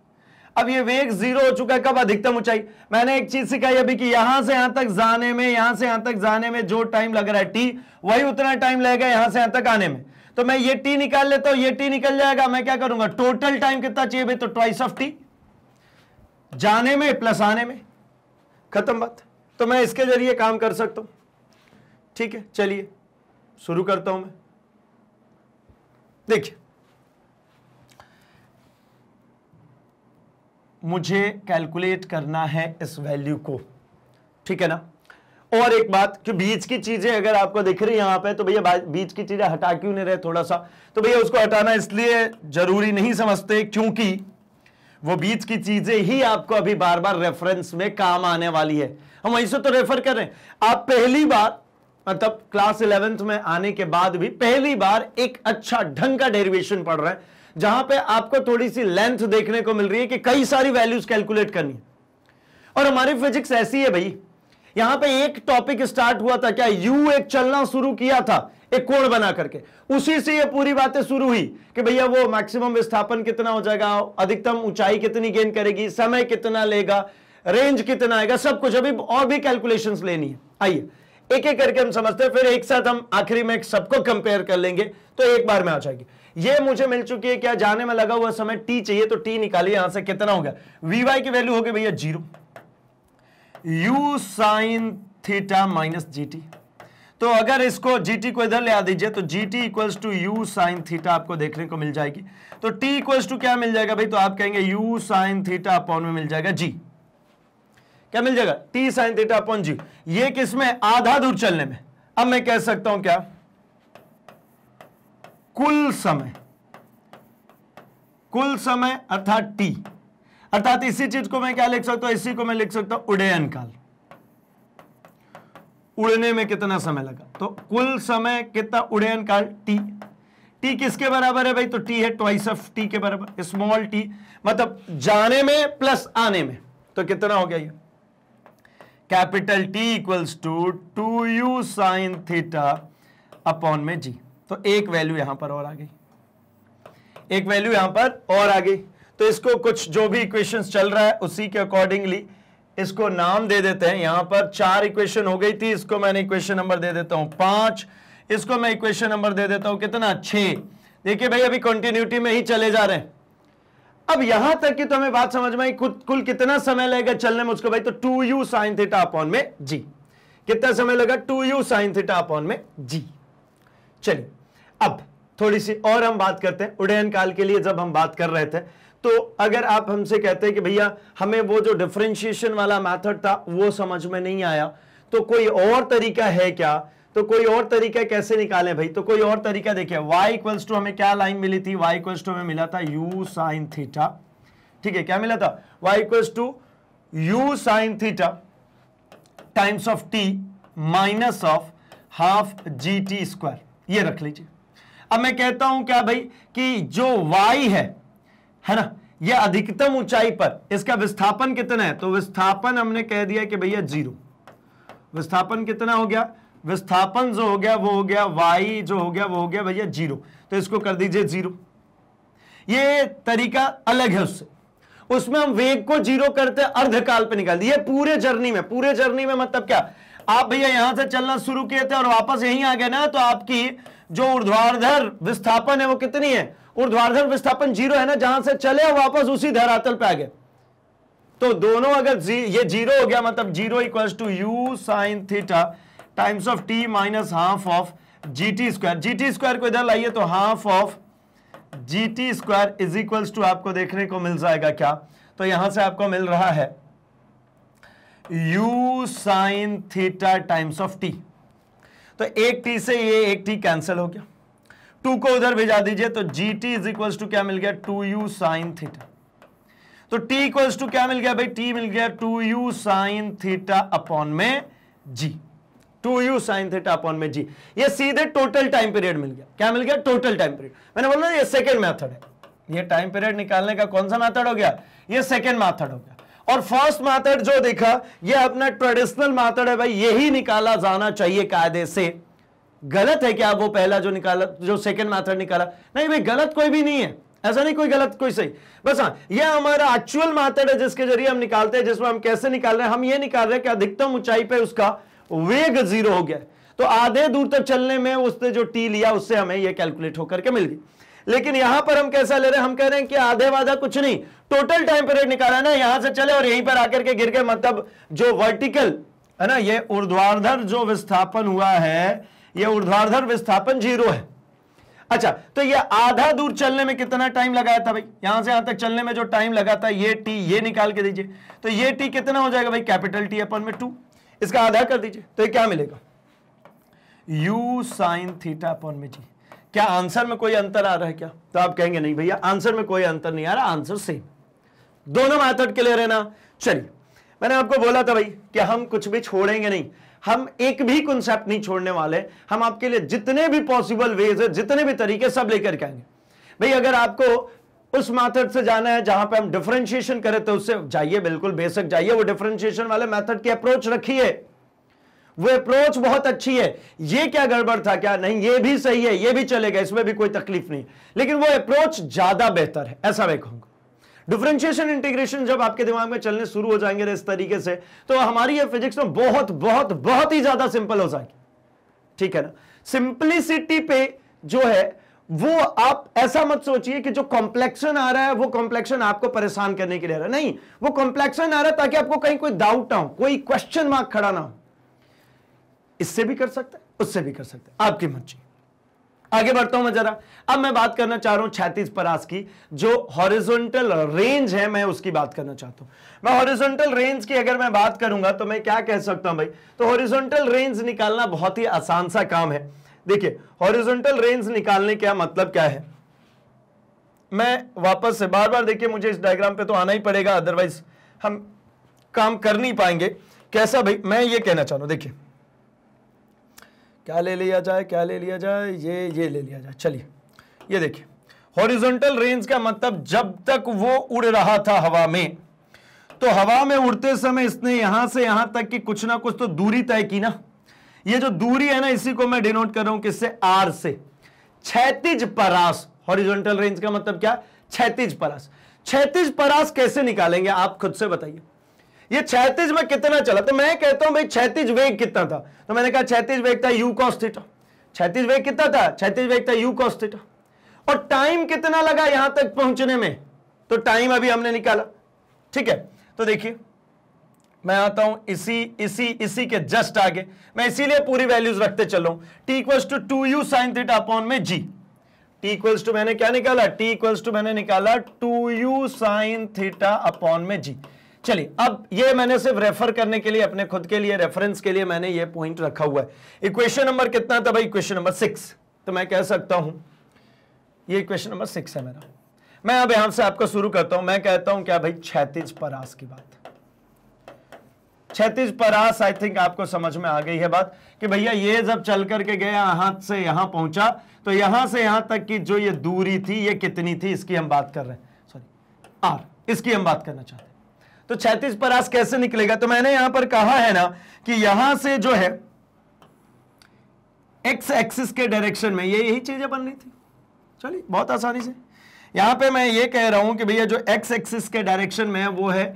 अब ये वेग जीरो हो चुका है कब अधिकतम ऊंचाई मैंने एक चीज सिखाई अभी कि यहां से यहां तक जाने में यहां से यहां तक जाने में जो टाइम लग रहा है टी वही उतना टाइम लगेगा यहां से यहां तक आने में तो मैं ये टी निकाल लेता हूं ये टी निकल जाएगा मैं क्या करूंगा टोटल टाइम कितना चाहिए भाई तो ट्वाइस ऑफ टी जाने में प्लस आने में खत्म बात तो मैं इसके जरिए काम कर सकता हूं ठीक है चलिए शुरू करता हूं मैं देखिए मुझे कैलकुलेट करना है इस वैल्यू को ठीक है ना और एक बात कि बीच की चीजें अगर आपको दिख रही यहां पे तो भैया बीच की चीजें हटा क्यों नहीं रहे थोड़ा सा तो भैया उसको हटाना इसलिए जरूरी नहीं समझते क्योंकि वो बीच की चीजें ही आपको अभी बार बार रेफरेंस में काम आने वाली है हम वहीं से तो रेफर कर रहे हैं आप पहली बार मतलब क्लास इलेवेंथ में आने के बाद भी पहली बार एक अच्छा ढंग का डेरिवेशन पढ़ रहे हैं जहां पे आपको थोड़ी सी लेंथ देखने को मिल रही है कि कई सारी वैल्यूज कैलकुलेट करनी है और हमारी फिजिक्स ऐसी है भाई यहां पे एक टॉपिक स्टार्ट हुआ था क्या यू एक चलना शुरू किया था एक कोण बना करके उसी से ये पूरी बातें शुरू हुई कि भैया वो मैक्सिमम विस्थापन कितना हो जाएगा अधिकतम ऊंचाई कितनी गेन करेगी समय कितना लेगा रेंज कितना आएगा सब कुछ अभी और भी कैलकुलेशंस लेनी है आइए एक एक करके हम समझते हैं फिर एक साथ हम आखिरी में सबको कंपेयर कर लेंगे तो एक बार में आ जाएगी ये मुझे मिल चुकी है क्या जाने में लगा हुआ समय टी चाहिए तो टी निकालिए यहां से कितना होगा वीवाई की वैल्यू होगी भैया zero u sine theta minus g t तो अगर इसको जीटी को इधर ले आ दीजिए तो g t equals to u sine theta आपको देखने को मिल जाएगी तो टी इक्वल्स टू क्या मिल जाएगा भाई तो आप कहेंगे यू साइन थीटा अपॉन में मिल जाएगा जी क्या मिल जाएगा टी साइन थीटा अपॉन जी ये किसमें आधा दूर चलने में अब मैं कह सकता हूं क्या कुल समय कुल समय अर्थात टी अर्थात इसी चीज को मैं क्या लिख सकता हूं इसी को मैं लिख सकता हूं उडयन काल उड़ने में कितना समय लगा तो कुल समय कितना उड़यन काल टी टी किसके बराबर है भाई तो टी है ट्वाइस ऑफ टी के बराबर स्मॉल टी मतलब जाने में प्लस आने में तो कितना हो गया ये capital T equals to two u sine theta upon में जी तो एक वैल्यू यहां पर और आ गई एक वैल्यू यहां पर और आ गई तो इसको कुछ जो भी इक्वेशन चल रहा है उसी के अकॉर्डिंगली इसको नाम दे देते हैं यहां पर चार इक्वेशन हो गई थी इसको मैंने इक्वेशन नंबर दे देता हूं पांच इसको मैं इक्वेशन नंबर दे देता हूं कितना छे देखिए भाई अभी कंटिन्यूटी में ही चले जा रहे हैं अब यहां तक की तो हमें बात समझ में आई कुल कितना समय लगेगा चलने में उसको भाई तो two u sine theta upon में जी कितना समय लगा two u sine theta upon में जी चलिए अब थोड़ी सी और हम बात करते हैं उड्डयन काल के लिए जब हम बात कर रहे थे तो अगर आप हमसे कहते हैं कि भैया हमें वो जो डिफ्रेंशिएशन वाला मेथड था वो समझ में नहीं आया तो कोई और तरीका है क्या तो कोई और तरीका कैसे निकाले भाई तो कोई और तरीका देखिए y इक्वल्स टू हमें क्या लाइन मिली थी y इक्वल्स टू हमें मिला था u साइन थीटा ठीक है क्या मिला था y equals to u sine theta times of t minus of half g t square यह रख लीजिए अब मैं कहता हूं क्या भाई कि जो y है है ना ये अधिकतम ऊंचाई पर इसका विस्थापन कितना है तो विस्थापन हमने कह दिया कि भैया जीरो विस्थापन कितना हो गया विस्थापन जो हो गया वो हो गया वाई जो हो गया वो हो गया भैया जीरो तो इसको कर दीजिए जीरो ये तरीका अलग है उससे उसमें हम वेग को जीरो करते अर्धकाल पे निकाल दिए पूरे जर्नी में पूरे जर्नी में मतलब क्या आप भैया यहां से चलना शुरू किए थे और वापस यहीं आ गए ना तो आपकी जो ऊर्ध्वाधर विस्थापन है वो कितनी है ऊर्ध्वाधर विस्थापन जीरो है ना जहां से चले वापस उसी धरातल पे आ गए तो दोनों अगर जी, ये जीरो हो गया मतलब zero equals to u sine theta times of t minus half of g t square g t square को इधर लाइए तो half of g t square is equals to आपको देखने को मिल जाएगा क्या तो यहां से आपको मिल रहा है u sine theta times of t तो एक t से ये एक t कैंसिल हो गया टू को उधर भेजा दीजिए तो g t is equal to क्या मिल गया टू यू साइन थीटा तो t इक्वल्स टू क्या मिल गया भाई t मिल गया two u sine theta upon में g two u sine theta upon में जी ये सीधे टोटल टाइम पीरियड मिल गया क्या मिल गया टोटल टाइम पीरियड मैंने बोला ये सेकेंड मैथड है ये टाइम पीरियड निकालने का कौन सा मैथड हो गया ये सेकेंड मैथड हो गया और फर्स्ट मैथड जो देखा ये अपना ट्रेडिशनल मैथड है भाई यही निकाला जाना चाहिए कायदे से गलत है क्या वो पहला जो निकाला जो सेकेंड मैथड निकाला नहीं भाई गलत कोई भी नहीं है ऐसा नहीं कोई गलत कोई सही बस हाँ ये हमारा एक्चुअल मैथड है जिसके जरिए हम निकालते हैं जिसमें हम कैसे निकाल रहे हैं हम ये निकाल रहे हैं कि अधिकतम ऊंचाई पे उसका वेग जीरो हो गया तो आधे दूर तक चलने में उसने जो टी लिया उससे हमें यह कैलकुलेट होकर के मिल गई लेकिन यहां पर हम कैसा ले रहे हैं हम कह रहे हैं कि आधे वाधा कुछ नहीं टोटल टाइम पीरियड निकाला ना यहां से चले और यहीं पर आकर के गिर गए मतलब जो वर्टिकल है ना ये ऊर्ध्वाधर जो विस्थापन हुआ है ये ऊर्ध्वाधर विस्थापन जीरो है अच्छा तो ये आधा दूर चलने में कितना टाइम लगाया था भाई यहां से यहां तक चलने में जो टाइम लगा था ये टी ये निकाल के दीजिए तो ये टी कितना हो जाएगा भाई कैपिटल टी अपन में टू इसका आधा कर दीजिए तो ये क्या मिलेगा u साइन थीटा अपॉन में जी क्या आंसर में कोई अंतर आ रहा है क्या तो आप कहेंगे नहीं भैया आंसर में कोई अंतर नहीं आ रहा आंसर सेम दोनों मैथड के लिए रहना चलिए मैंने आपको बोला था भाई कि हम कुछ भी छोड़ेंगे नहीं हम एक भी कॉन्सेप्ट नहीं छोड़ने वाले हम आपके लिए जितने भी पॉसिबल वेज है जितने भी तरीके सब लेकर के आएंगे भाई अगर आपको उस मेथड से जाना है जहां पे हम डिफरेंशिएशन करें तो उससे जाइए बिल्कुल बेसिक जाइए वो डिफरेंशिएशन वाले मेथड की अप्रोच रखिए वो अप्रोच बहुत अच्छी है ये क्या गड़बड़ था क्या नहीं ये भी सही है ये भी चलेगा इसमें भी कोई तकलीफ नहीं लेकिन वो अप्रोच ज्यादा बेहतर है ऐसा मैं कहूंगा डिफरेंशिएशन इंटीग्रेशन जब आपके दिमाग में चलने शुरू हो जाएंगे इस तरीके से तो हमारी ये फिजिक्स में बहुत बहुत बहुत ही ज्यादा सिंपल हो जाएगी ठीक है ना सिंप्लिसिटी पे जो है वो आप ऐसा मत सोचिए कि जो कॉम्प्लेक्शन आ रहा है वो कॉम्प्लेक्शन आपको परेशान करने के लिए आ रहा है नहीं वो कॉम्प्लेक्शन आ रहा है ताकि आपको कहीं कोई डाउट ना हो कोई क्वेश्चन मार्क खड़ा ना हो इससे भी कर सकते हैं उससे भी कर सकते हैं आपकी मर्जी आगे बढ़ता हूं मैं जरा अब मैं बात करना चाह रहा हूं छैतीस परास की जो हॉरिजोनटल रेंज है मैं उसकी बात करना चाहता हूं मैं हॉरिजोंटल रेंज की अगर मैं बात करूंगा तो मैं क्या कह सकता हूं भाई तो हॉरिजॉन्टल रेंज निकालना बहुत ही आसान सा काम है देखिए हॉरिजॉन्टल रेंज निकालने का मतलब क्या है मैं वापस से बार बार देखिए मुझे इस डायग्राम पे तो आना ही पड़ेगा अदरवाइज हम काम कर नहीं पाएंगे कैसा भाई मैं ये कहना चाह रहा हूं देखिए क्या ले लिया जाए क्या ले लिया जाए ये ये ले लिया जाए चलिए ये देखिए हॉरिजॉन्टल रेंज का मतलब जब तक वो उड़ रहा था हवा में तो हवा में उड़ते समय इसने यहां से यहां तक की कुछ ना कुछ तो दूरी तय की ना ये जो दूरी है ना इसी को मैं डिनोट कर रहा हूं किससे आर से क्षैतिज परास हॉरिजॉन्टल रेंज का मतलब क्या क्षैतिज परास क्षैतिज परास कैसे निकालेंगे आप खुद से बताइए ये क्षैतिज में कितना चला तो मैं कहता हूं भाई छैतीज वेग कितना था तो मैंने कहा क्षैतिज वेग था यू कॉस थीटा वेग कितना था क्षैतिज वेग था यू कॉस थीटा और टाइम कितना लगा यहां तक पहुंचने में तो टाइम अभी हमने निकाला ठीक है तो देखिए मैं आता हूं इसी इसी इसी के जस्ट आगे मैं इसीलिए पूरी वैल्यूज रखते चलू t equals to two u sine theta upon में जी टी इक्वल्स टू मैंने क्या निकाला टी इक्वल्स टू मैंने निकाला two u sine theta upon में जी चलिए अब ये मैंने सिर्फ रेफर करने के लिए अपने खुद के लिए रेफरेंस के लिए मैंने ये पॉइंट रखा हुआ है इक्वेशन नंबर कितना था भाई इक्वेशन नंबर सिक्स तो मैं कह सकता हूं ये इक्वेशन नंबर सिक्स है मेरा मैं अब यहां से आपको शुरू करता हूं मैं कहता हूं क्या भाई क्षैतिज परास की बात क्षतिज परास आई थिंक आपको समझ में आ गई है बात कि भैया ये जब चल करके गया हाथ से यहां पहुंचा तो यहां से यहां तक की जो ये दूरी थी ये कितनी थी इसकी हम बात कर रहे हैं सॉरी आर इसकी हम बात करना चाहते हैं तो क्षतिज परास कैसे निकलेगा तो मैंने यहां पर कहा है ना कि यहां से जो है एक्स एक्सिस के डायरेक्शन में ये यही चीजें बन रही थी चलिए बहुत आसानी से यहां पे मैं ये कह रहा हूं कि भैया जो एक्स एक्सिस के डायरेक्शन में है वो है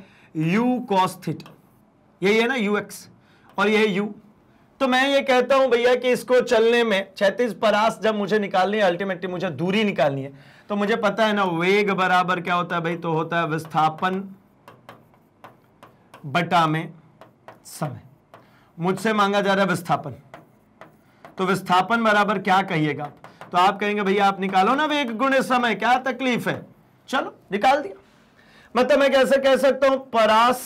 यू कॉस थीटा यही है ना यू एक्स और यह है यू तो मैं ये कहता हूं भैया कि इसको चलने में छत्तीस परास जब मुझे निकालनी है अल्टीमेटली मुझे दूरी निकालनी है तो मुझे पता है ना वेग बराबर क्या होता है भाई तो होता है विस्थापन बटा में समय मुझसे मांगा जा रहा है विस्थापन तो विस्थापन बराबर क्या कहिएगा तो आप कहेंगे भैया आप निकालो ना वेग गुण समय क्या तकलीफ है चलो निकाल दिया मतलब मैं कैसे कह सकता हूं परास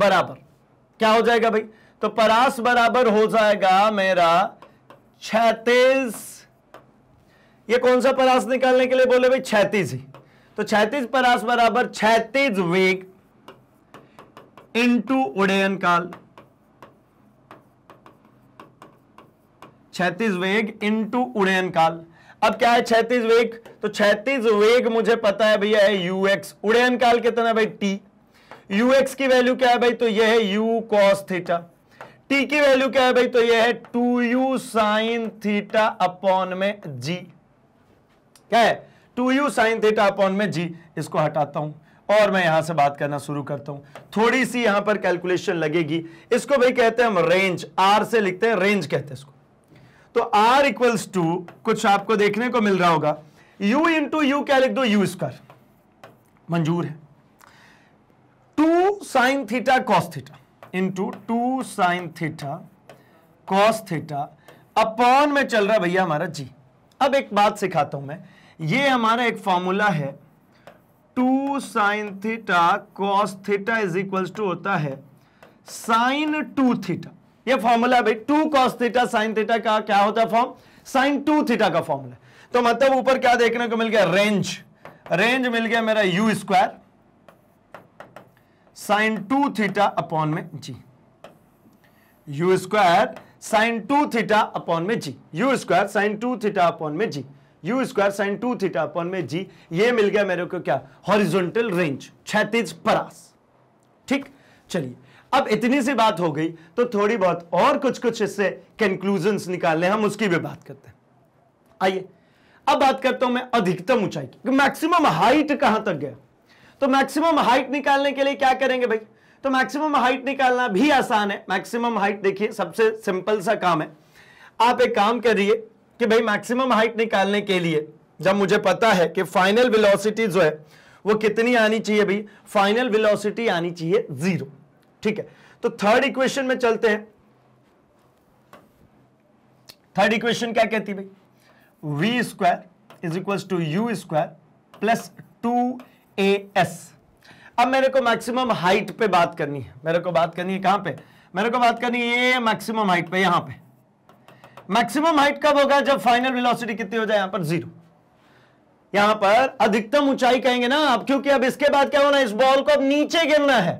बराबर क्या हो जाएगा भाई तो परास बराबर हो जाएगा मेरा छैतीस ये कौन सा परास निकालने के लिए बोले भाई छैतीस ही तो छैतीस परास बराबर छैतीस वेग इंटू उड़यन काल छैतीस वेग इंटू उड़यन काल अब क्या है छैतीस वेग तो छैतीस वेग मुझे पता है भैया है यूएक्स उड़यन काल कितना भाई टी यू एक्स की वैल्यू क्या है भाई तो ये है यू कॉस थीटा टी की वैल्यू क्या है भाई तो ये है to u sine theta upon में जी क्या है to u sine theta upon में जी इसको हटाता हूं और मैं यहां से बात करना शुरू करता हूं थोड़ी सी यहां पर कैलकुलेशन लगेगी इसको भाई कहते हैं हम रेंज आर से लिखते हैं रेंज कहते हैं इसको तो आर इक्वल्स टू कुछ आपको देखने को मिल रहा होगा यू इंटू यू क्या लिख दो यू स्क्वायर मंजूर है two sine theta cos theta into two sine theta cos theta upon में चल रहा भैया हमारा जी अब एक बात सिखाता हूं मैं ये हमारा एक फॉर्मूला है two sine theta cos theta is equal to होता है साइन टू थीटा ये फॉर्मूला भाई two cos theta sine theta का क्या होता है फॉर्म साइन टू थीटा का फॉर्मूला तो मतलब ऊपर क्या देखने को मिल गया रेंज रेंज मिल गया मेरा u square sine two theta upon में g u square sine two theta upon में g u square sine two theta upon में g u square sine two theta upon में जी ये मिल गया मेरे को क्या हॉरिजॉन्टल रेंज क्षैतिज परास ठीक चलिए अब इतनी सी बात हो गई तो थोड़ी बहुत और कुछ कुछ इससे कंक्लूजन निकालने हम उसकी भी बात करते हैं आइए अब बात करता हूं मैं अधिकतम ऊंचाई की मैक्सिमम हाइट कहां तक गया तो मैक्सिमम हाइट निकालने के लिए क्या करेंगे भाई तो मैक्सिमम हाइट निकालना भी आसान है मैक्सिमम हाइट देखिए सबसे सिंपल सा काम है आप एक काम करिए कि भाई मैक्सिमम हाइट निकालने के लिए जब मुझे पता है कि फाइनल वेलोसिटी जो है वो कितनी आनी चाहिए भाई फाइनल वेलोसिटी आनी चाहिए जीरो ठीक है तो थर्ड इक्वेशन में चलते हैं थर्ड इक्वेशन क्या कहती भाई v square is equal to u square plus two a s अब मेरे को मैक्सिमम हाइट पे बात करनी है मेरे को बात करनी है कहां पे मेरे को बात करनी है ये मैक्सिमम हाइट पे यहां पे मैक्सिमम हाइट कब होगा जब फाइनल वेलोसिटी कितनी हो जाए यहां पर जीरो यहां पर अधिकतम ऊंचाई कहेंगे ना अब क्योंकि अब इसके बाद क्या होना इस बॉल को अब नीचे गिरना है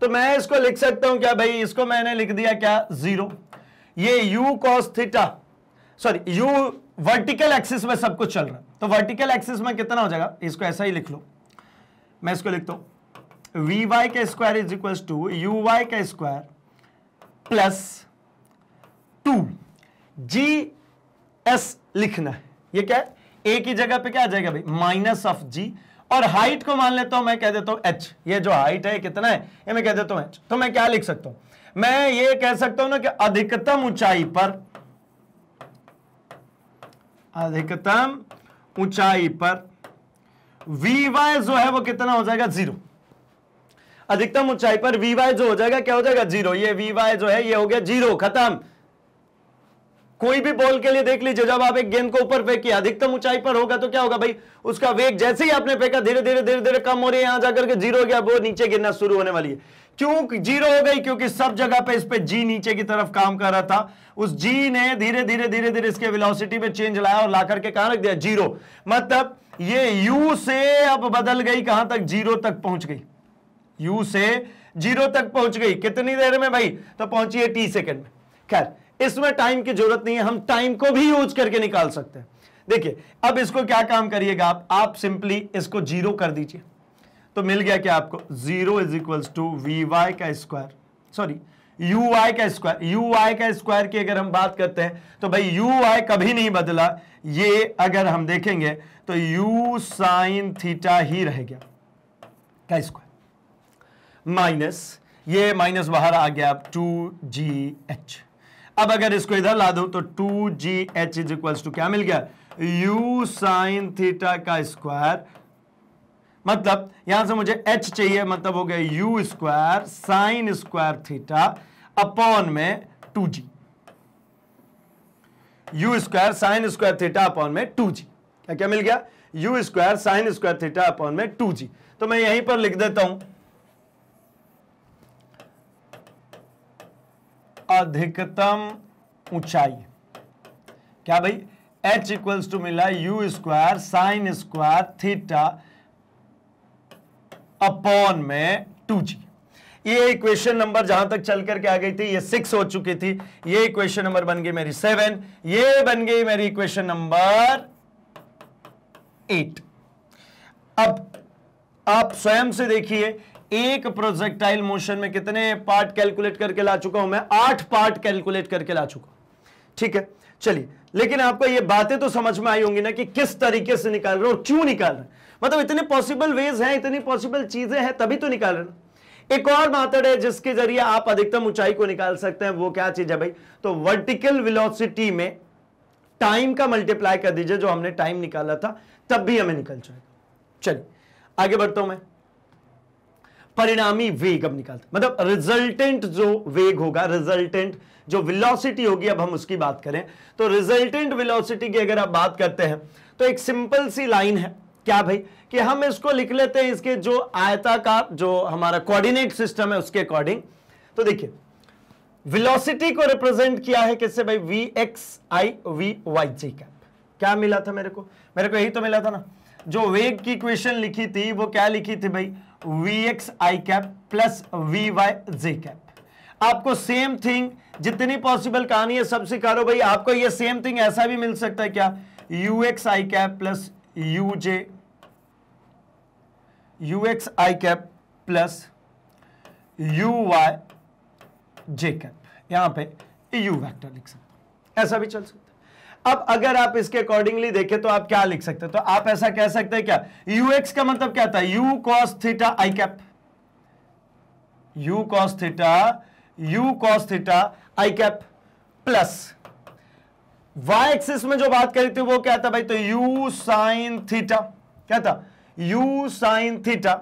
तो मैं इसको लिख सकता हूं क्या भाई इसको मैंने लिख दिया क्या जीरो ये u cos theta sorry u vertical axis में सब कुछ चल रहा तो वर्टिकल एक्सिस में कितना हो जाएगा इसको ऐसा ही लिख लो मैं इसको लिखता हूं वी वाई का square is equal to u y का square plus two g s लिखना है ये क्या है ए की जगह पे क्या आ जाएगा भाई माइनस ऑफ जी और हाइट को मान लेता हूं मैं कह देता हूं एच ये जो हाइट है कितना है ये मैं कह देता हूं एच तो मैं क्या लिख सकता हूं मैं ये कह सकता हूं ना कि अधिकतम ऊंचाई पर अधिकतम ऊंचाई पर वी वाई जो है वो कितना हो जाएगा जीरो अधिकतम ऊंचाई पर वी वाई जो हो जाएगा क्या हो जाएगा जीरो ये वी वाई जो है ये हो गया जीरो खत्म कोई भी बॉल के लिए देख लीजिए जब आप एक गेंद को ऊपर फेंक किया अधिकतम ऊंचाई पर होगा तो क्या होगा भाई उसका वेग जैसे ही आपने फेंका धीरे धीरे धीरे धीरे कम हो रही है यहां जाकर के जीरो हो गया वो नीचे गिरना शुरू होने वाली है चूंक जीरो हो गई क्योंकि सब जगह पे इस पे जी नीचे की तरफ काम कर रहा था उस जी ने धीरे धीरे धीरे धीरे इसके वेलोसिटी में चेंज लाया और ला करके कहा रख दिया जीरो मतलब ये यू से अब बदल गई कहां तक जीरो तक पहुंच गई यू से जीरो तक पहुंच गई कितनी देर में भाई तो पहुंची है टी सेकेंड में खैर इसमें टाइम की जरूरत नहीं है हम टाइम को भी यूज करके निकाल सकते हैं देखिए अब इसको क्या काम करिएगा आप आप सिंपली इसको जीरो कर दीजिए तो मिल गया क्या आपको zero is equal to v y का स्क्वायर सॉरी यू आई का स्क्वायर यू आई का स्क्वायर की अगर हम बात करते हैं तो भाई यू आई कभी नहीं बदला ये अगर हम देखेंगे तो यू साइन थीटा ही रह गया का स्क्वायर माइनस ये माइनस बाहर आ गया आप टू जी एच अब अगर इसको इधर ला दो तो two g h is equal to क्या मिल गया यू साइन थीटा का स्क्वायर मतलब यहां से मुझे एच चाहिए मतलब हो गया u square sine square theta upon में two g u square sine square theta upon में टू जी क्या क्या मिल गया u square sine square theta upon में टू जी तो मैं यहीं पर लिख देता हूं अधिकतम ऊंचाई क्या भाई h इक्वल्स टू मिला u square sine square theta upon में टू जी ये इक्वेशन नंबर जहां तक चल करके आ गई थी ये सिक्स हो चुकी थी ये इक्वेशन नंबर बन गई मेरी सेवन ये बन गई मेरी इक्वेशन नंबर एट अब आप स्वयं से देखिए एक प्रोजेक्टाइल मोशन में कितने पार्ट कैलकुलेट करके ला चुका हूं मैं आठ पार्ट कैलकुलेट करके ला चुका हूं ठीक है चलिए लेकिन आपको ये बातें तो समझ में आई होंगी ना कि किस तरीके से निकाल रहे हो और क्यों निकाल रहे हैं मतलब इतने पॉसिबल वेज हैं इतनी पॉसिबल चीजें हैं तभी तो निकाल रहे एक और माथड है जिसके जरिए आप अधिकतम ऊंचाई को निकाल सकते हैं वो क्या चीज है भाई तो वर्टिकल विलोसिटी में टाइम का मल्टीप्लाई कर दीजिए जो हमने टाइम निकाला था तब भी हमें निकल जाएगा चलिए आगे बढ़ता हूं मैं परिणामी वेग अब निकालते मतलब रिजल्टेंट जो वेग होगा रिजल्टेंट जो विलोसिटी होगी अब हम उसकी बात करें तो रिजल्टेंट विलोसिटी की अगर आप बात करते हैं तो एक सिंपल सी लाइन है क्या भाई कि हम इसको लिख लेते हैं इसके जो आयता का जो हमारा कोऑर्डिनेट सिस्टम है उसके अकॉर्डिंग तो देखिए वेलोसिटी को रिप्रेजेंट किया है किससे भाई v x i v y g cap क्या मिला था मेरे को मेरे को यही तो मिला था ना जो वेग की क्वेश्चन लिखी थी वो क्या लिखी थी भाई v x i cap plus v y g cap आपको सेम थिंग जितनी पॉसिबल कहानी है सबसे करो भाई आपको ये सेम थिंग ऐसा भी मिल सकता है क्या u x i cap plus u j u x i cap plus u y j cap यहां पे यू वेक्टर लिख सकते ऐसा भी चल सकता अब अगर आप इसके अकॉर्डिंगली देखें तो आप क्या लिख सकते हैं तो आप ऐसा कह सकते हैं क्या यू एक्स का मतलब क्या था u cos theta i cap u cos theta u cos theta i cap plus y axis में जो बात करी थी वो क्या था भाई तो यू साइन थीटा क्या था u sine theta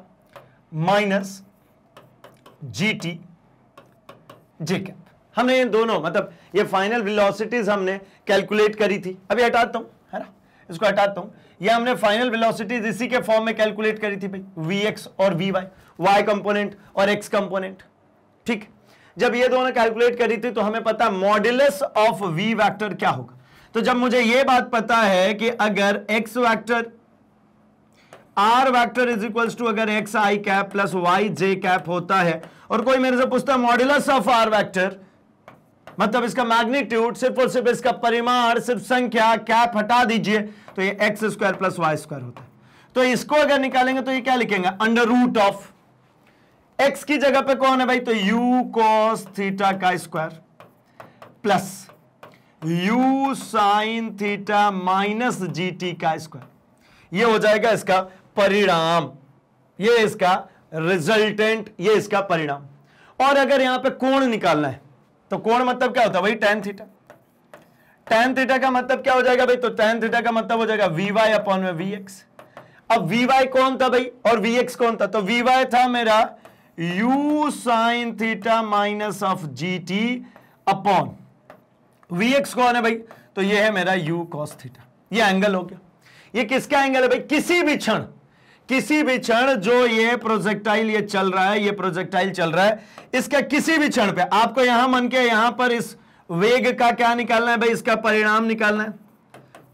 minus g t g cap हमने ये दोनों मतलब ये फाइनल वेलोसिटीज हमने कैलकुलेट करी थी अभी हटाता हूं है ना इसको हटाता हूं ये हमने फाइनल वेलोसिटीज इसी के फॉर्म में कैलकुलेट करी थी भाई वी एक्स और वी वाई वाई कंपोनेंट और एक्स कंपोनेंट ठीक जब ये दोनों कैलकुलेट करी थी तो हमें पता मॉड्यूलस ऑफ वी वेक्टर क्या होगा तो जब मुझे यह बात पता है कि अगर x vector r vector is equal to अगर x i cap plus y j cap होता है और कोई मेरे से पूछता है मॉड्यूलस ऑफ आर वैक्टर मतलब इसका मैग्नीट्यूड सिर्फ और सिर्फ इसका परिमाण सिर्फ संख्या कैप हटा दीजिए तो ये x square plus y square होता है तो इसको अगर निकालेंगे तो ये क्या लिखेंगे अंडर रूट ऑफ एक्स की जगह पे कौन है भाई तो यू कॉस थीटा का square plus u sine theta minus g t का स्क्वायर ये हो जाएगा इसका परिणाम ये इसका रिजल्टेंट ये इसका परिणाम और अगर यहां पे कोण निकालना है तो कोण मतलब क्या होता है वही टेन थीटा टेन थीटा का मतलब क्या हो जाएगा भाई तो टेन थीटा का मतलब हो जाएगा वी वाई अपॉन में वी एक्स अब वी वाई कौन था भाई और वी एक्स कौन था तो वी वाई था मेरा u sine theta minus of g t upon v x कौन है भाई तो ये है मेरा यू कॉस थीटा ये एंगल हो गया ये किसका एंगल है भाई किसी भी क्षण किसी भी क्षण जो ये प्रोजेक्टाइल ये चल रहा है ये प्रोजेक्टाइल चल रहा है इसका किसी भी क्षण पे आपको यहां मन के यहां पर इस वेग का क्या निकालना है भाई इसका परिणाम निकालना है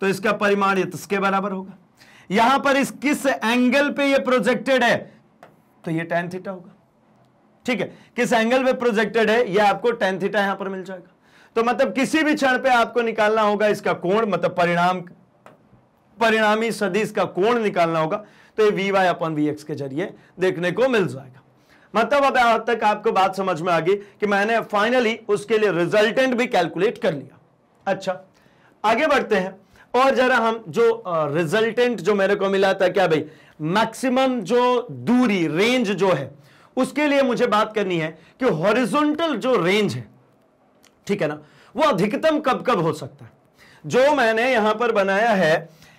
तो इसका परिमाण इसके बराबर होगा यहां पर इस किस एंगल पे ये प्रोजेक्टेड है तो ये टेन थीटा होगा ठीक है किस एंगल पे प्रोजेक्टेड है ये आपको टेन थीटा यहां पर मिल जाएगा तो मतलब किसी भी क्षण पे आपको निकालना होगा इसका कोण मतलब परिणाम परिणामी सदिश का कोण निकालना होगा तो ये v y upon v x के जरिए देखने को मिल जाएगा मतलब अब अब तक आपको बात समझ में आ गई कि मैंने फाइनली उसके लिए रिजल्टेंट भी कैलकुलेट कर लिया अच्छा आगे बढ़ते हैं और जरा हम जो रिजल्टेंट जो मेरे को मिला था क्या भाई मैक्सिमम जो दूरी रेंज जो है उसके लिए मुझे बात करनी है कि हॉरिजॉन्टल जो रेंज है ठीक है ना वो अधिकतम कब कब हो सकता है जो मैंने यहां पर बनाया है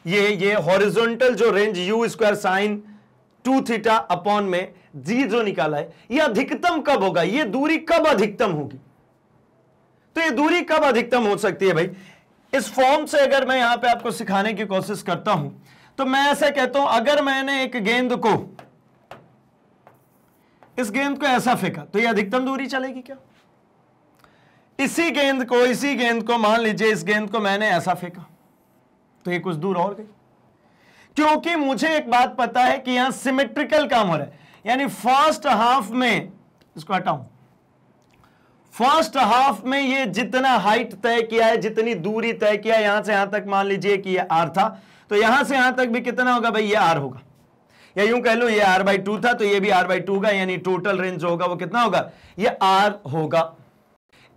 ये ये हॉरिजॉन्टल जो range u square sine two theta upon में जी जो निकाला है ये अधिकतम कब होगा ये दूरी कब अधिकतम होगी तो ये दूरी कब अधिकतम हो सकती है भाई इस फॉर्म से अगर मैं यहां पे आपको सिखाने की कोशिश करता हूं तो मैं ऐसा कहता हूं अगर मैंने एक गेंद को इस गेंद को ऐसा फेंका तो ये अधिकतम दूरी चलेगी क्या इसी गेंद को इसी गेंद को मान लीजिए इस गेंद को मैंने ऐसा फेंका तो ये कुछ दूर और गई क्योंकि मुझे एक बात पता है कि यहां सिमेट्रिकल काम हो रहा है यानी फर्स्ट हाफ में इसको हटाऊं फर्स्ट हाफ में ये जितना हाइट तय किया है जितनी दूरी तय किया है यहां से यहां तक मान लीजिए कि ये आर था तो यहां से यहां तक भी कितना होगा भाई ये आर होगा या यूं कह लो ये आर बाई टू था तो ये भी आर बाई टू होगा यानी टोटल रेंज होगा वो कितना होगा ये आर होगा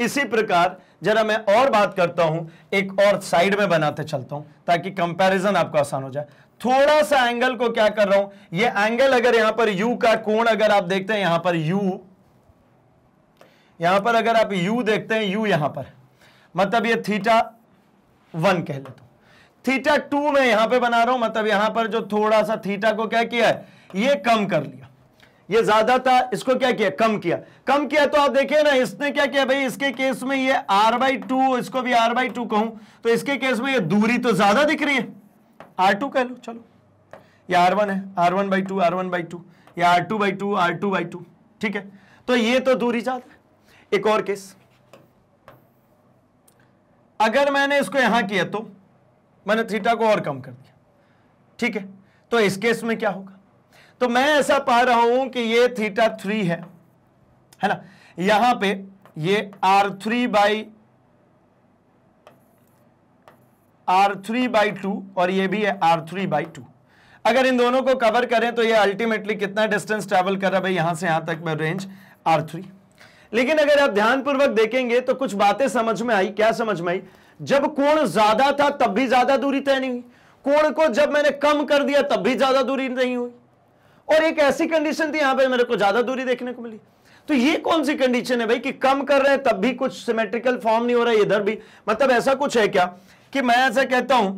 इसी प्रकार जरा मैं और बात करता हूं एक और साइड में बनाते चलता हूं ताकि कंपैरिजन आपको आसान हो जाए थोड़ा सा एंगल को क्या कर रहा हूं ये एंगल अगर यहां पर यू का कोण अगर आप देखते हैं यहां पर यू यहां पर अगर आप यू देखते हैं यू यहां पर मतलब ये थीटा वन कह लेता हूं थीटा टू में यहां पर बना रहा हूं मतलब यहां पर जो थोड़ा सा थीटा को क्या किया है ये कम कर लिया ये ज्यादा था इसको क्या किया कम किया कम किया तो आप देखिए ना इसने क्या किया भाई इसके केस में ये आर बाई टू इसको भी आर बाई टू कहूं तो इसके केस में ये दूरी तो ज्यादा दिख रही है आर टू कह लो चलो ये आर वन है r one by two r one by two ये r two by two r two by two ठीक है तो ये तो दूरी ज्यादा एक और केस अगर मैंने इसको यहां किया तो मैंने थीटा को और कम कर दिया ठीक है तो इस केस में क्या होगा तो मैं ऐसा पा रहा हूं कि ये थीटा थ्री है है ना यहां पे ये r three by r three by two और ये भी है आर थ्री बाई टू अगर इन दोनों को कवर करें तो ये अल्टीमेटली कितना डिस्टेंस ट्रेवल कर रहा है भाई यहां से यहां तक में रेंज आर थ्री लेकिन अगर आप ध्यानपूर्वक देखेंगे तो कुछ बातें समझ में आई क्या समझ में आई जब कोण ज्यादा था तब भी ज्यादा दूरी तय नहीं हुई कोण को जब मैंने कम कर दिया तब भी ज्यादा दूरी नहीं हुई और एक ऐसी कंडीशन थी यहां पे मेरे को ज्यादा दूरी देखने को मिली तो ये कौन सी कंडीशन है भाई कि कम कर रहे हैं तब भी कुछ सिमेट्रिकल फॉर्म नहीं हो रहा इधर भी मतलब ऐसा कुछ है क्या कि मैं ऐसा कहता हूं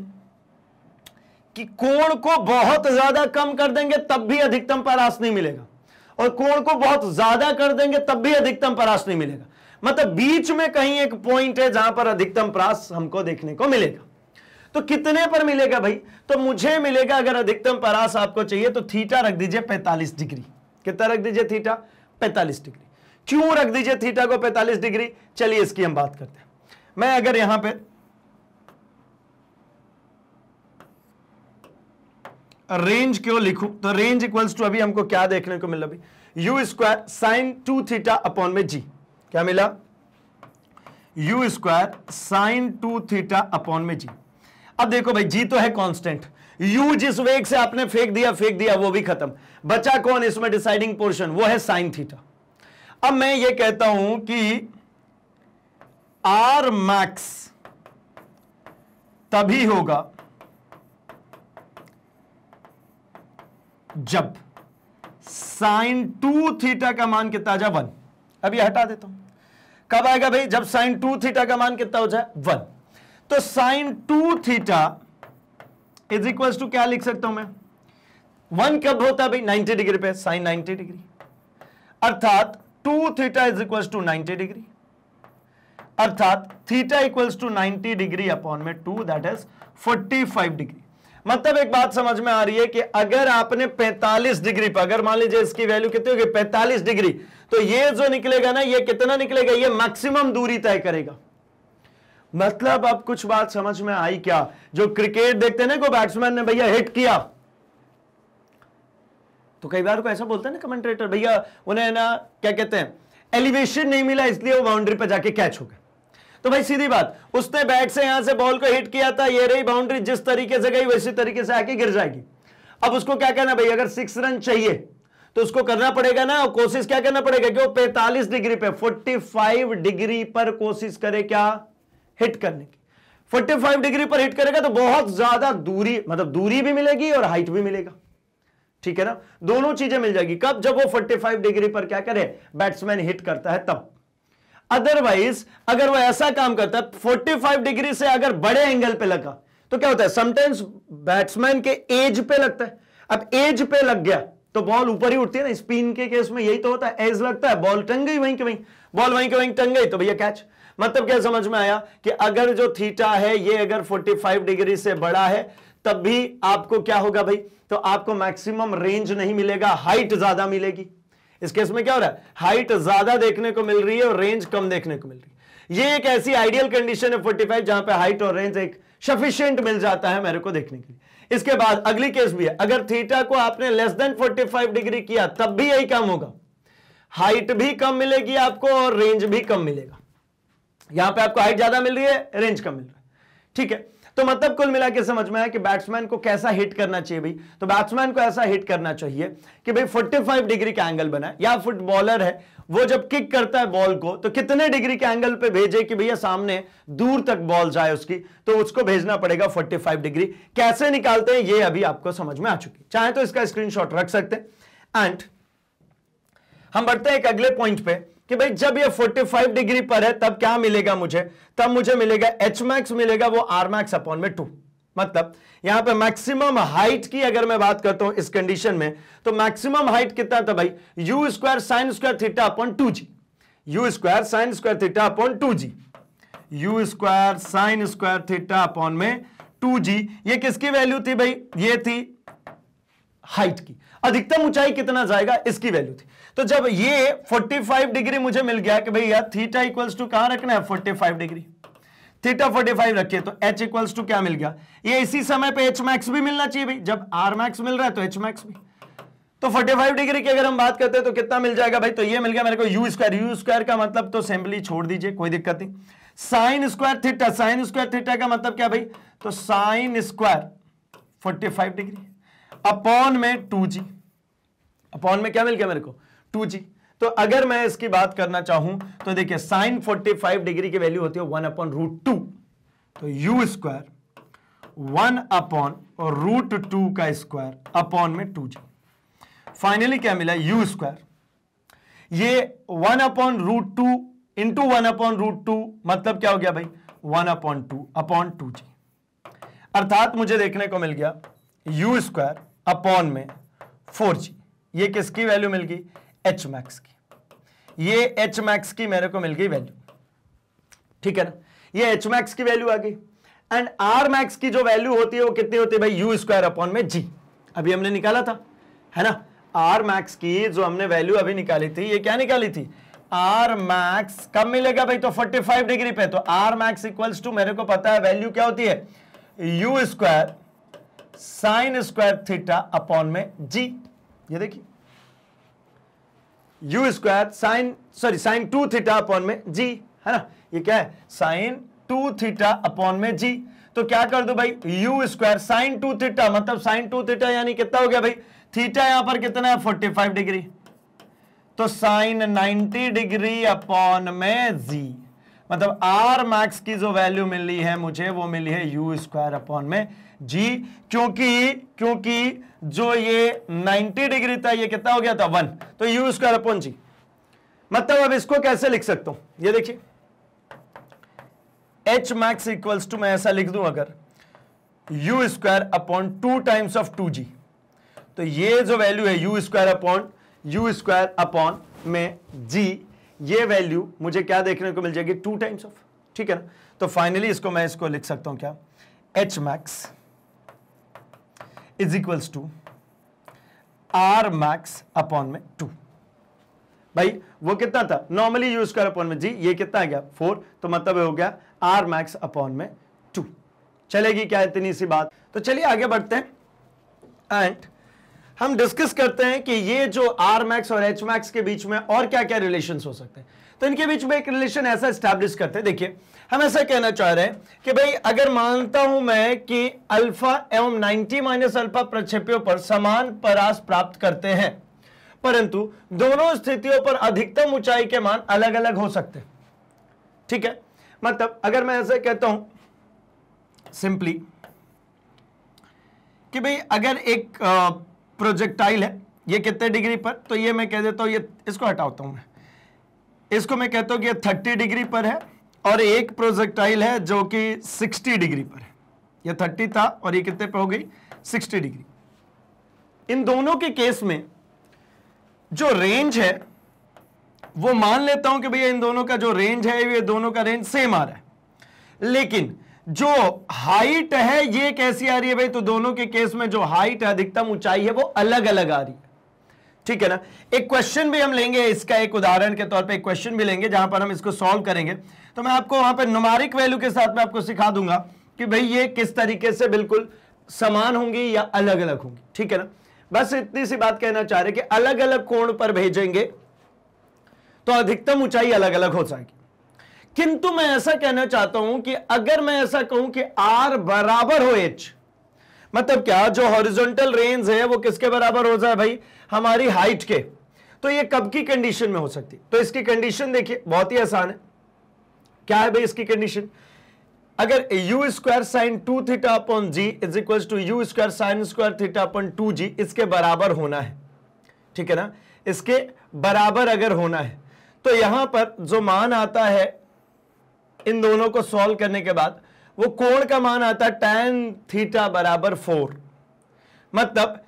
कि कोण को बहुत ज्यादा कम कर देंगे तब भी अधिकतम परास नहीं मिलेगा और कोण को बहुत ज्यादा कर देंगे तब भी अधिकतम परास नहीं मिलेगा मतलब बीच में कहीं एक पॉइंट है जहां पर अधिकतम प्रास हमको देखने को मिलेगा तो कितने पर मिलेगा भाई तो मुझे मिलेगा अगर अधिकतम परास आपको चाहिए तो थीटा रख दीजिए 45 डिग्री कितना रख दीजिए थीटा 45 डिग्री क्यों रख दीजिए थीटा को 45 डिग्री चलिए इसकी हम बात करते हैं मैं अगर यहां पे रेंज क्यों लिखूं तो रेंज इक्वल्स टू अभी हमको क्या देखने को मिला अभी you square sine two theta upon में जी क्या मिला u square sine two theta upon में जी अब देखो भाई जी तो है कॉन्स्टेंट यू जिस वेग से आपने फेंक दिया फेंक दिया वो भी खत्म बचा कौन इसमें डिसाइडिंग पोर्शन वो है साइन थीटा अब मैं ये कहता हूं कि आर मैक्स तभी होगा जब साइन टू थीटा का मान कितना आ जाए वन अब ये हटा देता हूं कब आएगा भाई जब साइन टू थीटा का मान कितना हो जाए वन तो sine two theta is equal to क्या लिख सकता हूं मैं वन कब होता है भाई 90 डिग्री पे साइन 90 डिग्री अर्थात two theta is equal to 90 degree अर्थात theta equals to 90 degree upon में टू दैट इज 45 डिग्री मतलब एक बात समझ में आ रही है कि अगर आपने 45 डिग्री पर अगर मान लीजिए इसकी वैल्यू कितनी होगी 45 डिग्री तो ये जो निकलेगा ना ये कितना निकलेगा ये मैक्सिमम दूरी तय करेगा मतलब अब कुछ बात समझ में आई क्या जो क्रिकेट देखते ना को बैट्समैन ने भैया हिट किया तो कई बार को ऐसा बोलते हैं ना कमेंट्रेटर भैया उन्हें ना क्या कहते हैं एलिवेशन नहीं मिला इसलिए वो बाउंड्री पे जाके कैच हो गए तो भाई सीधी बात उसने बैट से यहां से बॉल को हिट किया था ये रही बाउंड्री जिस तरीके से गई वैसी तरीके से आके गिर जाएगी अब उसको क्या कहना भाई अगर सिक्स रन चाहिए तो उसको करना पड़ेगा ना कोशिश क्या करना पड़ेगा कि वो पैंतालीस डिग्री पे फोर्टी डिग्री पर कोशिश करे क्या हिट करने की 45 डिग्री पर हिट करेगा तो बहुत ज्यादा दूरी मतलब दूरी भी मिलेगी और हाइट भी मिलेगा ठीक है ना दोनों चीजें मिल जाएगी कब जब वो 45 डिग्री पर क्या करे बैट्समैन हिट करता है तब अदरवाइज अगर वह ऐसा काम करता है 45 डिग्री से अगर बड़े एंगल पे लगा तो क्या होता है समटाइम्स बैट्समैन के एज पे लगता है अब एज पे लग गया तो बॉल ऊपर ही उठती है ना स्पिन के केस में यही तो होता है एज लगता है बॉल टंग गई वहीं के वहीं बॉल वहीं के वहीं टंग गई तो भैया कैच मतलब क्या समझ में आया कि अगर जो थीटा है ये अगर 45 डिग्री से बड़ा है तब भी आपको क्या होगा भाई तो आपको मैक्सिमम रेंज नहीं मिलेगा हाइट ज्यादा मिलेगी इस केस में क्या हो रहा है हाइट ज्यादा देखने को मिल रही है और रेंज कम देखने को मिल रही है ये एक ऐसी आइडियल कंडीशन है फाइव जहां पर हाइट और रेंज एक सफिशियंट मिल जाता है मेरे को देखने के लिए इसके बाद अगली केस भी है अगर थीटा को आपने लेस देन 45 डिग्री किया तब भी यही काम होगा हाइट भी कम मिलेगी आपको और रेंज भी कम मिलेगा यहां पे आपको हाइट ज्यादा मिल रही है रेंज कम मिल रहा है ठीक है तो मतलब कुल मिला के समझ में आया कि बैट्समैन को कैसा हिट करना चाहिए भाई तो बैट्समैन को ऐसा हिट करना चाहिए कि भाई 45 डिग्री का एंगल बनाए या फुटबॉलर है वो जब किक करता है बॉल को तो कितने डिग्री के एंगल पे भेजे कि भैया सामने दूर तक बॉल जाए उसकी तो उसको भेजना पड़ेगा 45 डिग्री कैसे निकालते हैं ये अभी आपको समझ में आ चुकी चाहे तो इसका स्क्रीनशॉट रख सकते हैं एंड हम बढ़ते हैं एक अगले पॉइंट पे कि भाई जब ये 45 डिग्री पर है तब क्या मिलेगा मुझे तब मुझे मिलेगा एच मैक्स मिलेगा वो आर मैक्स अपॉन में टू मतलब यहां पे मैक्सिमम हाइट की अगर मैं बात करता हूं इस कंडीशन में तो मैक्सिमम हाइट कितना था भाई u square sine square theta upon two g u square sine square theta upon two g u square sine square theta upon में टू जी ये किसकी वैल्यू थी भाई ये थी हाइट की अधिकतम ऊंचाई कितना जाएगा इसकी वैल्यू थी तो जब ये 45 डिग्री मुझे मिल गया कि भैया थीटा इक्वल्स टू कहां रखना है 45 डिग्री थीटा 45 रखिए तो एच इक्वल्स टू क्या मिल गया ये इसी समय पे एच मैक्स भी मिलना चाहिए भाई जब आर मैक्स मिल रहा है तो एच मैक्स भी तो 45 डिग्री की अगर हम बात करते हैं तो कितना मिल जाएगा भाई तो ये मिल गया मेरे को यू स्क्वायर यू स्क्वायर का मतलब तो सिंपली छोड़ दीजिए कोई दिक्कत नहीं sine square theta sine square theta का मतलब क्या भाई तो साइन स्क्वायर 45 डिग्री अपॉन में 2g अपॉन में क्या मिल गया मेरे को टू जी तो अगर मैं इसकी बात करना चाहूं तो देखिए साइन 45 डिग्री की वैल्यू होती है वन अपॉन रूट टू तो यू स्क्वायर वन अपॉन और रूट टू का स्क्वायर अपॉन में टू जी फाइनली क्या मिला यू स्क्वायर ये one upon root two into one upon root two मतलब क्या हो गया भाई one upon two upon two g अर्थात मुझे देखने को मिल गया यू स्क्वायर अपॉन में फोर जी ये किसकी वैल्यू मिल गई एच मैक्स की ये एच मैक्स की मेरे को मिल गई वैल्यू ठीक है ना ये एच मैक्स की वैल्यू आ गई एंड आर मैक्स की जो वैल्यू होती है वो कितनी होती है भाई यू स्क्वायर अपॉन में जी अभी हमने निकाला था है ना आर मैक्स की जो हमने वैल्यू अभी निकाली थी ये क्या निकाली थी आर मैक्स कब मिलेगा भाई तो 45 डिग्री पे तो आर मैक्स इक्वल्स टू मेरे को पता है वैल्यू क्या होती है u square sine square theta upon में जी ये देखिए u square sine sorry sine two theta upon में जी है ना ये क्या है साइन टू थीटा अपॉन में जी तो क्या कर दो भाई u square sine two theta मतलब साइन टू थीटा यानी कितना हो गया भाई थीटा यहां पर कितना है फोर्टी फाइव डिग्री तो साइन नाइनटी डिग्री अपॉन में जी मतलब आर मैक्स की जो वैल्यू मिली है मुझे वो मिली है यू स्क्वायर अपॉन में जी क्योंकि क्योंकि जो ये 90 डिग्री था ये कितना हो गया था वन तो यू स्क्वायर अपॉन जी मतलब अब इसको कैसे लिख सकता हूं ये देखिए एच मैक्स इक्वल्स टू मैं ऐसा लिख दूं अगर u square upon two times of two g तो ये जो वैल्यू है u square upon u square upon में जी ये वैल्यू मुझे क्या देखने को मिल जाएगी टू टाइम्स ऑफ ठीक है ना तो फाइनली इसको मैं इसको लिख सकता हूं क्या h max is equals to r max upon में टू भाई वो कितना था नॉर्मली यूज कर अपॉन में जी ये कितना आ गया फोर तो मतलब हो गया आर मैक्स अपॉन में टू चलेगी क्या इतनी सी बात तो चलिए आगे बढ़ते हैं एंड हम डिस्कस करते हैं कि ये जो आर मैक्स और एच मैक्स के बीच में और क्या क्या रिलेशन हो सकते हैं तो इनके बीच में एक रिलेशन ऐसा स्टैब्लिश करते हैं देखिए हम ऐसा कहना चाह रहे हैं कि भाई अगर मानता हूं मैं कि अल्फा एवं 90 माइनस अल्फा प्रक्षेपियों पर समान परास प्राप्त करते हैं परंतु दोनों स्थितियों पर अधिकतम ऊंचाई के मान अलग अलग हो सकते हैं ठीक है मतलब अगर मैं ऐसे कहता हूं सिंपली कि भाई अगर एक प्रोजेक्टाइल है ये कितने डिग्री पर तो ये मैं कह देता हूं ये इसको हटाता हूं मैं इसको मैं कहता हूं कि ये थर्टी डिग्री पर है और एक प्रोजेक्टाइल है जो कि 60 डिग्री पर है यह 30 था और ये कितने पर हो गई 60 डिग्री इन दोनों के केस में जो रेंज है वो मान लेता हूं कि भैया इन दोनों का जो रेंज है ये दोनों का रेंज सेम आ रहा है लेकिन जो हाइट है ये कैसी आ रही है भाई तो दोनों के केस में जो हाइट है अधिकतम ऊंचाई है वो अलग अलग आ रही है ठीक है ना एक क्वेश्चन भी हम लेंगे इसका एक उदाहरण के तौर पे एक क्वेश्चन भी लेंगे जहां पर हम इसको सॉल्व करेंगे तो मैं आपको वहां पर नुमारिक वैल्यू के साथ में आपको सिखा दूंगा कि भाई ये किस तरीके से बिल्कुल समान होंगी या अलग अलग होंगी ठीक है ना बस इतनी सी बात कहना चाह रहे कि अलग अलग कोण पर भेजेंगे तो अधिकतम ऊंचाई अलग अलग हो जाएगी किंतु मैं ऐसा कहना चाहता हूं कि अगर मैं ऐसा कहूं कि आर बराबर हो एच मतलब क्या जो हॉरिजॉन्टल रेंज है वो किसके बराबर हो जाए भाई हमारी हाइट के तो ये कब की कंडीशन में हो सकती तो इसकी कंडीशन देखिए बहुत ही आसान है क्या है भाई इसकी कंडीशन अगर u square sine two theta upon g is equal to u square sine square theta upon two g इसके बराबर होना है ठीक है ना इसके बराबर अगर होना है तो यहां पर जो मान आता है इन दोनों को सॉल्व करने के बाद वो कोण का मान आता है टेन थीटा बराबर फोर मतलब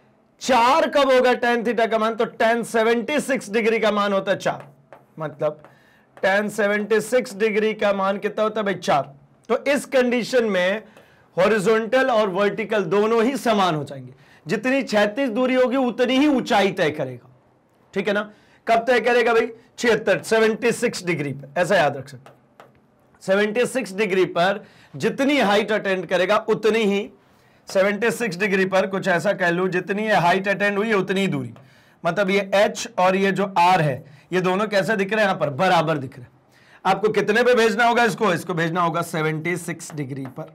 चार कब होगा टेन थीटा का मान तो टेन सेवेंटी सिक्स डिग्री का मान होता है चार मतलब टेन सेवेंटी सिक्स डिग्री का मान कितना होता है भाई चार तो इस कंडीशन में हॉरिजॉन्टल और वर्टिकल दोनों ही समान हो जाएंगे जितनी छैतीस दूरी होगी उतनी ही ऊंचाई तय करेगा ठीक है ना कब तय करेगा भाई छिहत्तर सेवेंटी सिक्स डिग्री पर ऐसा याद रख सकते 76 डिग्री पर जितनी हाइट अटेंड करेगा उतनी ही 76 डिग्री पर कुछ ऐसा कह लू जितनी हाइट अटेंड हुई है उतनी दूरी मतलब ये H और ये जो R है ये दोनों कैसे दिख रहे हैं यहां पर बराबर दिख रहे हैं आपको कितने पे भेजना होगा इसको इसको भेजना होगा 76 डिग्री पर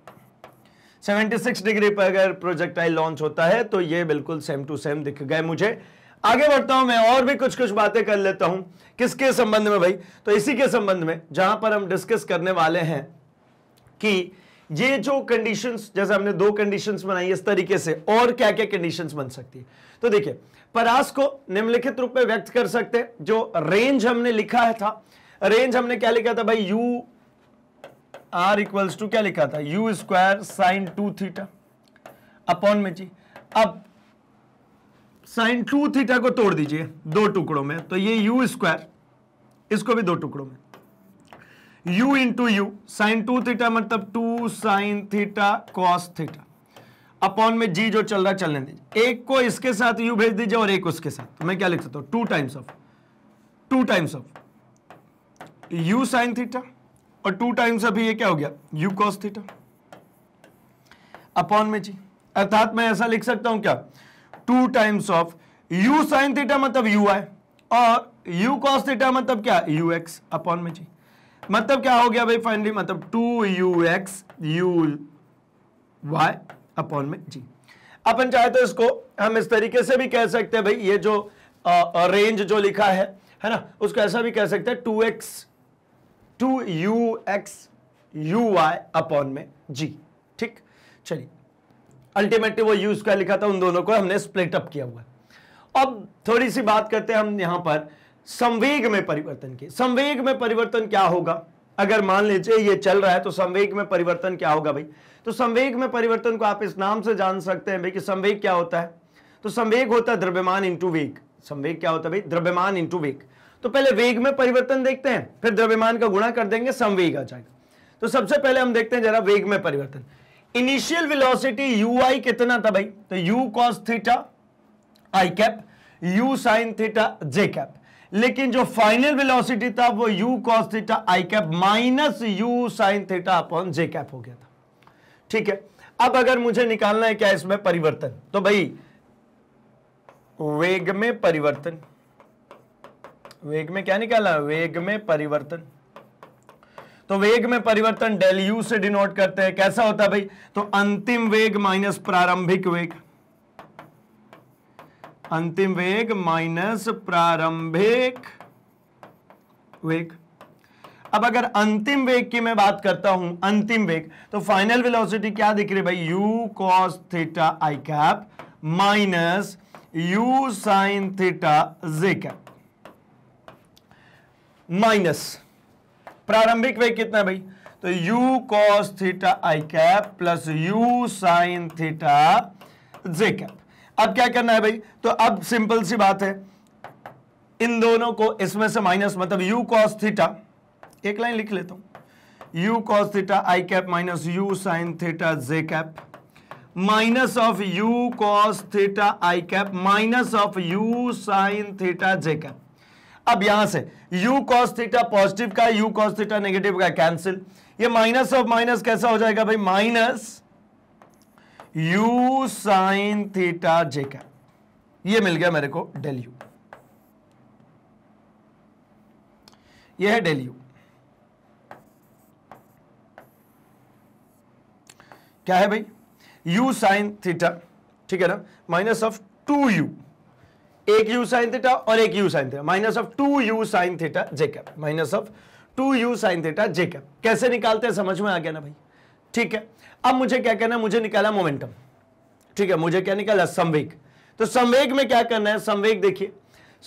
76 डिग्री पर अगर प्रोजेक्टाइल लॉन्च होता है तो ये बिल्कुल सेम टू सेम दिख गए मुझे आगे बढ़ता हूं मैं और भी कुछ कुछ बातें कर लेता हूं किसके संबंध में भाई तो इसी के संबंध में जहां पर हम डिस्कस करने वाले हैं कि ये जो कंडीशंस जैसे हमने दो कंडीशंस बनाई इस तरीके से और क्या क्या कंडीशंस बन सकती है तो देखिए परास को निम्नलिखित रूप में व्यक्त कर सकते हैं जो रेंज हमने लिखा है था रेंज हमने क्या लिखा था भाई यू आर इक्वल्स टू क्या लिखा था u square sine two theta upon में जी अब साइन टू थीटा को तोड़ दीजिए दो टुकड़ों में तो ये यू स्क्वायर इसको भी दो टुकड़ों में u into u sine two theta मतलब two sine theta cos theta upon में जी जो चल रहा चलने दीजिए एक को इसके साथ यू भेज दीजिए और एक उसके साथ तो मैं क्या लिख सकता हूं two times of two times of u sine theta और टू टाइम्स ऑफ ये क्या हो गया यू कॉस थीटा अपॉन में जी अर्थात मैं ऐसा लिख सकता हूं क्या two times of u sine theta मतलब यू आई और यू कॉस थीटा मतलब क्या यू एक्स अपॉन में जी मतलब क्या हो गया भाई फाइनली मतलब two u x u y upon में जी अपन चाहे तो इसको हम इस तरीके से भी कह सकते हैं भाई ये जो आ, रेंज जो लिखा है है ना उसको ऐसा भी कह सकते हैं two x two u x u y upon में जी ठीक चलिए अल्टीमेटली वो यू स्क्वायर लिखा था उन दोनों को हमने स्प्लिट अप किया हुआ अब थोड़ी सी बात करते हैं हम यहां पर संवेग में परिवर्तन की संवेग में परिवर्तन क्या होगा अगर मान लीजिए ये चल रहा है तो संवेग में परिवर्तन क्या होगा भाई तो संवेग में परिवर्तन को आप इस नाम से जान सकते हैं भाई कि संवेग क्या होता है तो संवेग होता है द्रव्यमान इंटू वेग संवेग क्या होता है भाई द्रव्यमान इंटू वेग तो पहले वेग में परिवर्तन देखते हैं फिर द्रव्यमान का गुणा कर देंगे संवेग आ जाएगा तो सबसे पहले हम देखते हैं जरा वेग में परिवर्तन इनिशियल वेलोसिटी यू आई कितना था भाई तो u cos theta i cap u sine theta j cap लेकिन जो फाइनल वेलोसिटी था वो u cos theta i cap minus u sine theta upon j cap हो गया था ठीक है अब अगर मुझे निकालना है क्या इसमें परिवर्तन तो भाई वेग में परिवर्तन वेग में क्या निकालना है वेग में परिवर्तन तो वेग में परिवर्तन डेल यू से डिनोट करते हैं कैसा होता है भाई तो अंतिम वेग माइनस प्रारंभिक वेग अंतिम वेग माइनस प्रारंभिक वेग अब अगर अंतिम वेग की मैं बात करता हूं अंतिम वेग तो फाइनल वेलोसिटी क्या दिख रही भाई u cos theta i cap minus u sine theta j cap minus प्रारंभिक वेग कितना है भाई तो u cos theta i cap plus u sin theta j cap अब क्या करना है भाई तो अब सिंपल सी बात है इन दोनों को इसमें से माइनस मतलब u cos थीटा एक लाइन लिख लेता हूं u cos theta i cap minus u sine theta j cap minus of u cos theta i cap minus of u sine theta j cap अब यहां से u cos थीटा पॉजिटिव का u cos theta negative का cancel ये minus of minus कैसा हो जाएगा भाई minus u sine theta j cap ये मिल गया मेरे को डेल u ये है डेल यू क्या है भाई u साइन थीटा ठीक है ना माइनस ऑफ टू यू एक यू साइन थीटा और एक u sine theta minus of two u sine theta j cap minus of two u sine theta j cap कैसे निकालते हैं समझ में आ गया ना भाई ठीक है अब मुझे क्या करना है मुझे निकाला मोमेंटम ठीक है मुझे क्या निकाला संवेग तो संवेग में क्या करना है संवेग देखिए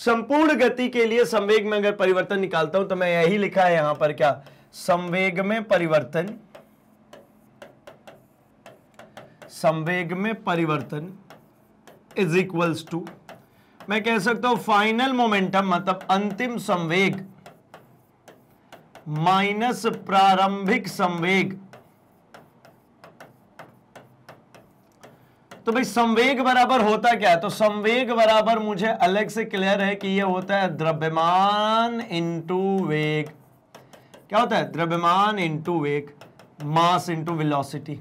संपूर्ण गति के लिए संवेग में अगर परिवर्तन निकालता हूं तो मैं यही लिखा है यहां पर क्या संवेग में परिवर्तन संवेग में परिवर्तन इज इक्वल्स टू मैं कह सकता हूं फाइनल मोमेंटम मतलब अंतिम संवेग माइनस प्रारंभिक संवेग तो भाई संवेग बराबर होता क्या है तो संवेग बराबर मुझे अलग से क्लियर है कि यह होता है द्रव्यमान इंटू वेग क्या होता है द्रव्यमान इंटू वेग मास इंटू वेलोसिटी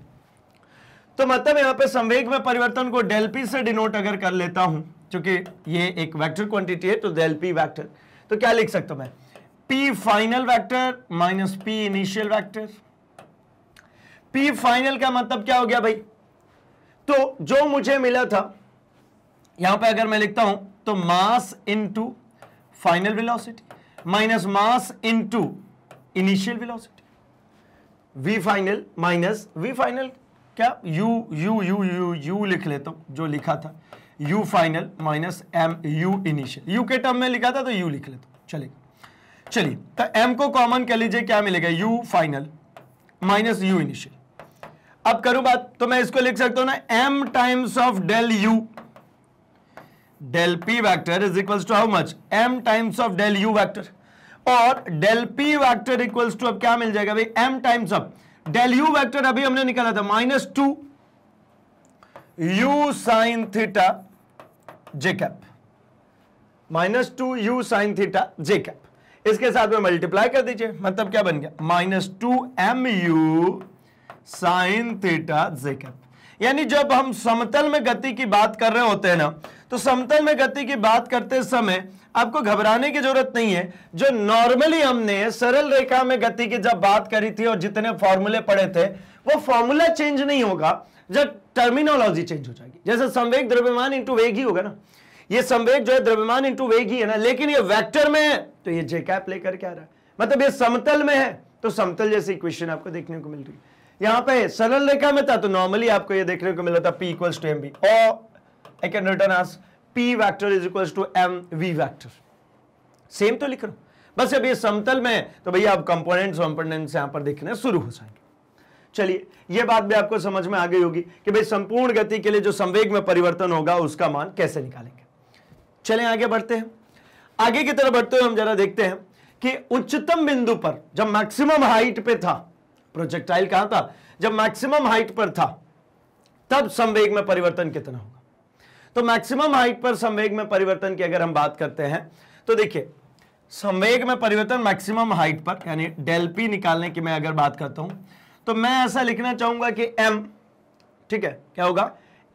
तो मतलब यहां पे संवेग में परिवर्तन को डेलपी से डिनोट अगर कर लेता हूं क्योंकि ये एक वेक्टर क्वांटिटी है तो डेलपी वेक्टर तो क्या लिख सकता हूं मैं p final vector minus p initial vector p final का मतलब क्या हो गया भाई तो जो मुझे मिला था यहां पे अगर मैं लिखता हूं तो mass into final velocity minus mass into initial velocity v final minus v final क्या u u u u u लिख लेता हूं जो लिखा था u final minus m u initial u के टर्म में लिखा था तो यू लिख लेता हूं चलेगा चलिए तो एम को कॉमन कर लीजिए क्या मिलेगा u final minus u initial अब करूं बात तो मैं इसको लिख सकता हूं ना m times of del u del p vector is equals to how much m times of del u vector और del p vector equals to अब क्या मिल जाएगा भाई m times of del u vector अभी हमने निकाला था minus two u sine theta j cap minus two u sine theta j cap इसके साथ में मल्टीप्लाई कर दीजिए मतलब क्या बन गया minus two m u sine theta j cap यानी जब हम समतल में गति की बात कर रहे होते हैं ना तो समतल में गति की बात करते समय आपको घबराने की जरूरत नहीं है जो नॉर्मली हमने सरल रेखा में गति की जब बात करी थी और जितने फॉर्मूले पढ़े थे वो फॉर्मूला चेंज नहीं होगा जब टर्मिनोलॉजी चेंज हो जाएगी जैसे संवेग द्रव्यमान इंटू वेग ही होगा ना ये संवेग जो है द्रव्यमान इंटू वेग ही है ना लेकिन ये वैक्टर में है तो ये जे कैप लेकर क्या रहा है मतलब ये समतल में है तो समतल जैसी इक्वेशन आपको देखने को मिल रही है यहां पे सरल रेखा में था तो नॉर्मली आपको ये देखने को मिला था p equals to m b और I can return as p vector is equal to m v vector same तो लिख रहा हूं बस अब ये समतल में तो भैया अब कंपोनेंट्स वंपोनेंट्स यहां पर देखने शुरू हो जाएंगे चलिए ये बात भी आपको समझ में आ गई होगी कि भाई संपूर्ण गति के लिए जो संवेग में परिवर्तन होगा उसका मान कैसे निकालेंगे चले आगे बढ़ते हैं आगे की तरफ बढ़ते हुए हम जरा देखते हैं कि उच्चतम बिंदु पर जब मैक्सिमम हाइट पे था प्रोजेक्टाइल कहां था जब मैक्सिमम हाइट पर था तब संवेग में परिवर्तन कितना होगा तो मैक्सिमम हाइट पर संवेग में परिवर्तन की अगर हम बात करते हैं तो देखिए संवेग में परिवर्तन मैक्सिमम हाइट पर यानी डेल पी निकालने की मैं अगर बात करता हूं तो मैं ऐसा लिखना चाहूंगा कि एम ठीक है क्या होगा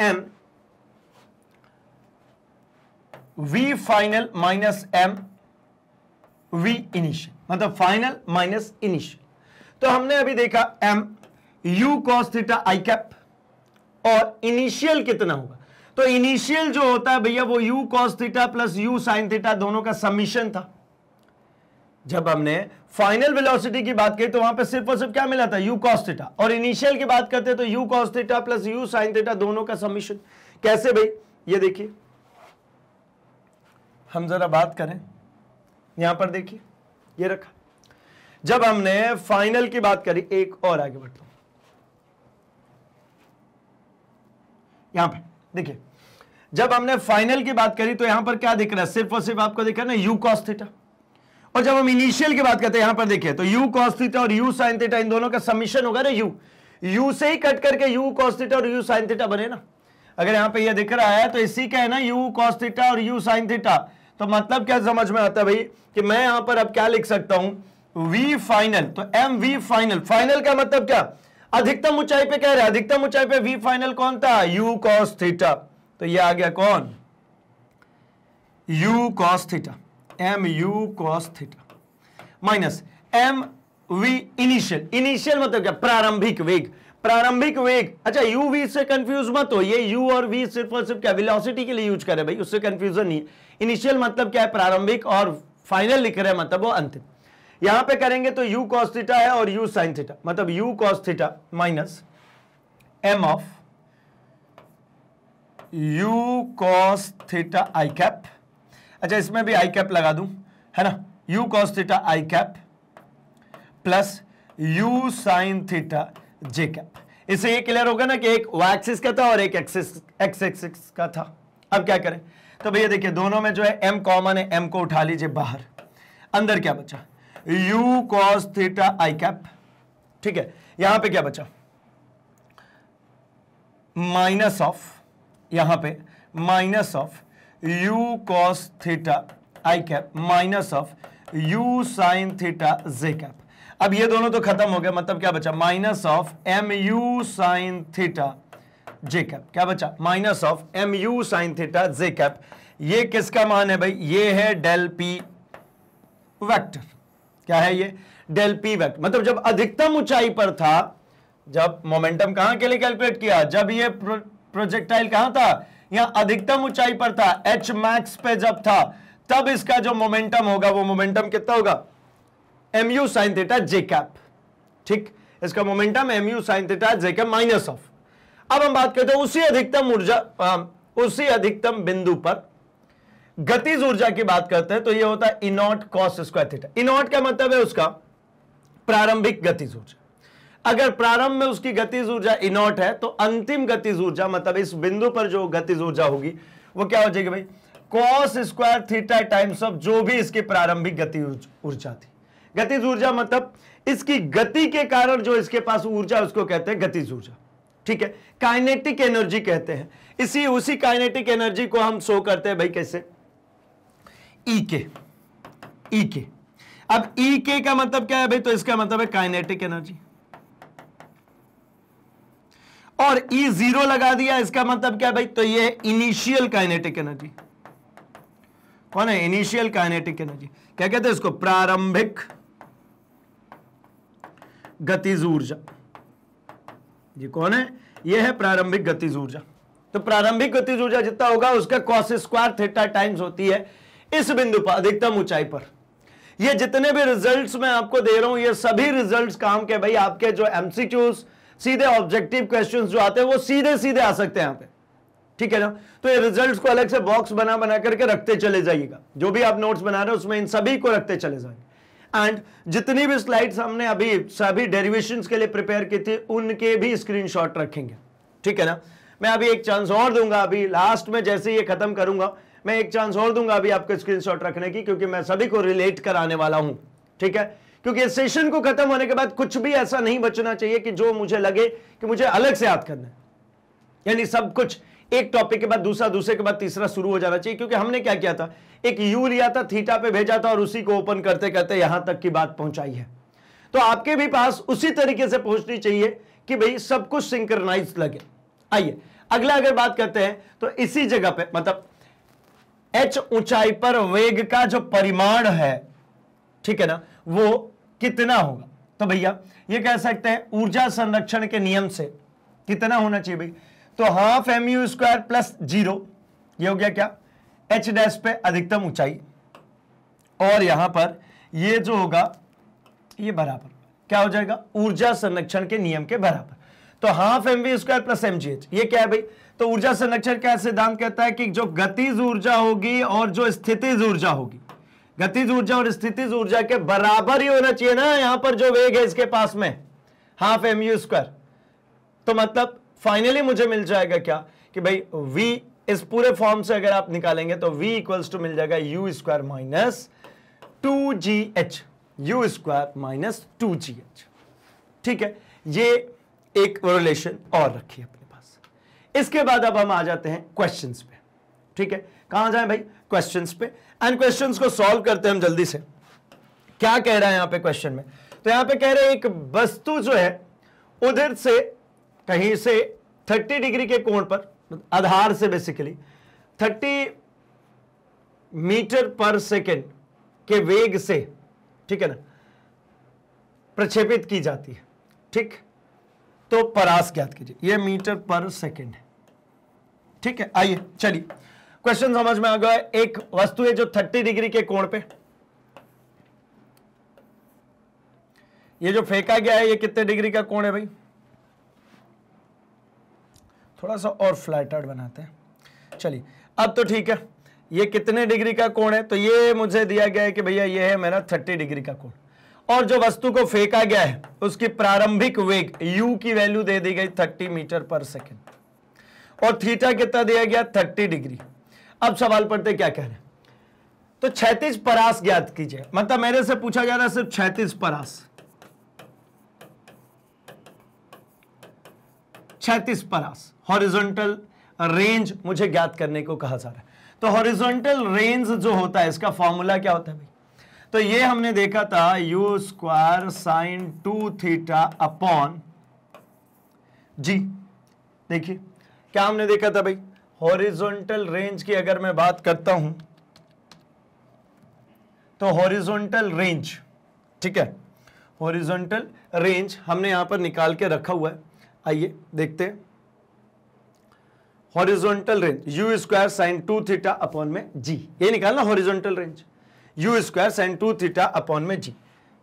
m v final minus m v initial मतलब फाइनल माइनस इनिशियल तो हमने अभी देखा m u cos theta i cap और इनिशियल कितना होगा तो इनिशियल जो होता है भैया वो u cos theta plus u sin theta दोनों का समीशन था जब हमने फाइनल वेलोसिटी की बात की तो वहां पर सिर्फ और सिर्फ क्या मिला था u cos थीटा और इनिशियल की बात करते तो u cos theta plus u sin theta दोनों का समीशन कैसे भाई ये देखिए हम जरा बात करें यहां पर देखिए ये रखा जब हमने फाइनल की बात करी एक और आगे बढ़ता हूं यहां पर देखिए जब हमने फाइनल की बात करी तो यहां पर क्या दिख रहा है सिर्फ और सिर्फ आपको दिख रहा है ना यू कॉस और जब हम इनिशियल की बात करते हैं यहां पर देखिए तो यू कॉस थीटा और यू साइन थीटा इन दोनों का समीशन होगा ना यू यू से ही कट करके यू कॉस थीटा और यू साइन थीटा बने ना अगर यहां पे ये यह दिख रहा है तो इसी का है ना यू कॉस थीटा और यू साइन थीटा तो मतलब क्या समझ में आता है भाई कि मैं यहां पर अब क्या लिख सकता हूं वी फाइनल तो एम वी फाइनल फाइनल का मतलब क्या अधिकतम ऊंचाई पे कह रहे अधिकतम ऊंचाई पे वी फाइनल कौन था यू कॉस थीटा तो ये आ गया कौन u cos theta m u cos theta minus m v initial initial मतलब क्या प्रारंभिक वेग प्रारंभिक वेग अच्छा यू वी से कंफ्यूज मत हो ये यू और वी सिर्फ और सिर्फ क्या वेलोसिटी के लिए यूज करे भाई उससे कंफ्यूजन नहीं इनिशियल मतलब क्या है प्रारंभिक और फाइनल लिख रहे हैं मतलब वो अंतिम यहां पे करेंगे तो u cos थीटा है और u sin थीटा मतलब u cos theta minus m of u cos theta i cap अच्छा इसमें भी i कैप लगा दूं है ना u cos theta i cap plus u sin theta j cap इससे ये क्लियर होगा ना कि एक y एक्सिस का था और एक x एक्सिस का था अब क्या करें तो भैया देखिए दोनों में जो है m कॉमन है m को उठा लीजिए बाहर अंदर क्या बचा u cos theta i cap ठीक है यहां पे क्या बचा माइनस ऑफ यहां पे minus of u cos theta i cap minus of u sine theta j cap अब ये दोनों तो खत्म हो गया मतलब क्या बचा minus of m u sine theta j cap क्या बचा minus of m u sine theta j cap ये किसका मान है भाई ये है डेल पी वेक्टर क्या है ये डेल पी वेक्टर मतलब जब अधिकतम ऊंचाई पर था जब मोमेंटम कहां के लिए कैलकुलेट किया जब ये प्रोजेक्टाइल कहां था या अधिकतम ऊंचाई पर था एच मैक्स पे जब था तब इसका जो मोमेंटम होगा वो मोमेंटम कितना होगा m u sine theta j cap ठीक इसका momentum m u sine theta j cap minus of अब हम बात करते हैं उसी अधिकतम ऊर्जा उसी अधिकतम बिंदु पर गतिज ऊर्जा की बात करते हैं तो ये होता है इनॉट कॉस स्क्वायर थीटा इनॉट का मतलब है उसका प्रारंभिक गतिज ऊर्जा अगर प्रारंभ में उसकी गतिज ऊर्जा इनॉट है तो अंतिम गतिज ऊर्जा मतलब इस बिंदु पर जो गतिज ऊर्जा होगी वो क्या हो जाएगी भाई cos square theta times of जो भी इसकी प्रारंभिक गति ऊर्जा थी गतिज ऊर्जा मतलब इसकी गति के कारण जो इसके पास ऊर्जा उसको कहते हैं गतिज ऊर्जा ठीक है काइनेटिक एनर्जी कहते हैं इसी उसी काइनेटिक एनर्जी को हम शो करते हैं भाई कैसे ईके e के e अब ई e के का मतलब क्या है भाई तो इसका मतलब है काइनेटिक एनर्जी और ई जीरो लगा दिया इसका मतलब क्या है भाई तो ये इनिशियल काइनेटिक एनर्जी कौन है इनिशियल काइनेटिक एनर्जी क्या कहते हैं इसको प्रारंभिक गतिज ऊर्जा ये कौन है ये है प्रारंभिक गतिज ऊर्जा तो प्रारंभिक गतिज ऊर्जा जितना होगा उसका कॉस स्क्वायर थीटा टाइम्स होती है इस बिंदु पर अधिकतम ऊंचाई पर ये जितने भी रिजल्ट्स मैं आपको दे रहा हूं ये सभी रिजल्ट्स काम के भाई आपके जो एमसीक्यूज सीधे ऑब्जेक्टिव क्वेश्चंस जो आते हैं वो सीधे सीधे आ सकते हैं यहाँ पे ठीक है ना तो ये रिजल्ट्स को अलग से बॉक्स बना बना करके रखते चले जाइएगा जो भी आप नोट्स बना रहे हो उसमें इन सभी को रखते चले जाएंगे एंड जितनी भी स्लाइड्स हमने अभी सभी डेरिवेशन के लिए प्रिपेयर की थी उनके भी स्क्रीन रखेंगे ठीक है ना मैं अभी एक चांस और दूंगा अभी लास्ट में जैसे ये खत्म करूंगा मैं एक चांस और दूंगा अभी आपको स्क्रीनशॉट रखने की क्योंकि मैं सभी को रिलेट कराने वाला हूं ठीक है क्योंकि इस सेशन को खत्म होने के बाद कुछ भी ऐसा नहीं बचना चाहिए कि जो मुझे लगे कि मुझे अलग से याद करना है यानी सब कुछ एक टॉपिक के बाद दूसरा दूसरे के बाद तीसरा शुरू हो जाना चाहिए क्योंकि हमने क्या किया था एक यू लिया था थीटा पे भेजा था और उसी को ओपन करते करते यहां तक की बात पहुंचाई है तो आपके भी पास उसी तरीके से पहुंचनी चाहिए कि भाई सब कुछ सिंक्रनाइज लगे आइए अगला अगर बात करते हैं तो इसी जगह पे मतलब एच ऊंचाई पर वेग का जो परिमाण है ठीक है ना वो कितना होगा तो भैया ये कह सकते हैं ऊर्जा संरक्षण के नियम से कितना होना चाहिए भाई तो half m u square plus zero ये हो गया क्या एच डैश पे अधिकतम ऊंचाई और यहां पर ये जो होगा ये बराबर क्या हो जाएगा ऊर्जा संरक्षण के नियम के बराबर तो half m v square plus m g h ये क्या है भाई तो ऊर्जा संरक्षण का सिद्धांत कहता है कि जो गतिज ऊर्जा होगी और जो स्थितिज ऊर्जा होगी गतिज ऊर्जा और स्थितिज ऊर्जा के बराबर ही होना चाहिए ना यहां पर जो वेग है इसके पास में हाफ एम यू स्क्वायर तो मतलब फाइनली मुझे मिल जाएगा क्या कि भाई v इस पूरे फॉर्म से अगर आप निकालेंगे तो v इक्वल्स टू मिल जाएगा u square minus two g h u square minus two g h ठीक है ये एक रिलेशन और रखिए इसके बाद अब हम आ जाते हैं क्वेश्चंस पे ठीक है कहां जाए भाई क्वेश्चंस पे एंड क्वेश्चंस को सॉल्व करते हैं हम जल्दी से क्या कह रहा है यहां पे क्वेश्चन में तो यहां पे कह रहे एक वस्तु जो है उधर से कहीं से 30 डिग्री के कोण पर आधार से बेसिकली 30 मीटर पर सेकेंड के वेग से ठीक है ना प्रक्षेपित की जाती है ठीक तो परास ज्ञात कीजिए ये मीटर पर सेकेंड है ठीक है आइए चलिए क्वेश्चन समझ में आ गया एक वस्तु है जो 30 डिग्री के कोण पे ये जो फेंका गया है ये कितने डिग्री का कोण है भाई थोड़ा सा और फ्लैटर्ड बनाते हैं चलिए अब तो ठीक है ये कितने डिग्री का कोण है तो ये मुझे दिया गया है कि भैया ये है मेरा थर्टी डिग्री का कोण और जो वस्तु को फेंका गया है उसकी प्रारंभिक वेग u की वैल्यू दे दी गई 30 मीटर पर सेकेंड और थीटा कितना दिया गया 30 डिग्री अब सवाल पढ़ते क्या कह रहे हैं तो छैतीस परास ज्ञात कीजिए मतलब मेरे से पूछा जा रहा है सिर्फ छैतीस परास छैतीस परास हॉरिजॉन्टल रेंज मुझे ज्ञात करने को कहा जा रहा है तो हॉरिजॉन्टल रेंज जो होता है इसका फॉर्मूला क्या होता है भाई तो ये हमने देखा था u square sine two theta upon g देखिए क्या हमने देखा था भाई हॉरिजॉन्टल रेंज की अगर मैं बात करता हूं तो हॉरिजॉन्टल रेंज ठीक है हॉरिजॉन्टल रेंज हमने यहां पर निकाल के रखा हुआ है आइए देखते हैं horizontal range u square sine two theta upon में जी ये निकालना horizontal range u square sine two theta upon में जी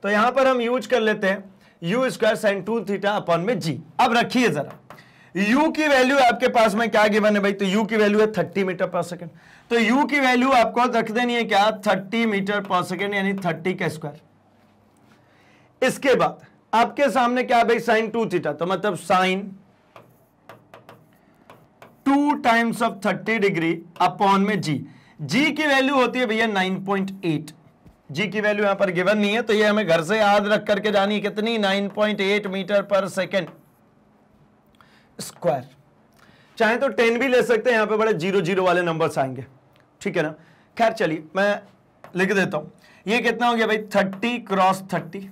तो यहां पर हम यूज कर लेते हैं u square sine two theta upon में जी अब रखिए जरा u की वैल्यू आपके पास में क्या गिवन है भाई तो u की वैल्यू है 30 मीटर पर सेकंड तो u की वैल्यू आपको रख देनी है क्या 30 मीटर पर सेकंड यानी 30 का स्क्वायर इसके बाद आपके सामने क्या भाई साइन टू थीटा तो मतलब sine two times of thirty degree upon में जी जी की वैल्यू होती है भैया 9.8 जी की वैल्यू यहां पर गिवन नहीं है तो ये हमें घर से याद रख करके जानी कितनी 9.8 मीटर पर सेकेंड स्क्वायर चाहे तो 10 भी ले सकते हैं यहां पे बड़े जीरो जीरो वाले नंबर्स आएंगे ठीक है ना खैर चलिए मैं लिख देता हूं ये कितना हो गया भाई thirty cross thirty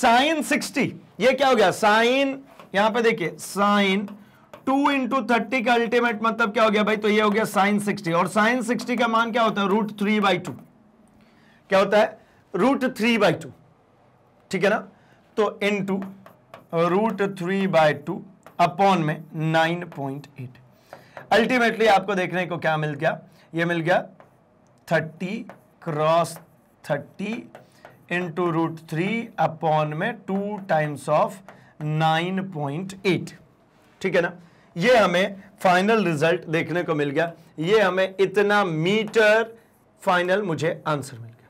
sine sixty ये क्या हो गया साइन यहां पे देखिए साइन टू इंटू थर्टी का अल्टीमेट मतलब क्या हो गया भाई तो ये हो गया साइन सिक्सटी और साइन सिक्सटी का मान क्या होता है रूट थ्री बाई टू क्या होता है रूट थ्री बाई टू ठीक है ना तो into root three by two upon में नाइन पॉइंट एट अल्टीमेटली आपको देखने को क्या मिल गया ये मिल गया thirty cross thirty into root three upon में two times of nine point eight ठीक है ना ये हमें फाइनल रिजल्ट देखने को मिल गया ये हमें इतना मीटर फाइनल मुझे आंसर मिल गया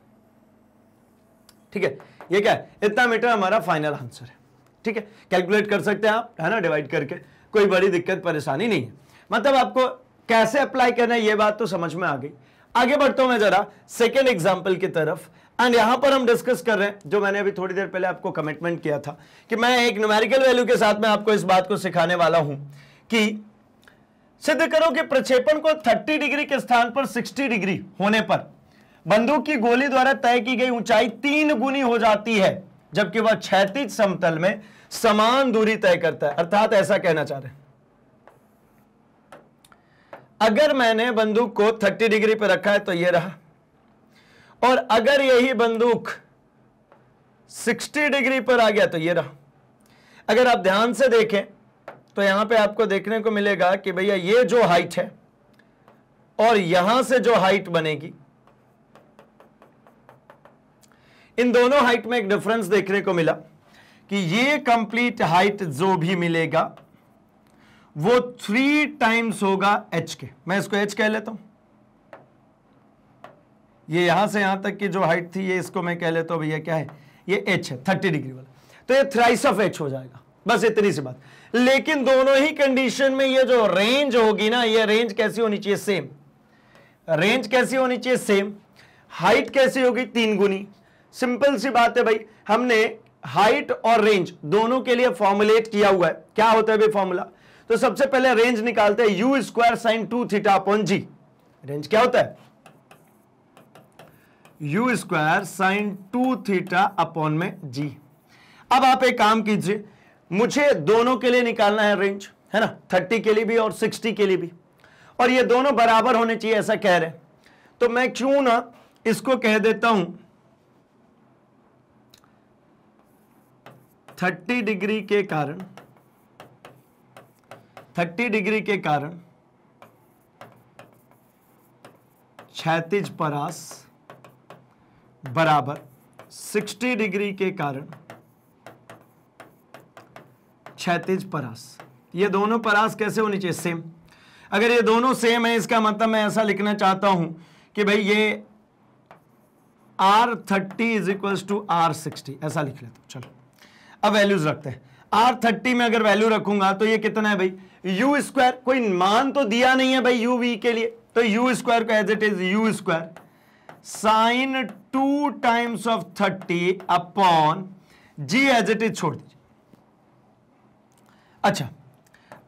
ठीक है ये क्या है इतना मीटर हमारा फाइनल आंसर है ठीक है कैलकुलेट कर सकते हैं आप है ना डिवाइड करके कोई बड़ी दिक्कत परेशानी नहीं है मतलब आपको कैसे अप्लाई करना है ये बात तो समझ में आ गई आगे बढ़ता हूं मैं जरा सेकेंड एग्जाम्पल की तरफ एंड यहां पर हम डिस्कस कर रहे हैं जो मैंने अभी थोड़ी देर पहले आपको कमिटमेंट किया था कि मैं एक न्यूमेरिकल वैल्यू के साथ में आपको इस बात को सिखाने वाला हूं कि सिद्ध करो कि प्रक्षेपण को 30 डिग्री के स्थान पर 60 डिग्री होने पर बंदूक की गोली द्वारा तय की गई ऊंचाई तीन गुनी हो जाती है जबकि वह क्षैतिज समतल में समान दूरी तय करता है अर्थात ऐसा कहना चाह रहे अगर मैंने बंदूक को 30 डिग्री पर रखा है तो यह रहा और अगर यही बंदूक 60 डिग्री पर आ गया तो यह रहा अगर आप ध्यान से देखें तो यहां पे आपको देखने को मिलेगा कि भैया ये जो हाइट है और यहां से जो हाइट बनेगी इन दोनों हाइट में एक डिफरेंस देखने को मिला कि ये कंप्लीट हाइट जो भी मिलेगा वो थ्री टाइम्स होगा एच के मैं इसको एच कह लेता हूं ये यहां से यहां तक की जो हाइट थी ये इसको मैं कह लेता हूं भैया क्या है ये एच है थर्टी डिग्री वाला तो ये थ्राइस ऑफ एच हो जाएगा बस इतनी सी बात लेकिन दोनों ही कंडीशन में ये जो रेंज होगी ना ये रेंज कैसी होनी चाहिए सेम रेंज कैसी होनी चाहिए सेम हाइट कैसी होगी तीन गुनी सिंपल सी बात है भाई हमने हाइट और रेंज दोनों के लिए फॉर्मुलेट किया हुआ है क्या होता है भाई फॉर्मूला तो सबसे पहले रेंज निकालते हैं u square sine two theta upon g range क्या होता है u square sine two theta upon में जी अब आप एक काम कीजिए मुझे दोनों के लिए निकालना है रेंज है ना थर्टी के लिए भी और सिक्सटी के लिए भी और ये दोनों बराबर होने चाहिए ऐसा कह रहे तो मैं क्यों ना इसको कह देता हूं थर्टी डिग्री के कारण थर्टी डिग्री के कारण छैतिज परास बराबर सिक्सटी डिग्री के कारण क्षैतिज परास ये दोनों परास कैसे होनी चाहिए सेम अगर ये दोनों सेम है इसका मतलब मैं ऐसा लिखना चाहता हूं कि भाई ये r thirty is equal to r sixty ऐसा लिख लेता चलो अब वैल्यूज रखते हैं आर थर्टी में अगर वैल्यू रखूंगा तो ये कितना है भाई यू स्क्वायर कोई मान तो दिया नहीं है भाई यू वी के लिए तो यू स्क्वायर को as it is u square sine two times of thirty upon g as it is छोड़ दीजिए अच्छा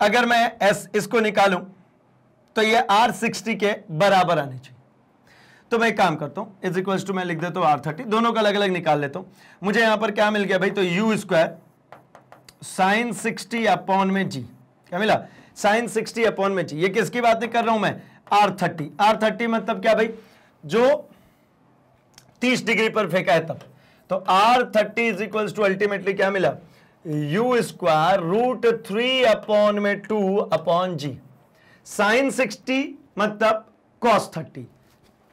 अगर मैं एस इसको निकालूं तो ये आर सिक्सटी के बराबर आने चाहिए तो मैं एक काम करता हूं इज इक्वल्स टू मैं लिख देता हूं आर थर्टी दोनों का अलग अलग निकाल लेता हूं मुझे यहां पर क्या मिल गया भाई तो u square sine sixty upon में जी क्या मिला साइन सिक्सटी अपॉन में जी ये किसकी बातें कर रहा हूं मैं आर थर्टी आर थर्टी मतलब क्या भाई जो तीस डिग्री पर फेंका है तब तो r thirty is equals to ultimately क्या मिला u square root three upon में two upon g sine sixty मतलब cos thirty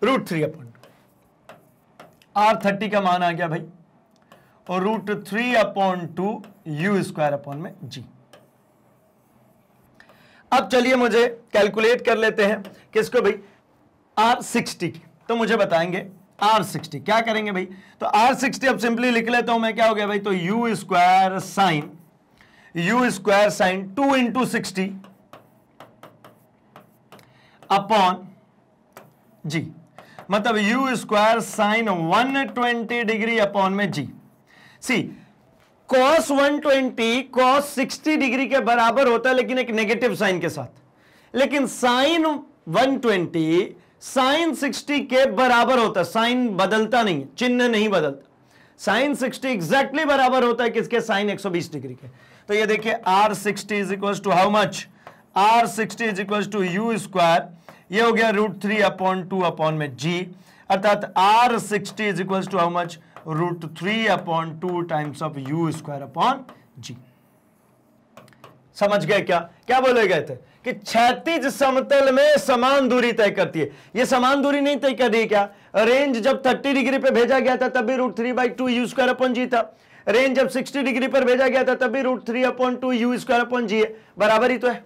root three upon two r thirty का मान आ गया भाई और root three upon two u square upon में जी अब चलिए मुझे कैलकुलेट कर लेते हैं किसको भाई आर सिक्सटी तो मुझे बताएंगे आर सिक्सटी क्या करेंगे भाई तो आर सिक्सटी अब सिंपली लिख लेता हूं मैं क्या हो गया भाई तो u square sine u square sine two into sixty upon g मतलब u square sine one twenty degree upon में g see cos 120 cos sixty degree के बराबर होता है लेकिन एक नेगेटिव साइन के साथ लेकिन साइन 120 साइन 60 के बराबर होता है साइन बदलता नहीं चिन्ह नहीं बदलता साइन 60 एग्जैक्टली बराबर होता है किसके साइन 120 डिग्री के तो ये देखिए r sixty is equal to how much r sixty is equal to u square ये हो गया root three upon two upon में जी अर्थात r sixty is equal to how much root three upon two times of u square upon g समझ गए क्या क्या बोले गए थे कि क्षैतिज समतल में समान दूरी तय करती है यह समान दूरी नहीं तय कर रही क्या रेंज जब 30 डिग्री पर भेजा गया था तभी root three by two u square upon g था रेंज जब 60 डिग्री पर भेजा गया था तभी root three upon two u square upon g है बराबर ही तो है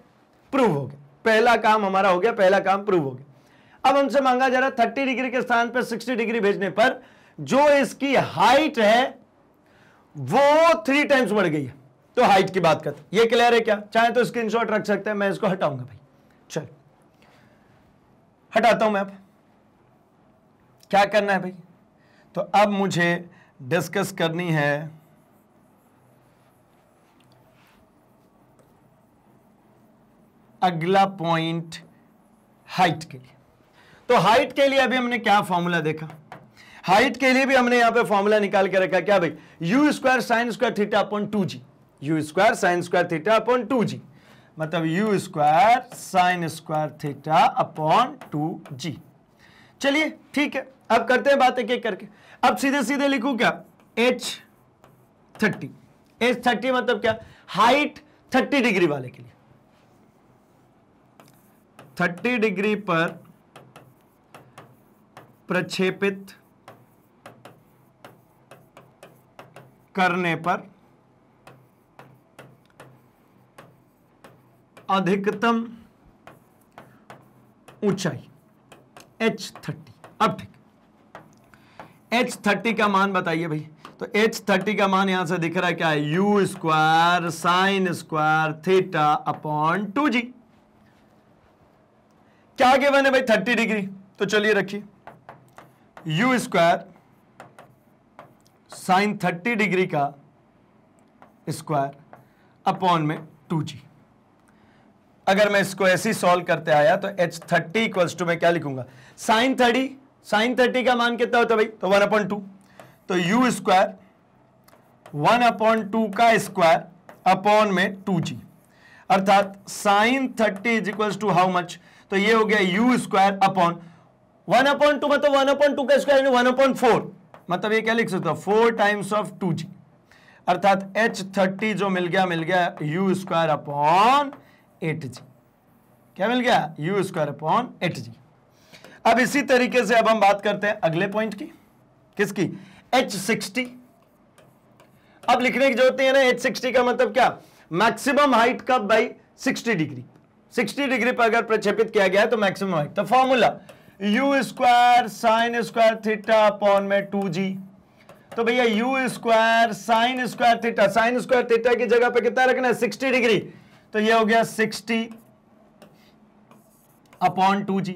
प्रूव हो गया पहला काम हमारा हो गया पहला काम प्रूव हो गया अब हमसे मांगा जा रहा थर्टी डिग्री के स्थान पर सिक्सटी डिग्री भेजने पर जो इसकी हाइट है वो थ्री टाइम्स बढ़ गई है तो हाइट की बात करते ये क्लियर है क्या चाहे तो स्क्रीनशॉट रख सकते हैं मैं इसको हटाऊंगा भाई चल हटाता हूं मैं अब क्या करना है भाई तो अब मुझे डिस्कस करनी है अगला पॉइंट हाइट के लिए तो हाइट के लिए अभी हमने क्या फॉर्मूला देखा हाइट के लिए भी हमने यहां पे फॉर्मूला निकाल के रखा क्या भाई u square sine square theta upon two g u square sine square theta upon two g मतलब u square sine square theta upon two g चलिए ठीक है अब करते हैं बात एक एक करके अब सीधे सीधे लिखू क्या एच थर्टी एच थर्टी मतलब क्या हाइट थर्टी डिग्री वाले के लिए थर्टी डिग्री पर प्रक्षेपित करने पर अधिकतम ऊंचाई एच थर्टी अब ठीक एच थर्टी का मान बताइए भाई तो एच थर्टी का मान यहां से दिख रहा है क्या है u square sine square theta upon two g क्या के बने भाई थर्टी डिग्री तो चलिए रखिए u square sine thirty degree का स्क्वायर अपॉन में टू जी अगर मैं इसको ऐसे ही सॉल्व करते आया तो एच थर्टी इक्वल टू मैं क्या लिखूंगा साइन थर्टी साइन थर्टी का मान कितना होता है भाई तो वन अपॉइंट टू तो u square one upon two का स्क्वायर अपॉन में टू जी अर्थात sine thirty is equal to how much तो ये हो गया u square upon one upon two मतलब वन अपॉइंट टू का स्क्वायर वन अपॉइंट फोर मतलब ये क्या लिख सकता हूं four times of two g अर्थात एच थर्टी जो मिल गया मिल गया यू स्क्वायर अपॉन एट जी क्या मिल गया u square upon eight g अब इसी तरीके से अब हम बात करते हैं अगले पॉइंट की किसकी एच सिक्सटी अब लिखने की जरूरत है ना एच सिक्सटी का मतलब क्या मैक्सिमम हाइट कब by sixty degree sixty degree पर अगर प्रक्षेपित किया गया है तो मैक्सिमम हाइट तो formula u square sine square theta upon में टू जी तो भैया u square sine square theta sine square theta की जगह पे कितना रखना है सिक्सटी डिग्री तो ये हो गया सिक्सटी अपॉन टू जी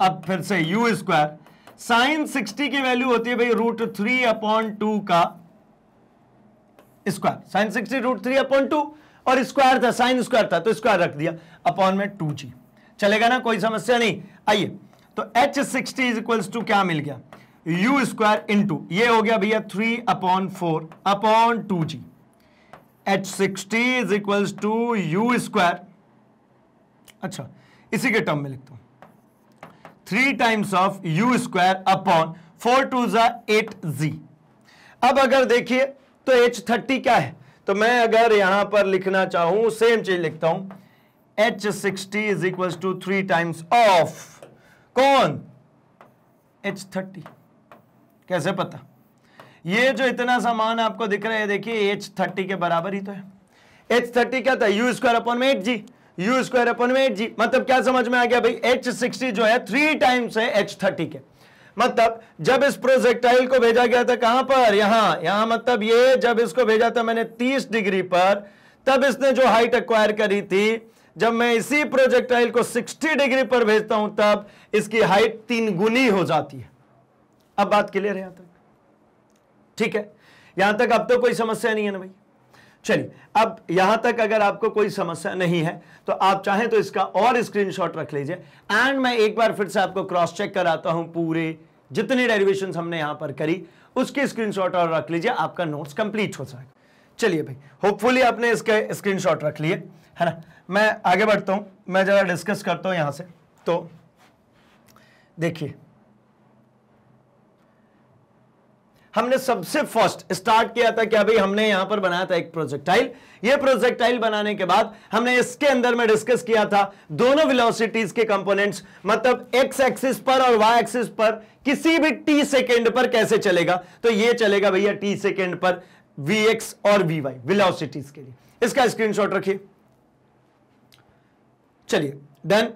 अब फिर से यू स्क्वायर साइन सिक्सटी की वैल्यू होती है भाई रूट थ्री अपॉन टू का square sine sixty root three upon two और स्क्वायर था साइन स्क्वायर था तो स्क्वायर रख दिया अपॉन में टू जी चलेगा ना कोई समस्या नहीं आइए तो h sixty is equals to क्या मिल गया यू स्क्वायर इंटू ये हो गया भैया three upon four upon two g h sixty is equals to u square अच्छा इसी के टर्म में लिखता हूं three times of u square upon four two जा एट जी अब अगर देखिए तो एच थर्टी क्या है तो मैं अगर यहां पर लिखना चाहूं सेम चीज लिखता हूं h sixty is equal to three times of कौन एच थर्टी कैसे पता ये जो इतना सामान आपको दिख रहा है देखिए एच थर्टी के बराबर ही तो है एच थर्टी क्या था यू स्क्वायर अपॉन में eight g u square upon में एट जी मतलब क्या समझ में आ गया भाई एच सिक्सटी जो है थ्री टाइम्स है एच थर्टी के मतलब जब इस प्रोजेक्टाइल को भेजा गया था कहां पर यहां यहां मतलब ये जब इसको भेजा था मैंने तीस डिग्री पर तब इसने जो हाइट अक्वायर करी थी जब मैं इसी प्रोजेक्टाइल को सिक्सटी डिग्री पर भेजता हूं तब इसकी हाइट तीन गुनी हो जाती है अब बात क्लियर है यहां तक ठीक है यहां तक अब तो कोई समस्या नहीं है ना भाई चलिए अब यहां तक अगर आपको कोई समस्या नहीं है तो आप चाहें तो इसका और स्क्रीनशॉट रख लीजिए एंड मैं एक बार फिर से आपको क्रॉस चेक कराता हूं पूरे जितने डेरिवेशन हमने यहां पर करी उसकी स्क्रीनशॉट और रख लीजिए आपका नोट्स कंप्लीट हो जाएगा चलिए भाई होपफुली आपने इसके स्क्रीनशॉट रख लिए है ना मैं आगे बढ़ता हूं मैं जरा डिस्कस करता हूं यहां से तो देखिए हमने सबसे फर्स्ट स्टार्ट किया था क्या भाई हमने यहां पर बनाया था एक प्रोजेक्टाइल ये प्रोजेक्टाइल बनाने के बाद हमने इसके अंदर में डिस्कस किया था दोनों वेलोसिटीज के कंपोनेंट्स मतलब एक्स एक्सिस पर और वाई एक्सिस पर किसी भी टी सेकेंड पर कैसे चलेगा तो ये चलेगा भैया टी सेकेंड पर वी एक्स और वी वाई वेलोसिटीज के लिए इसका स्क्रीनशॉट रखिए चलिए देन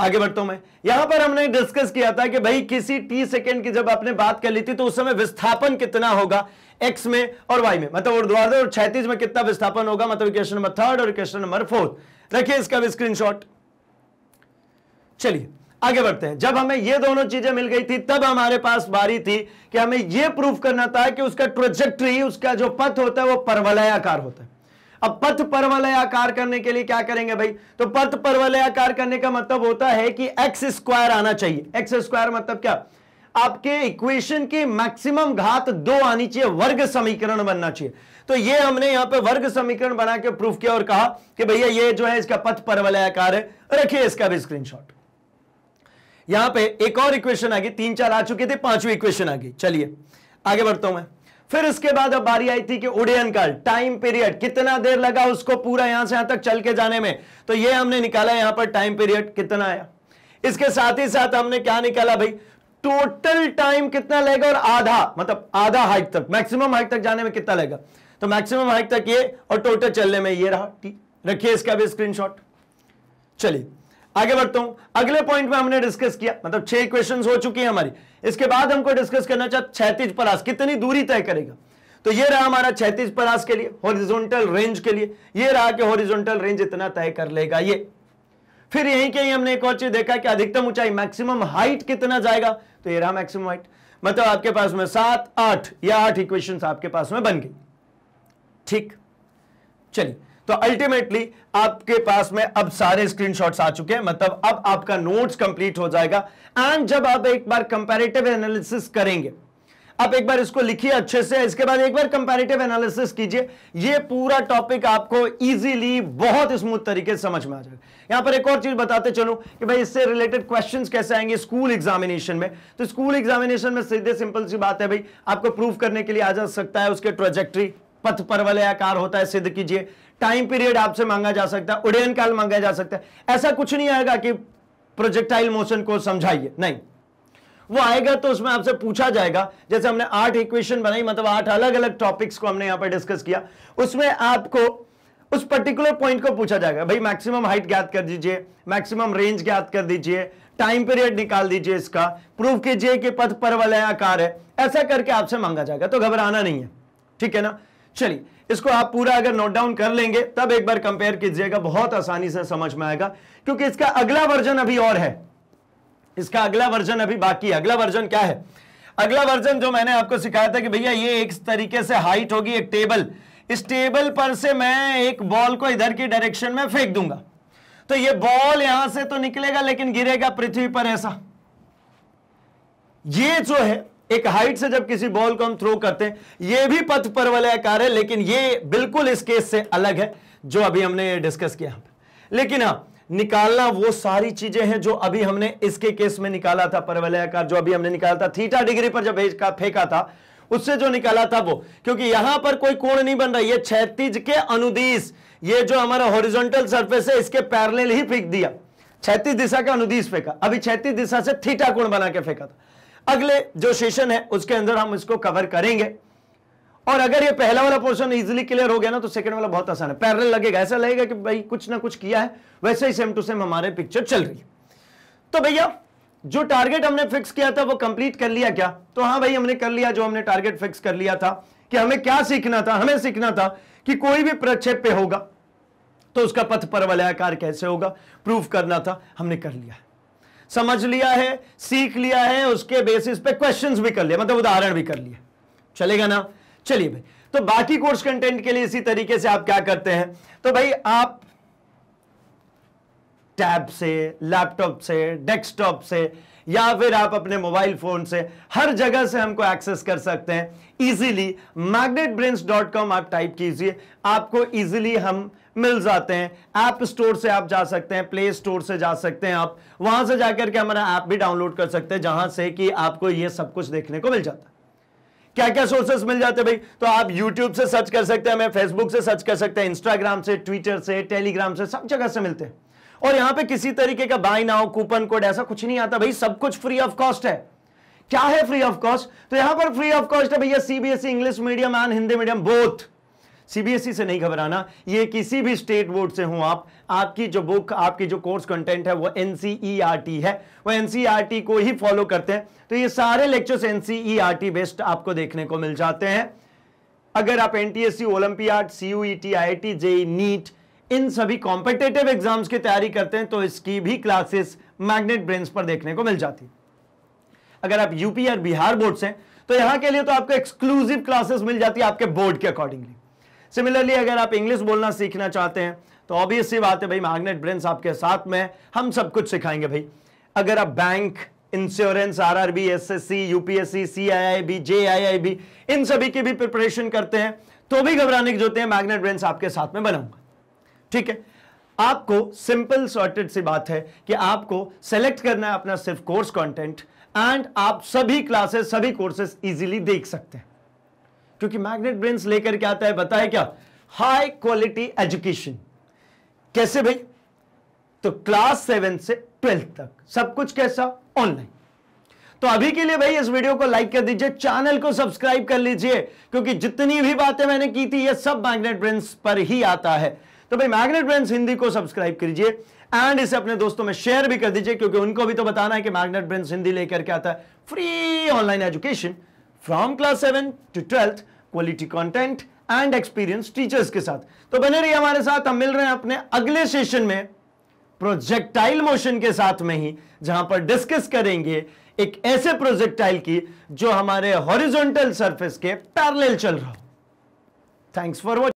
आगे बढ़ता हूं मैं यहां पर हमने डिस्कस किया था कि भाई किसी टी सेकेंड की जब आपने बात कर ली थी तो उस समय विस्थापन कितना होगा एक्स में और वाई में मतलब ऊर्ध्वाधर और छैतीस में कितना विस्थापन होगा मतलब क्वेश्चन नंबर थर्ड और क्वेश्चन नंबर फोर्थ रखिए इसका भी स्क्रीन चलिए आगे बढ़ते हैं जब हमें ये दोनों चीजें मिल गई थी तब हमारे पास बारी थी कि हमें यह प्रूफ करना था कि उसका प्रोजेक्ट्री उसका जो पथ होता है वो परवलयाकार होता है अब पथ परवलयाकार करने के लिए क्या करेंगे भाई तो पथ परवलयाकार करने का मतलब होता है कि एक्स स्क्वायर आना चाहिए एक्स स्क्वायर मतलब क्या आपके इक्वेशन की मैक्सिमम घात दो आनी चाहिए वर्ग समीकरण बनना चाहिए तो ये हमने यहां पे वर्ग समीकरण बना के प्रूफ किया और कहा कि भैया ये जो है इसका पथ परवलयाकार है रखिए इसका भी स्क्रीनशॉट यहां पे एक और इक्वेशन आ गई तीन चार आ चुके थे पांचवी इक्वेशन आ गई चलिए आगे बढ़ता हूं मैं फिर उसके बाद अब बारी आई थी कि उड़यन काल टाइम पीरियड कितना देर लगा उसको पूरा यहां से यहां तक चल के जाने में तो ये हमने निकाला यहां पर टाइम पीरियड कितना आया इसके साथ ही साथ हमने क्या निकाला भाई टोटल टाइम कितना लगेगा और आधा मतलब आधा हाइट तक मैक्सिमम हाइट तक जाने में कितना लगेगा तो मैक्सिमम हाइट तक ये और टोटल चलने में ये रहा टी रखिए इसका भी स्क्रीन चलिए आगे बढ़ता हूं अगले पॉइंट में हमने डिस्कस किया मतलब छह क्वेश्चन हो चुकी है हमारी इसके बाद हमको डिस्कस करना चाहिए क्षैतिज परास कितनी दूरी तय करेगा तो ये रहा हमारा क्षैतिज परास के लिए हॉरिजॉन्टल रेंज के लिए ये रहा कि हॉरिजॉन्टल रेंज इतना तय कर लेगा ये फिर यहीं के ही हमने एक और चीज देखा कि अधिकतम ऊंचाई मैक्सिमम हाइट कितना जाएगा तो ये रहा मैक्सिमम हाइट मतलब आपके पास में सात आठ या आठ इक्वेशन आपके पास में बन गई ठीक चलिए तो अल्टीमेटली आपके पास में अब सारे स्क्रीनशॉट्स आ चुके हैं मतलब अब आपका नोट्स कंप्लीट हो जाएगा एंड जब आप एक बार कंपेरेटिव एनालिसिस करेंगे आप एक बार इसको लिखिए अच्छे से इसके बाद एक बार कंपेरेटिव एनालिसिस कीजिए ये पूरा टॉपिक आपको इजीली बहुत स्मूथ तरीके से समझ में आ जाएगा यहां पर एक और चीज बताते चलो कि भाई इससे रिलेटेड क्वेश्चंस कैसे आएंगे स्कूल एग्जामिनेशन में तो स्कूल एग्जामिनेशन में सीधे सिंपल सी बात है भाई आपको प्रूव करने के लिए आ जा सकता है उसके ट्रोजेक्ट्री पथ परवल आकार होता है सिद्ध कीजिए टाइम पीरियड आपसे मांगा जा सकता है उड़यन काल मांगा जा सकता है ऐसा कुछ नहीं आएगा कि प्रोजेक्टाइल मोशन को समझाइए नहीं वो आएगा तो उसमें आपसे पूछा जाएगा जैसे हमने आठ इक्वेशन बनाई मतलब आठ अलग अलग टॉपिक्स को हमने यहां पर डिस्कस किया उसमें आपको उस पर्टिकुलर पॉइंट को पूछा जाएगा भाई मैक्सिमम हाइट ज्ञात कर दीजिए मैक्सिमम रेंज ज्ञात कर दीजिए टाइम पीरियड निकाल दीजिए इसका प्रूव कीजिए कि पथ पर परवलय आकार है ऐसा करके आपसे मांगा जाएगा तो घबराना नहीं है ठीक है ना चलिए इसको आप पूरा अगर नोट डाउन कर लेंगे तब एक बार कंपेयर कीजिएगा बहुत आसानी से समझ में आएगा क्योंकि इसका अगला वर्जन अभी और है इसका अगला वर्जन अभी बाकी है अगला वर्जन क्या है अगला वर्जन जो मैंने आपको सिखाया था कि भैया ये एक तरीके से हाइट होगी एक टेबल इस टेबल पर से मैं एक बॉल को इधर की डायरेक्शन में फेंक दूंगा तो ये बॉल यहां से तो निकलेगा लेकिन गिरेगा पृथ्वी पर ऐसा ये जो है एक हाइट से जब किसी बॉल को हम थ्रो करते हैं यह भी पथ पर है लेकिन यह बिल्कुल इस केस से अलग है जो अभी हमने डिस्कस किया लेकिन हाँ निकालना वो सारी चीजें हैं जो अभी हमने इसके केस में निकाला था परवलयाकार जो अभी हमने निकाला था थीटा डिग्री पर जब फेंका था उससे जो निकाला था वो क्योंकि यहां पर कोई कोण नहीं बन रहा यह छैतीज के अनुदीस ये जो हमारा हॉरिजॉन्टल सरफेस है इसके पैरल ही फेंक दिया छैतीस दिशा का अनुदीस फेंका अभी छैतीस दिशा से थीटा कोण बना के फेंका था अगले जो सेशन है उसके अंदर हम इसको कवर करेंगे और अगर ये पहला वाला पोर्शन इजिली क्लियर हो गया ना तो सेकंड वाला बहुत आसान है पैरल लगेगा ऐसा लगेगा कि भाई कुछ ना कुछ किया है वैसे ही सेम टू सेम हमारे पिक्चर चल रही है तो भैया जो टारगेट हमने फिक्स किया था वो कंप्लीट कर लिया क्या तो हाँ भाई हमने कर लिया जो हमने टारगेट फिक्स कर लिया था कि हमें क्या सीखना था हमें सीखना था कि कोई भी प्रक्षेप पे होगा तो उसका पथ परवलयाकार कैसे होगा प्रूफ करना था हमने कर लिया समझ लिया है सीख लिया है उसके बेसिस पे क्वेश्चंस भी कर लिया मतलब उदाहरण भी कर लिए चलेगा ना चलिए भाई तो बाकी कोर्स कंटेंट के लिए इसी तरीके से आप क्या करते हैं तो भाई आप टैब से लैपटॉप से डेस्कटॉप से या फिर आप अपने मोबाइल फोन से हर जगह से हमको एक्सेस कर सकते हैं इजीली मैग्नेट आप टाइप कीजिए आपको इजीली हम मिल जाते हैं ऐप स्टोर से आप जा सकते हैं प्ले स्टोर से जा सकते हैं आप वहां से जाकर के हमारा ऐप भी डाउनलोड कर सकते हैं जहां से कि आपको ये सब कुछ देखने को मिल जाता है क्या क्या सोर्सेस मिल जाते हैं भाई तो आप यूट्यूब से सर्च कर सकते हैं हमें फेसबुक से सर्च कर सकते हैं इंस्टाग्राम से ट्विटर से टेलीग्राम से सब जगह से मिलते हैं और यहां पे किसी तरीके का बाय नाउ कूपन कोड ऐसा कुछ नहीं आता भाई सब कुछ फ्री ऑफ कॉस्ट है क्या है फ्री ऑफ कॉस्ट तो यहां पर फ्री ऑफ कॉस्ट है भैया CBSE English medium and Hindi medium both CBSE से नहीं घबराना ये किसी भी स्टेट बोर्ड से हूं आप आपकी जो बुक आपकी जो कोर्स कंटेंट है वो एनसीईआरटी e है वो एनसीईआरटी e को ही फॉलो करते हैं तो ये सारे लेक्चर्स एनसीईआरटी बेस्ड e आपको देखने को मिल जाते हैं अगर आप NTSC Olympiad CUET IIT JEE NEET इन सभी कॉम्पिटेटिव एग्जाम्स की तैयारी करते हैं तो इसकी भी क्लासेस मैग्नेट ब्रेन्स पर देखने को मिल जाती अगर आप यूपी और बिहार बोर्ड से तो यहां के लिए तो आपको एक्सक्लूसिव क्लासेस मिल जाती है आपके बोर्ड के अकॉर्डिंगली सिमिलरली अगर आप इंग्लिश बोलना सीखना चाहते हैं तो ऑब्वियस सी बात है भाई मैग्नेट ब्रेंस आपके साथ में हम सब कुछ सिखाएंगे भाई अगर आप bank insurance RRB SSC UPSC CIIB JIIB इन सभी की भी प्रिपरेशन करते हैं तो भी घबराने की जरूरत है मैग्नेट ब्रेंस आपके साथ में बनाऊंगा ठीक है आपको सिंपल सॉर्टेड सी बात है कि आपको सेलेक्ट करना है अपना सिर्फ कोर्स कॉन्टेंट एंड आप सभी क्लासेस सभी कोर्सेस इजिली देख सकते हैं क्योंकि मैग्नेट ब्रेन लेकर के आता है बताए क्या हाई क्वालिटी एजुकेशन कैसे भाई तो क्लास सेवन से ट्वेल्थ तक सब कुछ कैसा ऑनलाइन तो अभी के लिए भाई इस वीडियो को लाइक कर दीजिए चैनल को सब्सक्राइब कर लीजिए क्योंकि जितनी भी बातें मैंने की थी ये सब मैग्नेट ब्रेंस पर ही आता है तो भाई मैग्नेट ब्रेंस हिंदी को सब्सक्राइब लीजिए एंड इसे अपने दोस्तों में शेयर भी कर दीजिए क्योंकि उनको भी तो बताना है कि मैग्नेट ब्रेंस हिंदी लेकर के आता है free online education from class seven to twelfth quality content and experience teachers के साथ तो बने रहिए हमारे साथ हम मिल रहे हैं अपने अगले सेशन में प्रोजेक्टाइल मोशन के साथ में ही जहां पर डिस्कस करेंगे एक ऐसे प्रोजेक्टाइल की जो हमारे हॉरिजॉन्टल सरफेस के पैरेलल चल रहा हो थैंक्स फॉर वॉचिंग